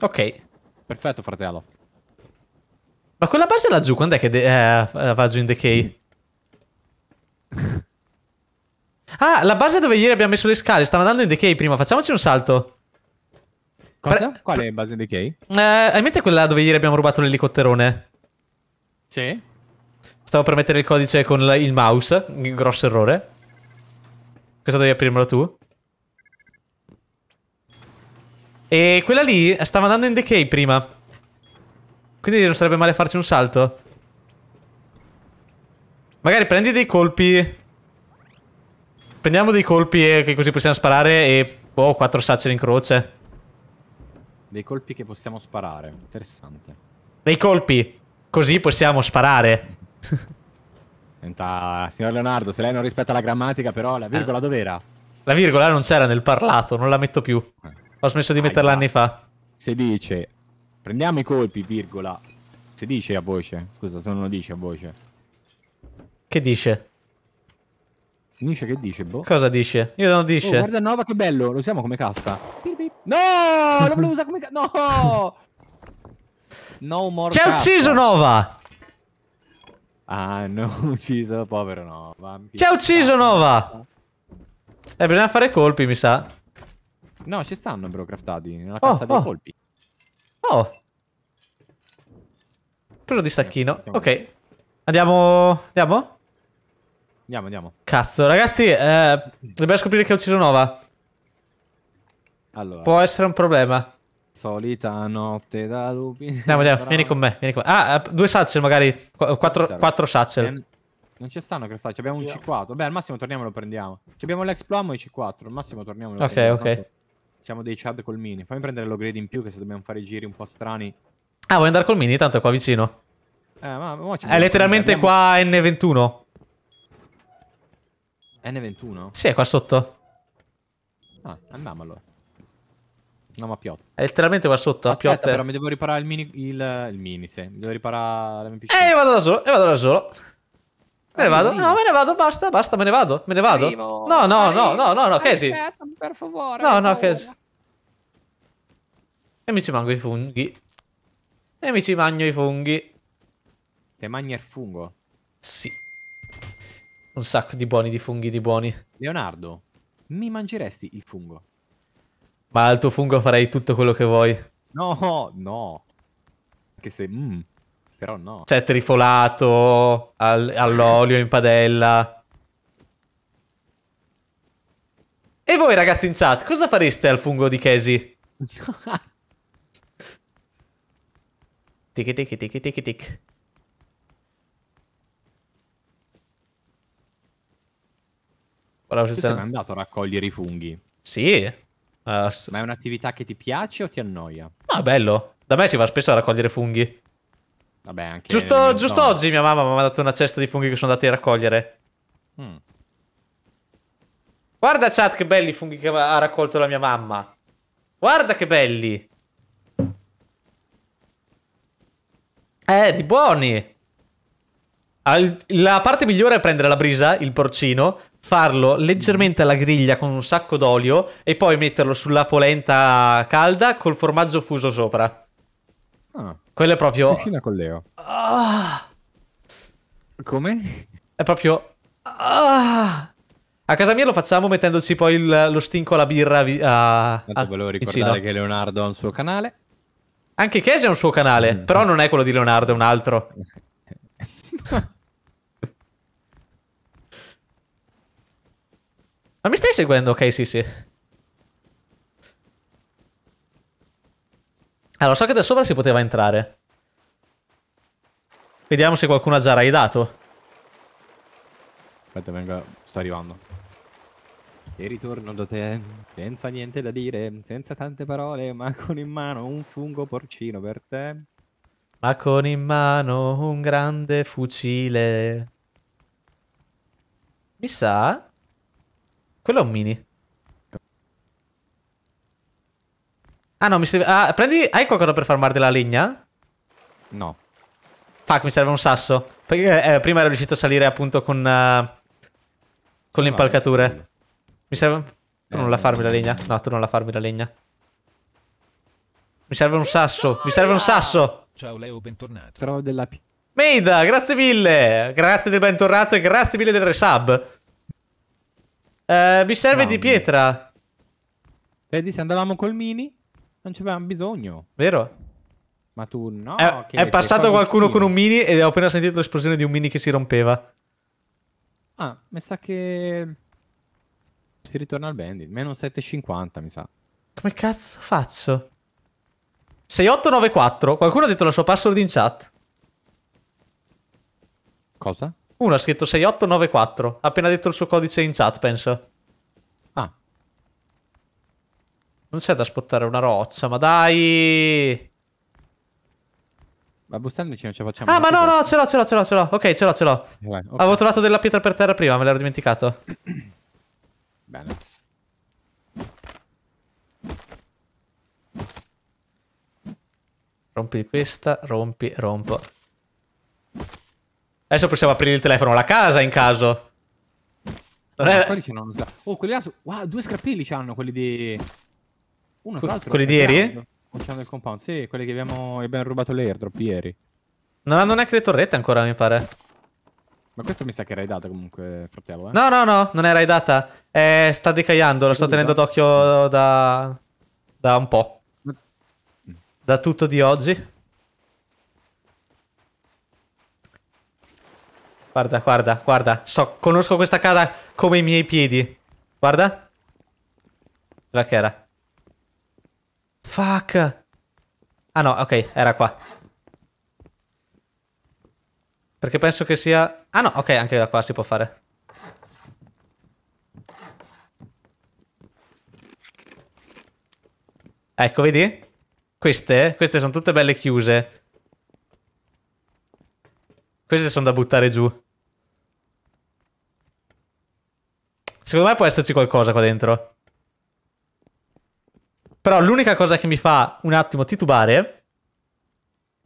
Ok. Perfetto, fratello. Ma quella base laggiù, quando è che eh, eh, va giù in decay? [laughs] ah, la base dove ieri abbiamo messo le scale, stava andando in decay prima, facciamoci un salto. Cosa? Pre Quale base in decay? Eh, hai in mente quella dove ieri abbiamo rubato l'elicotterone? Sì. Stavo per mettere il codice con il mouse, grosso errore. Questa devi aprirmelo tu? E quella lì stava andando in decay prima. Quindi non sarebbe male farci un salto. Magari prendi dei colpi. Prendiamo dei colpi e che così possiamo sparare e... Oh, quattro sacce in croce. Dei colpi che possiamo sparare. Interessante. Dei colpi. Così possiamo sparare. [laughs] Senta, signor Leonardo, se lei non rispetta la grammatica però, la virgola eh. dov'era? La virgola non c'era nel parlato, non la metto più. Eh. Ho smesso di metterla anni fa. Se dice, prendiamo i colpi, virgola. Se dice a voce, scusa, se non lo dice a voce. Che dice? Dice che dice, boh. Cosa dice? Io non dice. Oh, guarda Nova che bello, lo usiamo come cassa. No, lo volevo usare come cassa. No! [laughs] No more C'è ucciso Nova! Ah, no, [laughs] ucciso, povero Nova. C'è ucciso Nova! Eh, bisogna fare colpi, mi sa. No, ci stanno però craftati nella cassa oh, dei oh. colpi. Oh. Preso di stacchino. ok. Andiamo. Andiamo? Andiamo, andiamo. Cazzo, ragazzi, eh, dobbiamo scoprire che ho ucciso Nova. Allora. Può essere un problema. Solita notte da lupi. Andiamo, andiamo. [laughs] Vieni con me. Vieni con me. Ah, eh, due satchel magari. Qu quattro, quattro satchel. Eh, non ci stanno craftati. Abbiamo un C4. Beh, al massimo torniamo e lo prendiamo. Abbiamo l'exploamo e il C4. Al massimo torniamo. E lo ok, prendiamo. ok. ok piazziamo dei Chad col mini. Fammi prendere lo grade in più, che se dobbiamo fare i giri un po' strani. Ah, vuoi andare col mini? Tanto è qua vicino. Eh, ma, è letteralmente abbiamo... qua N21. N21? Sì, è qua sotto. Ah, andiamo allora. No, ma piotta. È letteralmente qua sotto, Aspetta, però mi devo riparare il mini... Il, eh, il mini, sì. Mi devo riparare la mia piscina. Eh, vado da solo, E eh, vado da solo. Me ne vado? No, me ne vado, basta, basta, me ne vado, me ne vado. Arrivo, no, no, arrivo. no, no, no, no, no, Casey. Aspetta, per favore. No, no, Casey. E mi ci mangio i funghi. E mi ci mangio i funghi. Te mangi il fungo? Sì. Un sacco di buoni, di funghi, di buoni. Leonardo, mi mangeresti il fungo? Ma al tuo fungo farei tutto quello che vuoi. No, no. Anche se... Mm, però no. Cioè, trifolato, al, all'olio in padella. E voi ragazzi in chat, cosa fareste al fungo di Casey? [laughs] Ticchi ticchi ticchi ticchi tic. Guarda, tu sei andato a raccogliere i funghi? Sì. Uh, Ma è un'attività che ti piace o ti annoia? Ah, bello. Da me si va spesso a raccogliere funghi. Vabbè, anche... Giusto, giusto oggi mia mamma mi ha mandato una cesta di funghi che sono andati a raccogliere. Mm. Guarda chat che belli i funghi che ha raccolto la mia mamma. Guarda che belli. Eh, di buoni! la parte migliore è prendere la brisa, il porcino, farlo leggermente alla griglia con un sacco d'olio e poi metterlo sulla polenta calda col formaggio fuso sopra. Ah. Quello è proprio... Cucina con Leo. Ah. Come? È proprio... Ah. A casa mia lo facciamo mettendoci poi il, lo stinco alla birra. Uh, Tanto volevo ricordare vicino. che Leonardo ha un suo canale. Anche Casey ha un suo canale, mm. però non è quello di Leonardo, è un altro. [laughs] Ma mi stai seguendo? Ok, sì, sì. Allora, so che da sopra si poteva entrare. Vediamo se qualcuno ha già raidato. Aspetta, venga, sto arrivando. E ritorno da te, senza niente da dire, senza tante parole, ma con in mano un fungo porcino per te. Ma con in mano un grande fucile. Mi sa... Quello è un mini. Ah no, mi serve... Ah, prendi... Hai qualcosa per farmare della legna? No. Fuck, mi serve un sasso. Perché eh, prima ero riuscito a salire appunto con... Uh, con le impalcature. Mi serve... Tu non la eh. farmi la legna? No, tu non la farmi la legna. Mi serve un sasso. Mi serve un sasso. Ciao Leo, bentornato. Trovo dell'api. Meida, grazie mille. Grazie del bentornato e grazie mille del resub. Eh, mi serve no, di pietra. Vedi, se andavamo col mini, non ci avevamo bisogno. Vero? Ma tu no. È, è passato qualcuno con un mini ed ho appena sentito l'esplosione di un mini che si rompeva. Ah, mi sa che si ritorna al bandit. Meno 7,50 mi sa. Come cazzo faccio? 6894. Qualcuno ha detto la sua password in chat. Cosa? Uno ha scritto 6894. Ha appena detto il suo codice in chat, penso. Ah. Non c'è da spottare una roccia, ma dai! Ma bustandoci non ce la facciamo. Ah, ma no, no, ce l'ho, ce l'ho, ce l'ho, ce l'ho. Ok, ce l'ho, ce l'ho. Eh, Avevo trovato della pietra per terra prima, me l'ero dimenticato. [clears throat] Bene. Rompi questa, rompi, rompo. Adesso possiamo aprire il telefono la casa in caso. Non è... Quelli ce uno sgra... Oh, quelli là su... Wow, due scappelli c'hanno, quelli di... Uno tra l'altro. Quelli di ieri? C'hanno il compound, sì, quelli che abbiamo, abbiamo rubato l'airdrop ieri. non hanno neanche le torrette ancora, mi pare. Ma questo mi sa che era raidata comunque, fratello. Eh? No, no, no, non era raidata. Eh, sta decaiando, lo sto tenendo d'occhio da... da un po'. Da tutto di oggi. Guarda, guarda, guarda. So, conosco questa casa come i miei piedi. Guarda. La che era? Fuck. Ah no, ok, era qua. Perché penso che sia... Ah no, ok, anche da qua si può fare. Ecco, vedi? Queste, queste sono tutte belle chiuse. Queste sono da buttare giù. Secondo me può esserci qualcosa qua dentro. Però l'unica cosa che mi fa un attimo titubare...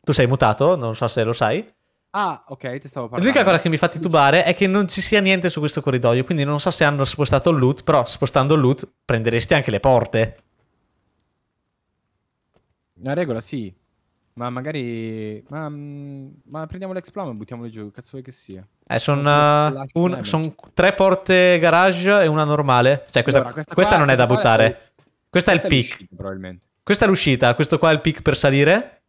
Tu sei mutato, non so se lo sai. Ah, ok, ti stavo parlando. L'unica cosa che mi fa titubare è che non ci sia niente su questo corridoio, quindi non so se hanno spostato il loot, però spostando il loot prenderesti anche le porte. La regola sì, ma magari... Ma, mm, ma prendiamo l'explome e buttiamolo giù, cazzo vuoi che sia? Eh, sono eh, uh, son tre porte garage e una normale. Cioè, questa, allora, questa, questa non è da buttare. È... Questa, questa, è il è peak. Probabilmente. Questa è l'uscita, questo qua è il peak per salire?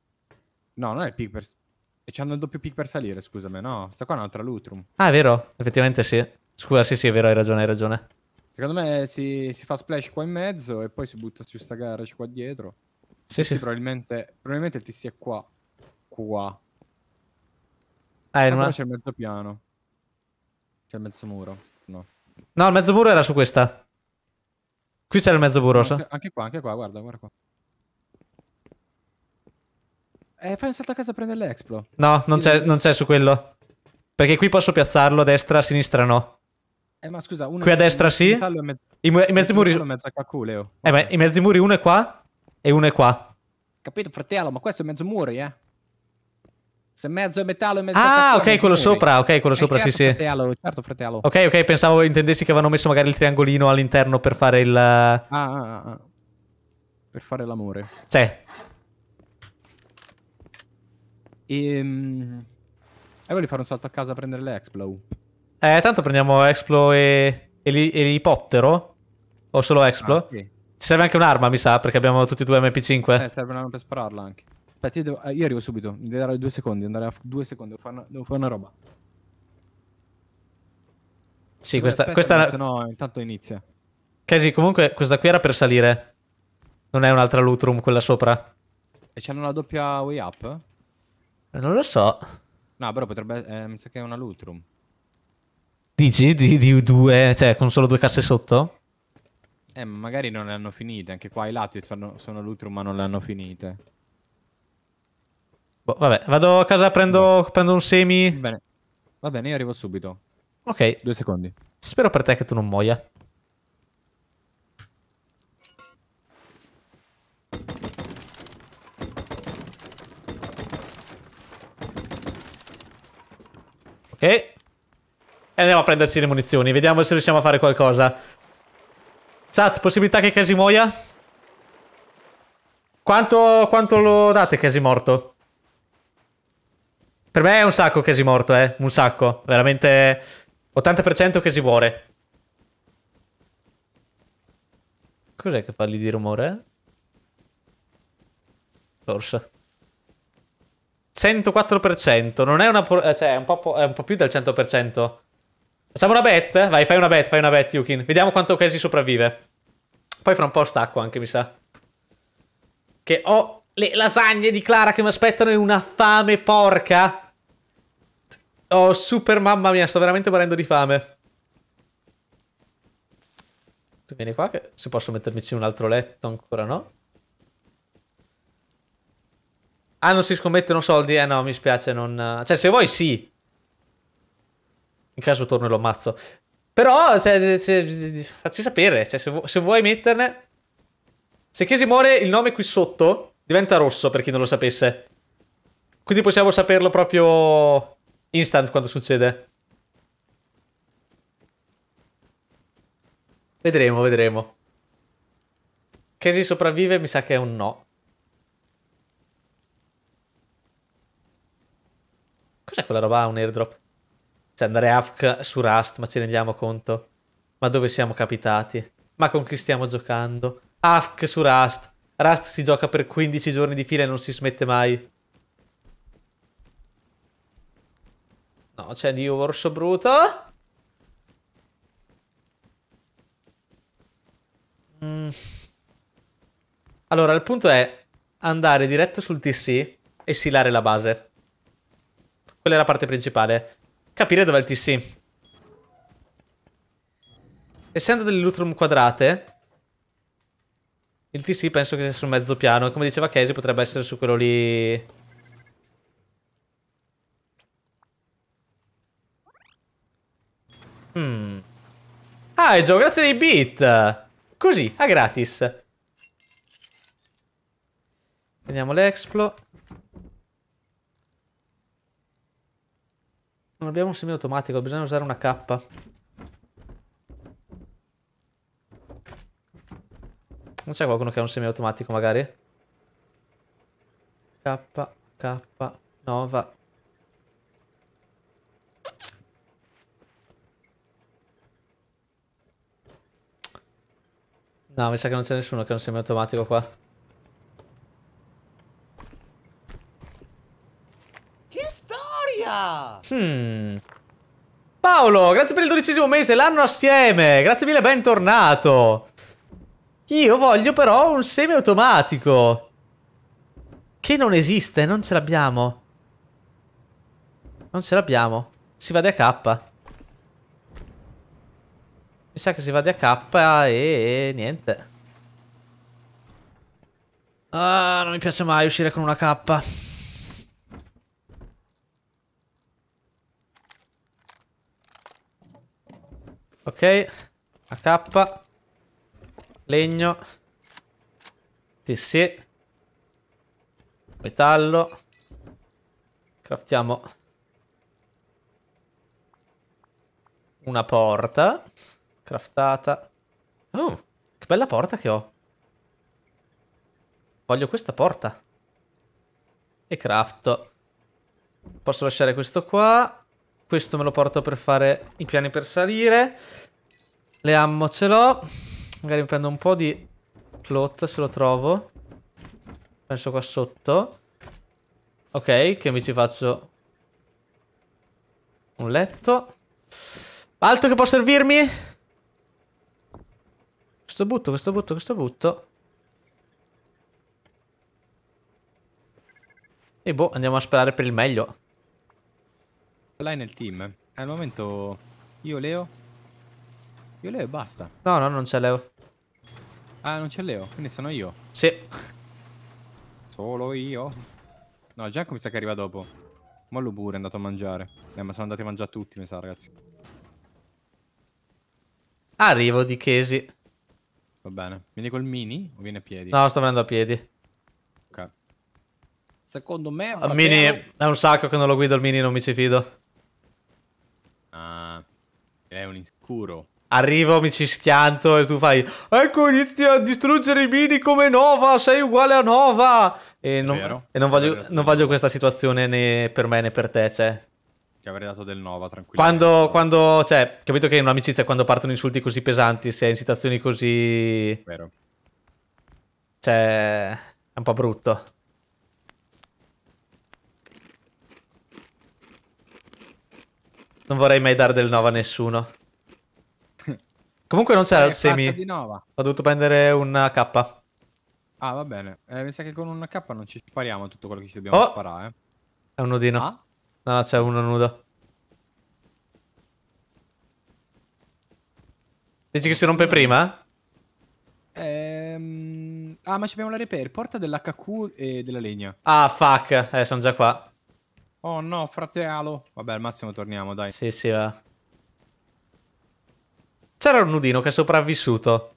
No, non è il peak per... salire. E c'hanno il doppio pick per salire, scusami, no? Sta qua è un'altra Lutrum. Ah, è vero? Effettivamente sì. Scusa, sì, sì, è vero, hai ragione, hai ragione. Secondo me si, si fa splash qua in mezzo e poi si butta su sta garage qua dietro. Sì, sì. sì. Probabilmente, probabilmente il TC è qua. Qua. Ah, in una... c'è il mezzo piano. C'è il mezzo muro. No. No, il mezzo muro era su questa. Qui c'era il mezzo muro. Anche, anche qua, anche qua, guarda, guarda qua. Eh, fai un salto a casa a prendere l'Explo. No, non c'è, non c'è su quello. Perché qui posso piazzarlo a destra, a sinistra no. Eh, ma scusa, uno qui a destra sì. I, mezzi muri. Mezzo qua, cu, Leo. Eh, ma i mezzi muri uno è qua e uno è qua. Capito, fratello, ma questo è mezzo muri, eh. Se mezzo è metallo e mezzo Ah, ok, quello sopra, ok, quello eh, sopra, certo, sì, sì, fratello, Certo, fratello. Ok, ok, pensavo intendessi che avevano messo magari il triangolino all'interno per fare il... Ah, ah, ah. ah. Per fare l'amore. Cioè, Ehm, e, um, e volevi fare un salto a casa a prendere le Explo. Eh, tanto prendiamo Explo e, e, li, e l'ipottero. O solo Explo. Ah, sì. Ci serve anche un'arma, mi sa, perché abbiamo tutti e due MP5. Eh, serve un'arma per spararla anche. Aspetta, io, devo, eh, io arrivo subito. Mi darò due secondi. Andare a due secondi. Devo fare una, devo fare una roba. Sì, questa, questa... questa... Se no, intanto inizia. Casi, comunque, questa qui era per salire. Non è un'altra loot room, quella sopra. E c'hanno la doppia way up? Non lo so. No, però potrebbe... Eh, mi sa che è una Lutrum. Dici? Di, di due... Cioè, con solo due casse sotto? Eh, magari non le hanno finite. Anche qua i lati sono, sono Lutrum, ma non le hanno finite. Boh, vabbè, vado a casa, prendo, prendo un semi. Bene. Va bene, io arrivo subito. Ok. Due secondi. Spero per te che tu non muoia. E... E andiamo a prenderci le munizioni. Vediamo se riusciamo a fare qualcosa. Sat, possibilità che Casi muoia? Quanto, quanto lo date Casi morto? Per me è un sacco Casi morto, eh. Un sacco. Veramente... 80% che si muore. Cos'è che fa lì di rumore? Forse. 104%, non è una... Pro- eh, cioè, è un, po', è un po' più del 100%. Facciamo una bet? Vai, fai una bet, fai una bet, Yukin. Vediamo quanto Casey sopravvive. Poi fra un po' stacco anche, mi sa. Che ho le lasagne di Clara che mi aspettano e una fame porca. Oh, super mamma mia, sto veramente morendo di fame. Tu vieni qua che se posso mettermici un altro letto ancora, no? Ah, non si scommettono soldi? Eh no, mi spiace, non... Cioè, se vuoi sì. In caso torno e lo ammazzo. Però, cioè, cioè, facci sapere, cioè, se, vu se, vuoi metterne... Se Chiesi muore, il nome qui sotto diventa rosso, per chi non lo sapesse. Quindi possiamo saperlo proprio instant quando succede. Vedremo, vedremo. Casey sopravvive, mi sa che è un no. Cos'è quella roba? Un airdrop? Cioè andare AFK su Rust, ma ci rendiamo conto? Ma dove siamo capitati? Ma con chi stiamo giocando? AFK su Rust. Rust si gioca per 15 giorni di fila e non si smette mai. No, c'è di Orso Bruto. Mm. Allora, il punto è andare diretto sul TC e silare la base. Quella è la parte principale. Capire dov'è il TC. Essendo delle Lutrum quadrate, il TC penso che sia sul mezzo piano. Come diceva Casey, potrebbe essere su quello lì... Hmm. Ah, Joe, grazie dei beat! Così, a gratis. Prendiamo l'explo. Non abbiamo un semiautomatico, bisogna usare una K. Non c'è qualcuno che ha un semiautomatico magari? K, K, Nova. No, mi sa che non c'è nessuno che ha un semiautomatico qua. Aia! Hmm. Paolo, grazie per il dodicesimo mese, l'anno assieme. Grazie mille, bentornato. Io voglio però un semiautomatico. Che non esiste, non ce l'abbiamo. Non ce l'abbiamo. Si va da K. Mi sa che si va da K e niente. Ah, non mi piace mai uscire con una K. Ok. AK. Legno. TC. Metallo. Craftiamo una porta. Craftata. Oh, che bella porta che ho. Voglio questa porta. E crafto. Posso lasciare questo qua. Questo me lo porto per fare i piani per salire. Le ammo ce l'ho. Magari mi prendo un po' di plot se lo trovo. Penso qua sotto. Ok, che mi ci faccio un letto. Altro che può servirmi? Questo butto, questo butto, questo butto. E boh, andiamo a sperare per il meglio. L'hai nel team. Al momento io Leo. Io Leo e basta. No, no, non c'è Leo. Ah, non c'è Leo, quindi sono io. Sì. Solo io. No, Gianco mi sa che arriva dopo. Mollo pure è andato a mangiare. Eh, ma sono andati a mangiare tutti, mi sa, ragazzi. Arrivo di Chesi. Va bene. Vieni col mini o vieni a piedi? No, sto venendo a piedi. Ok. Secondo me... Il mini... È un sacco che non lo guido, il mini non mi ci fido. Ah, è un insicuro. Arrivo, mi ci schianto e tu fai Ecco, inizi a distruggere i mini come Nova, sei uguale a Nova! E non, e non, voglio, non voglio, questa situazione né per me né per te, cioè. Ti avrei dato del Nova, tranquillo. Quando, quando, cioè, capito che in un'amicizia quando partono insulti così pesanti, se in situazioni così... Vero. Cioè, è un po' brutto. Non vorrei mai dare del Nova a nessuno. Comunque non c'è eh, il semi. Ho dovuto prendere una K. Ah, va bene. Eh, mi sa che con una K non ci spariamo tutto quello che ci dobbiamo oh! sparare. Eh. È un nudino. Ah? No, c'è uno nudo. Dici che si rompe ehm. prima? Ehm... Ah, ma abbiamo la repair. Porta dell'HQ e della legna. Ah, fuck. Eh, sono già qua. Oh no, fratealo. Vabbè, al massimo torniamo, dai. Sì, sì, va. C'era un nudino che è sopravvissuto.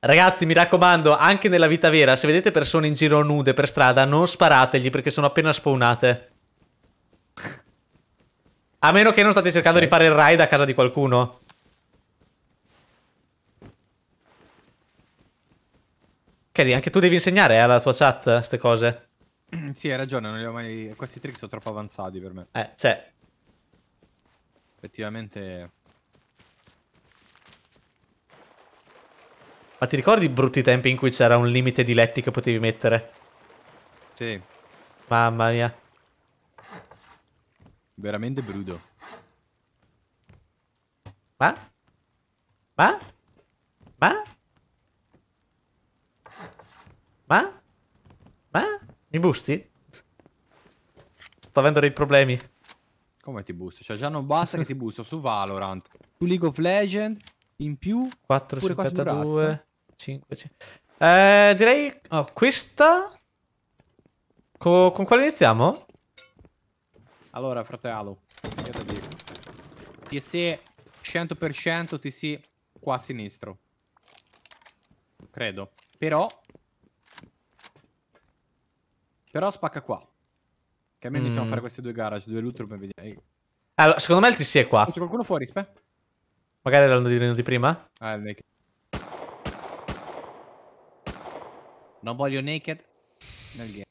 Ragazzi, mi raccomando, anche nella vita vera, se vedete persone in giro nude per strada, non sparategli perché sono appena spawnate. A meno che non state cercando di fare il raid a casa di qualcuno. Casi, anche tu devi insegnare eh, alla tua chat queste cose. Mm, sì, hai ragione, non li ho mai... questi trick sono troppo avanzati per me. Eh, cioè... Effettivamente... Ma ti ricordi i brutti tempi in cui c'era un limite di letti che potevi mettere? Sì. Mamma mia. Veramente brutto. Ma? Ma? Ma? Eh? Mi busti? Sto avendo dei problemi. Come ti busto? Cioè già non basta che ti busto su Valorant, su League of Legends, in più... 4,52... 5, 5... Eh, direi... Oh, questa... Co con quale iniziamo? Allora, fratello, io ti dico. TC 100%, TC qua a sinistro. Credo. Però però spacca qua. Che a me mm. mi sembra fare queste due garage, due loot room e Allora, secondo me il TC è qua. C'è qualcuno fuori, spe? Magari era l'anno di prima? Ah, il naked. Non voglio naked nel game.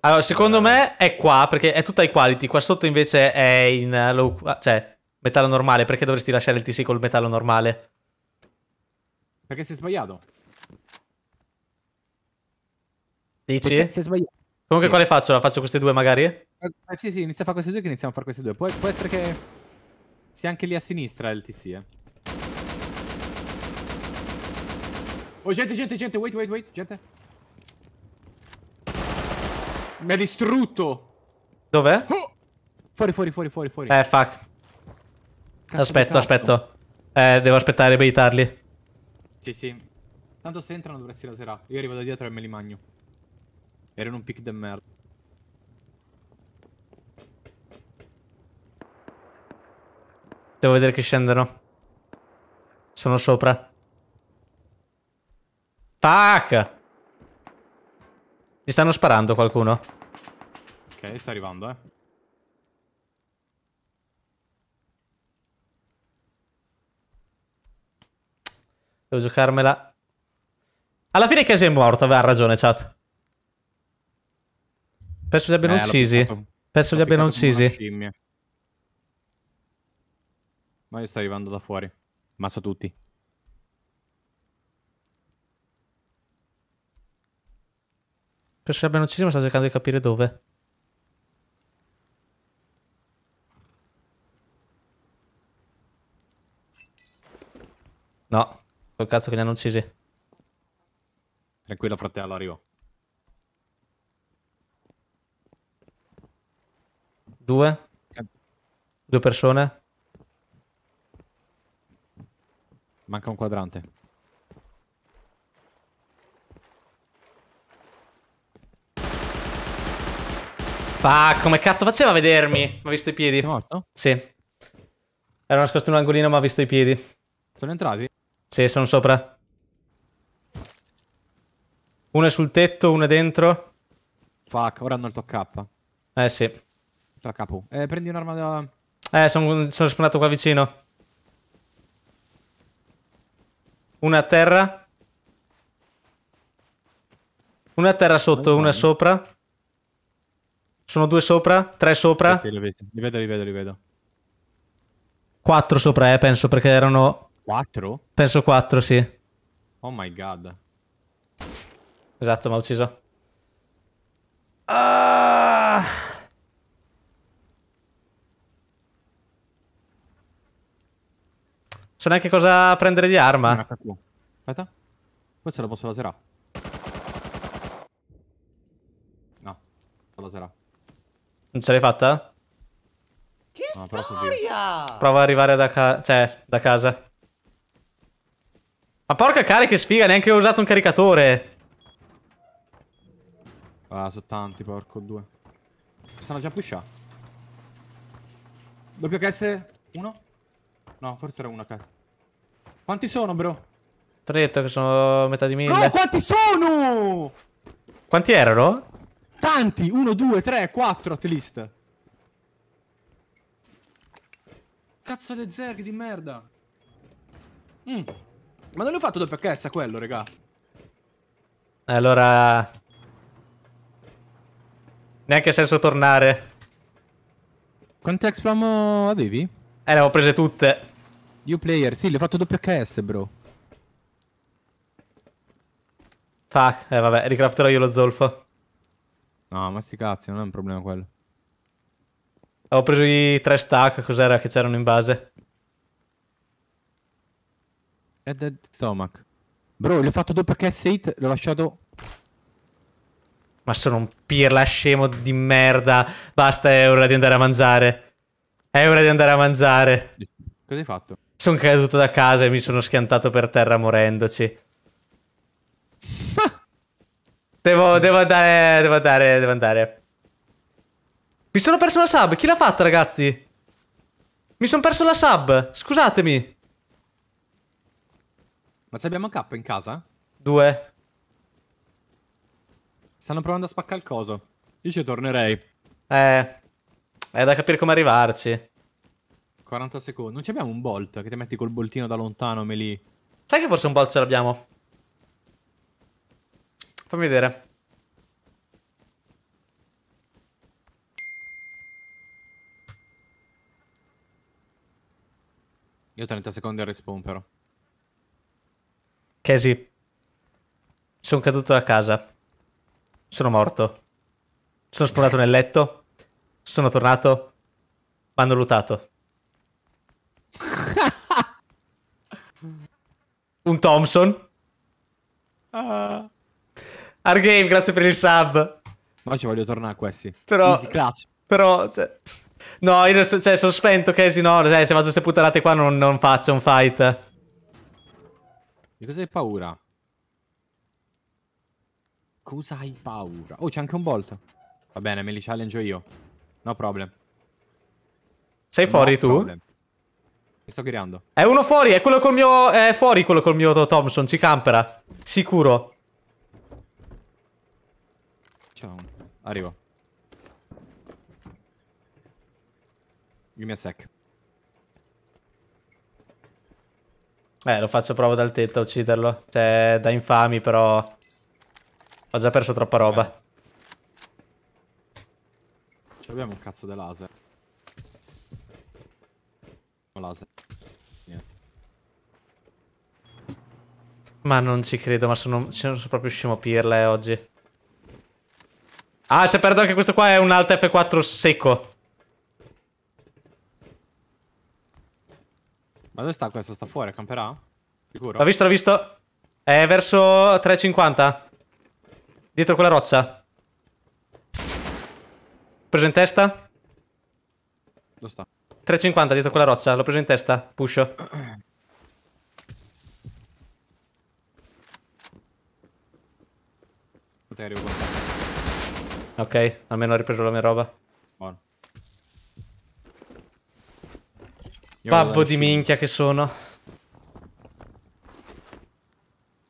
Allora, secondo me è qua, perché è tutta equality. Qua sotto invece è in eh, low... Cioè, metallo normale. Perché dovresti lasciare il TC col metallo normale? Perché si è sbagliato. Dici? Perché si è sbagliato. Comunque, sì. quale faccio? La faccio queste due magari? Eh, sì, sì, inizia a fare queste due che iniziamo a fare queste due. Può, può essere che sia anche lì a sinistra LTC, eh. Oh, gente, gente, gente, wait, wait, wait, gente. Mi ha distrutto. Dov'è? Oh! Fuori, fuori, fuori, fuori, fuori. Eh, fuck. Cazzo aspetto, aspetto. Eh, devo aspettare e baitarli. Sì, sì. Tanto se entrano dovresti laserare. Io arrivo da dietro e me li magno. Era in un pick de merda. Devo vedere che scendono. Sono sopra. Tac! Ti stanno sparando qualcuno. Ok, sta arrivando, eh. Devo giocarmela. Alla fine Casey è morto, aveva ragione, chat. Penso li abbiano eh, uccisi. Pensato, Penso li abbiano uccisi. Ma io sto arrivando da fuori. Mazzo tutti. Penso li abbiano uccisi, ma sto cercando di capire dove. No, col cazzo che li hanno uccisi. Tranquillo, fratello, arrivo. Due? Cioè. Due persone? Manca un quadrante. Ah, come cazzo faceva a vedermi? Mi ha visto i piedi. Sei morto? Sì. Era nascosto in un angolino, ma ha visto i piedi. Sono entrati? Sì, sono sopra. Uno è sul tetto, uno è dentro. Fuck, ora hanno il top K. Eh sì. Tra capo. Eh, prendi un'arma da... Eh, sono son spawnato qua vicino. Una a terra. Una a terra sotto, oh, una sopra. Sono due sopra, tre sopra. Eh sì, li vedo, li vedo, li vedo. Quattro sopra, eh, penso, perché erano... Quattro? Penso quattro, sì. Oh my god. Esatto, mi ha ucciso. Ah! C'è neanche cosa prendere di arma. Aspetta. Poi ce la posso laserà. No, la laserà. Non ce l'hai fatta? Che no, storia! Prova ad arrivare da, ca cioè, da casa. Ma porca cara che sfiga, neanche ho usato un caricatore. Ah, sono tanti, porco due. Stanno già pushando. Doppio HS, uno? No, forse era uno a casa. Quanti sono, bro? T'ho detto che sono metà di mille. No, quanti sono? Quanti erano? Tanti, 1, 2, 3, 4 at least. Cazzo le zerg di merda. Mm. Ma non l'ho fatto doppia HS quello, raga. Eh, allora... Neanche senso tornare. Quante explomo avevi? Eh, le avevo prese tutte. You player, sì, l'ho fatto doppio HS, bro. Tac, eh vabbè, ricrafterò io lo zolfo. No, ma sti cazzi, non è un problema quello. Ho preso i tre stack, cos'era che c'erano in base? E dead stomach. Bro, l'ho fatto doppio HS8, l'ho lasciato... Ma sono un pirla scemo di merda. Basta, è ora di andare a mangiare. È ora di andare a mangiare. Cos'hai fatto? Sono caduto da casa e mi sono schiantato per terra morendoci. Devo, devo, andare, devo andare, devo andare. Mi sono perso la sub, chi l'ha fatta ragazzi? Mi sono perso la sub, scusatemi. Ma ce abbiamo un K in casa? Due. Stanno provando a spaccare il coso. Io ci tornerei. Eh, è da capire come arrivarci. 40 secondi. Non abbiamo un bolt che ti metti col boltino da lontano, me lì. Sai che forse un bolt ce l'abbiamo? Fammi vedere. Io ho 30 secondi al respawn però. Casey. Sono caduto da casa. Sono morto. Sono spawnato nel letto. Sono tornato. M'hanno lutato. un Thompson. Ah. Argame, grazie per il sub. Ma ci voglio tornare a questi. Però... Però... Cioè... No, io cioè, sono spento, Casey, no. Cioè, se faccio queste puttanate qua non, non, faccio un fight. Di cosa hai paura? Cosa hai paura? Oh, c'è anche un bolt. Va bene, me li challenge io. No problem. Sei no fuori problem. tu? Mi sto girando. È uno fuori, è quello col mio... È fuori quello col mio Thompson, ci campera. Sicuro. Ciao. Arrivo. Give me a sec. Eh, lo faccio prova dal tetto a ucciderlo. Cioè, da infami, però... Ho già perso troppa roba. Eh. Ci abbiamo un cazzo di laser. Ma non ci credo, ma sono, sono proprio scemo pirle eh, oggi. Ah, si è perduto anche questo qua, è un alt F4 secco. Ma dove sta questo? Sta fuori, camperà? Sicuro? L'ho visto, l'ho visto. È verso 350. Dietro quella roccia. Preso in testa. Dove sta? 350 dietro quella roccia, l'ho preso in testa. Puscio. Ok, almeno ho ripreso la mia roba. Buono. Babbo di minchia che sono.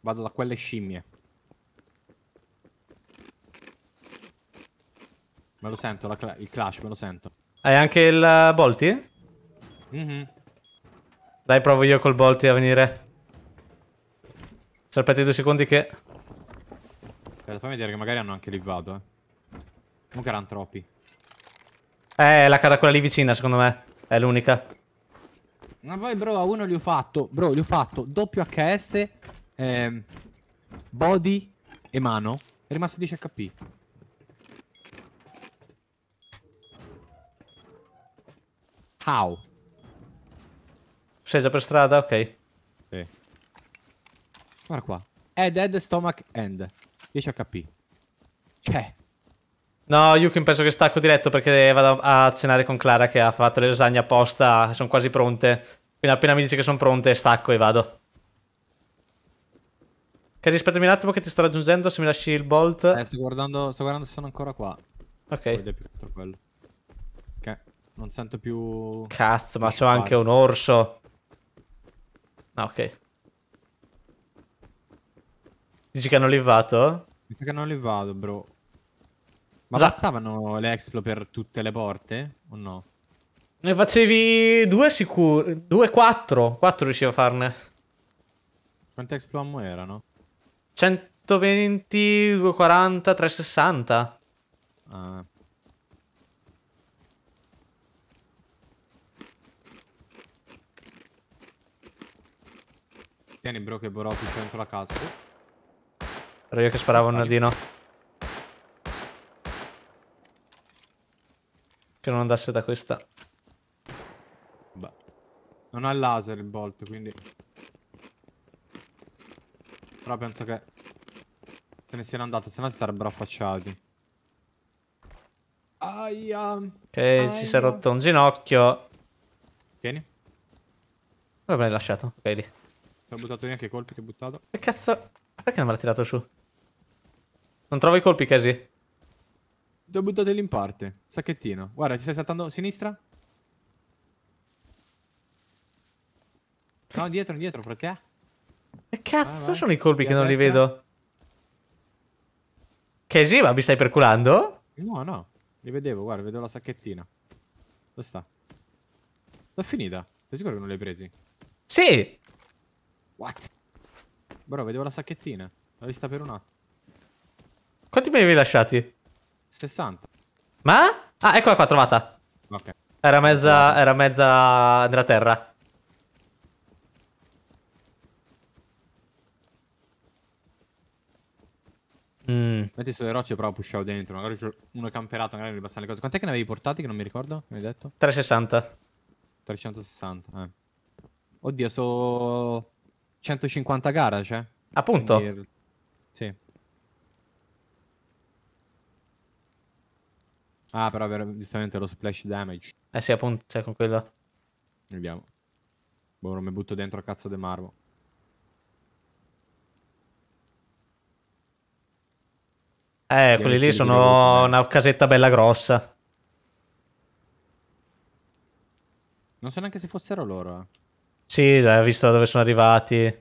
Vado da quelle scimmie. Me lo sento, cl il clash, me lo sento. Hai anche il eh, Bolti? Mm -hmm. Dai, provo io col Bolti a venire. Aspetti due secondi che... Okay, fammi vedere che magari hanno anche l'ivado, eh. Comunque erano troppi. Eh, la cara quella lì vicina, secondo me. È l'unica. Ma poi, bro, a uno gli ho fatto... Bro, gli ho fatto doppio HS, ehm, body e mano. È rimasto 10 HP. How? Sei già per strada? Ok. Sì. Guarda qua. È dead stomach, end. 10 HP. C'è. No, Yukin penso che stacco diretto perché vado a cenare con Clara che ha fatto le lasagne apposta, sono quasi pronte. Quindi appena mi dice che sono pronte stacco e vado. Casi, aspettami un attimo che ti sto raggiungendo se mi lasci il bolt. Eh, sto guardando, sto guardando se sono ancora qua. Ok. Non vede più quello. Non sento più... Cazzo, ma c'ho anche un orso. Ah, ok. Dici che hanno livato? Dici che hanno livato, bro. Ma Già. bastavano le explo per tutte le porte? O no? Ne facevi due sicuri. Due, quattro. Quattro riuscivo a farne. Quante explo ammo erano? 120, 240, 360. Ah. Tieni bro che borò più dentro la casa. Ero io che sparavo un nadino. Che non andasse da questa. Beh. Non ha il laser il bolt, quindi... Però penso che... Se ne siano andati, sennò si sarebbero affacciati. Aia. Ok, Aia. si si è rotto un ginocchio. Tieni. Vabbè, lasciato. Ok, lì. Non ho buttato neanche i colpi che ho buttato. Che cazzo... Perché non me l'ha tirato su? Non trovo i colpi, Casi? Li ho buttati lì in parte. Sacchettino. Guarda, ci stai saltando... Sinistra? No, dietro, indietro, frate. Che cazzo vai, sono i colpi Via che non destra. li vedo? Casey, ma mi stai perculando? No, no. Li vedevo, guarda, vedo la sacchettina. Dove sta? L'ho finita. Sei sicuro che non li hai presi? Sì! What? Bro, vedevo la sacchettina. L'ho vista per un attimo. Quanti me ne avevi lasciati? 60. Ma? Ah, eccola qua, trovata. Ok. Era mezza... era mezza... nella terra. Mm. Metti sulle rocce e prova a pushare dentro. Magari c'è uno camperato, magari mi ripassano le cose. Quant'è che ne avevi portati che non mi ricordo? Mi hai detto? 360. 360, eh. Oddio, so... 150 gara c'è. Cioè. Appunto. Quindi, sì. Ah, però avere giustamente lo splash damage. Eh sì, appunto, cioè con quello. Vediamo. Boh, non mi butto dentro a cazzo de marmo. Eh, quelli lì sono una casetta bella grossa. Non so neanche se fossero loro. Eh. Sì, hai visto da dove sono arrivati. Io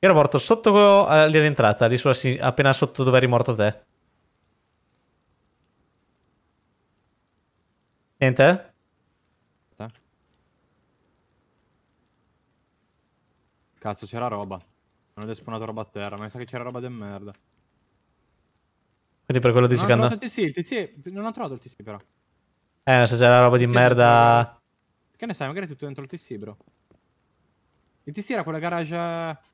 ero morto sotto eh, lì all'entrata, lì sulla, appena sotto dove eri morto te. Niente? Cazzo, c'era roba. Non ho despawnato roba a terra, ma mi sa che c'era roba di merda. Quindi per quello dici che hanno... Non ho trovato il TC, il TC... Non ho trovato il TC, però. Eh, non so se c'era roba di sì, merda... Che ne sai, magari è tutto dentro il TC, bro. Il TC era quella garage...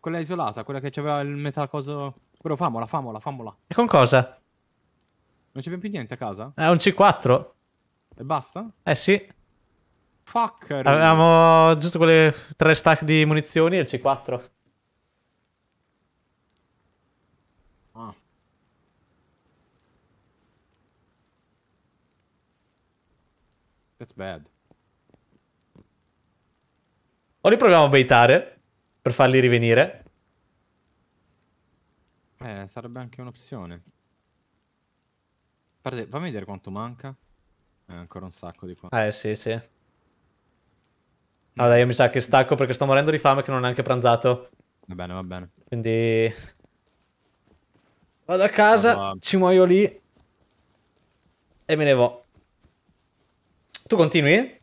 Quella isolata, quella che c'aveva il metal coso... Bro, famola, famola, famola. E con cosa? Non c'è più niente a casa? È un C4. E basta? Eh sì. Fuck. Avevamo giusto quelle tre stack di munizioni e il C4. That's bad. O li proviamo a baitare per farli rivenire. Eh, sarebbe anche un'opzione. Guarda, fammi vedere quanto manca. Eh, ancora un sacco di qua. Eh, sì, sì. Allora, io mi sa che stacco perché sto morendo di fame che non ho neanche pranzato. Va bene, va bene. Quindi... Vado a casa, ci muoio lì. E me ne vo'. Tu continui?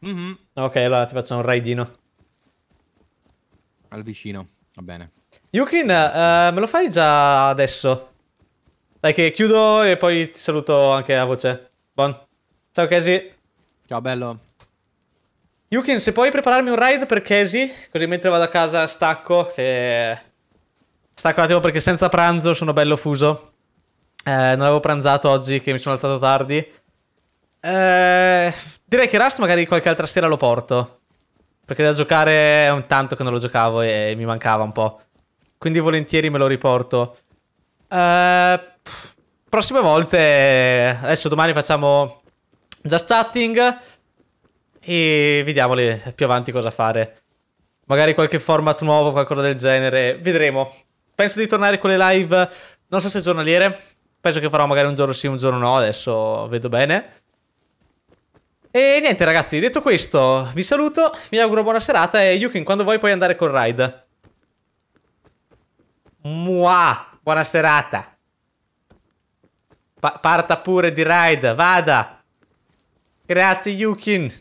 Mm -hmm. Ok, allora ti faccio un raidino. Al vicino, va bene. Yukin, uh, me lo fai già adesso? Dai che chiudo e poi ti saluto anche a voce. Buon. Ciao Casey. Ciao bello. Yukin, se puoi prepararmi un raid per Casey, così mentre vado a casa stacco, che... Stacco un attimo perché senza pranzo sono bello fuso. Eh, non avevo pranzato oggi che mi sono alzato tardi. Eh, direi che Rust magari qualche altra sera lo porto. Perché da giocare è un tanto che non lo giocavo e mi mancava un po'. Quindi volentieri me lo riporto. Eh, prossime volte... Adesso domani facciamo just chatting. E vediamo più avanti cosa fare. Magari qualche format nuovo, qualcosa del genere. Vedremo. Penso di tornare con le live, non so se giornaliere. Penso che farò magari un giorno sì, un giorno no, adesso vedo bene. E niente ragazzi, detto questo, vi saluto, vi auguro buona serata e Yukin, quando vuoi puoi andare col ride. Mua, buona serata. Pa parta pure di ride, vada. Grazie Yukin.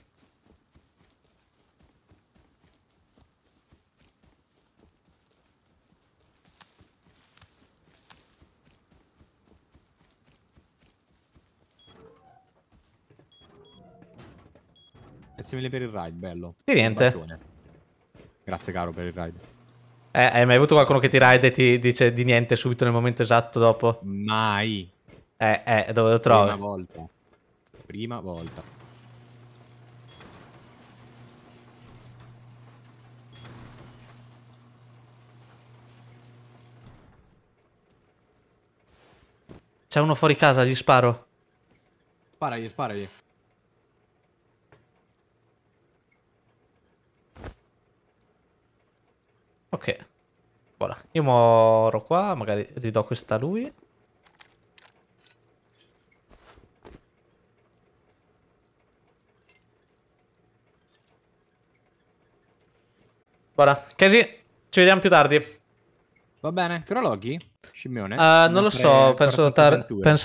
Grazie mille per il ride, bello. Di niente. Grazie caro per il ride. Eh, eh hai mai avuto qualcuno che ti ride e ti dice di niente subito nel momento esatto dopo? Mai. Eh, eh, dove lo trovi? Prima volta. Prima volta. C'è uno fuori casa, gli sparo. Sparagli, sparagli. Ok. Voilà. Io moro qua, magari ridò questa a lui. Ora, Casey, ci vediamo più tardi. Va bene, che Scimmione? Uh, non lo so, penso tardi.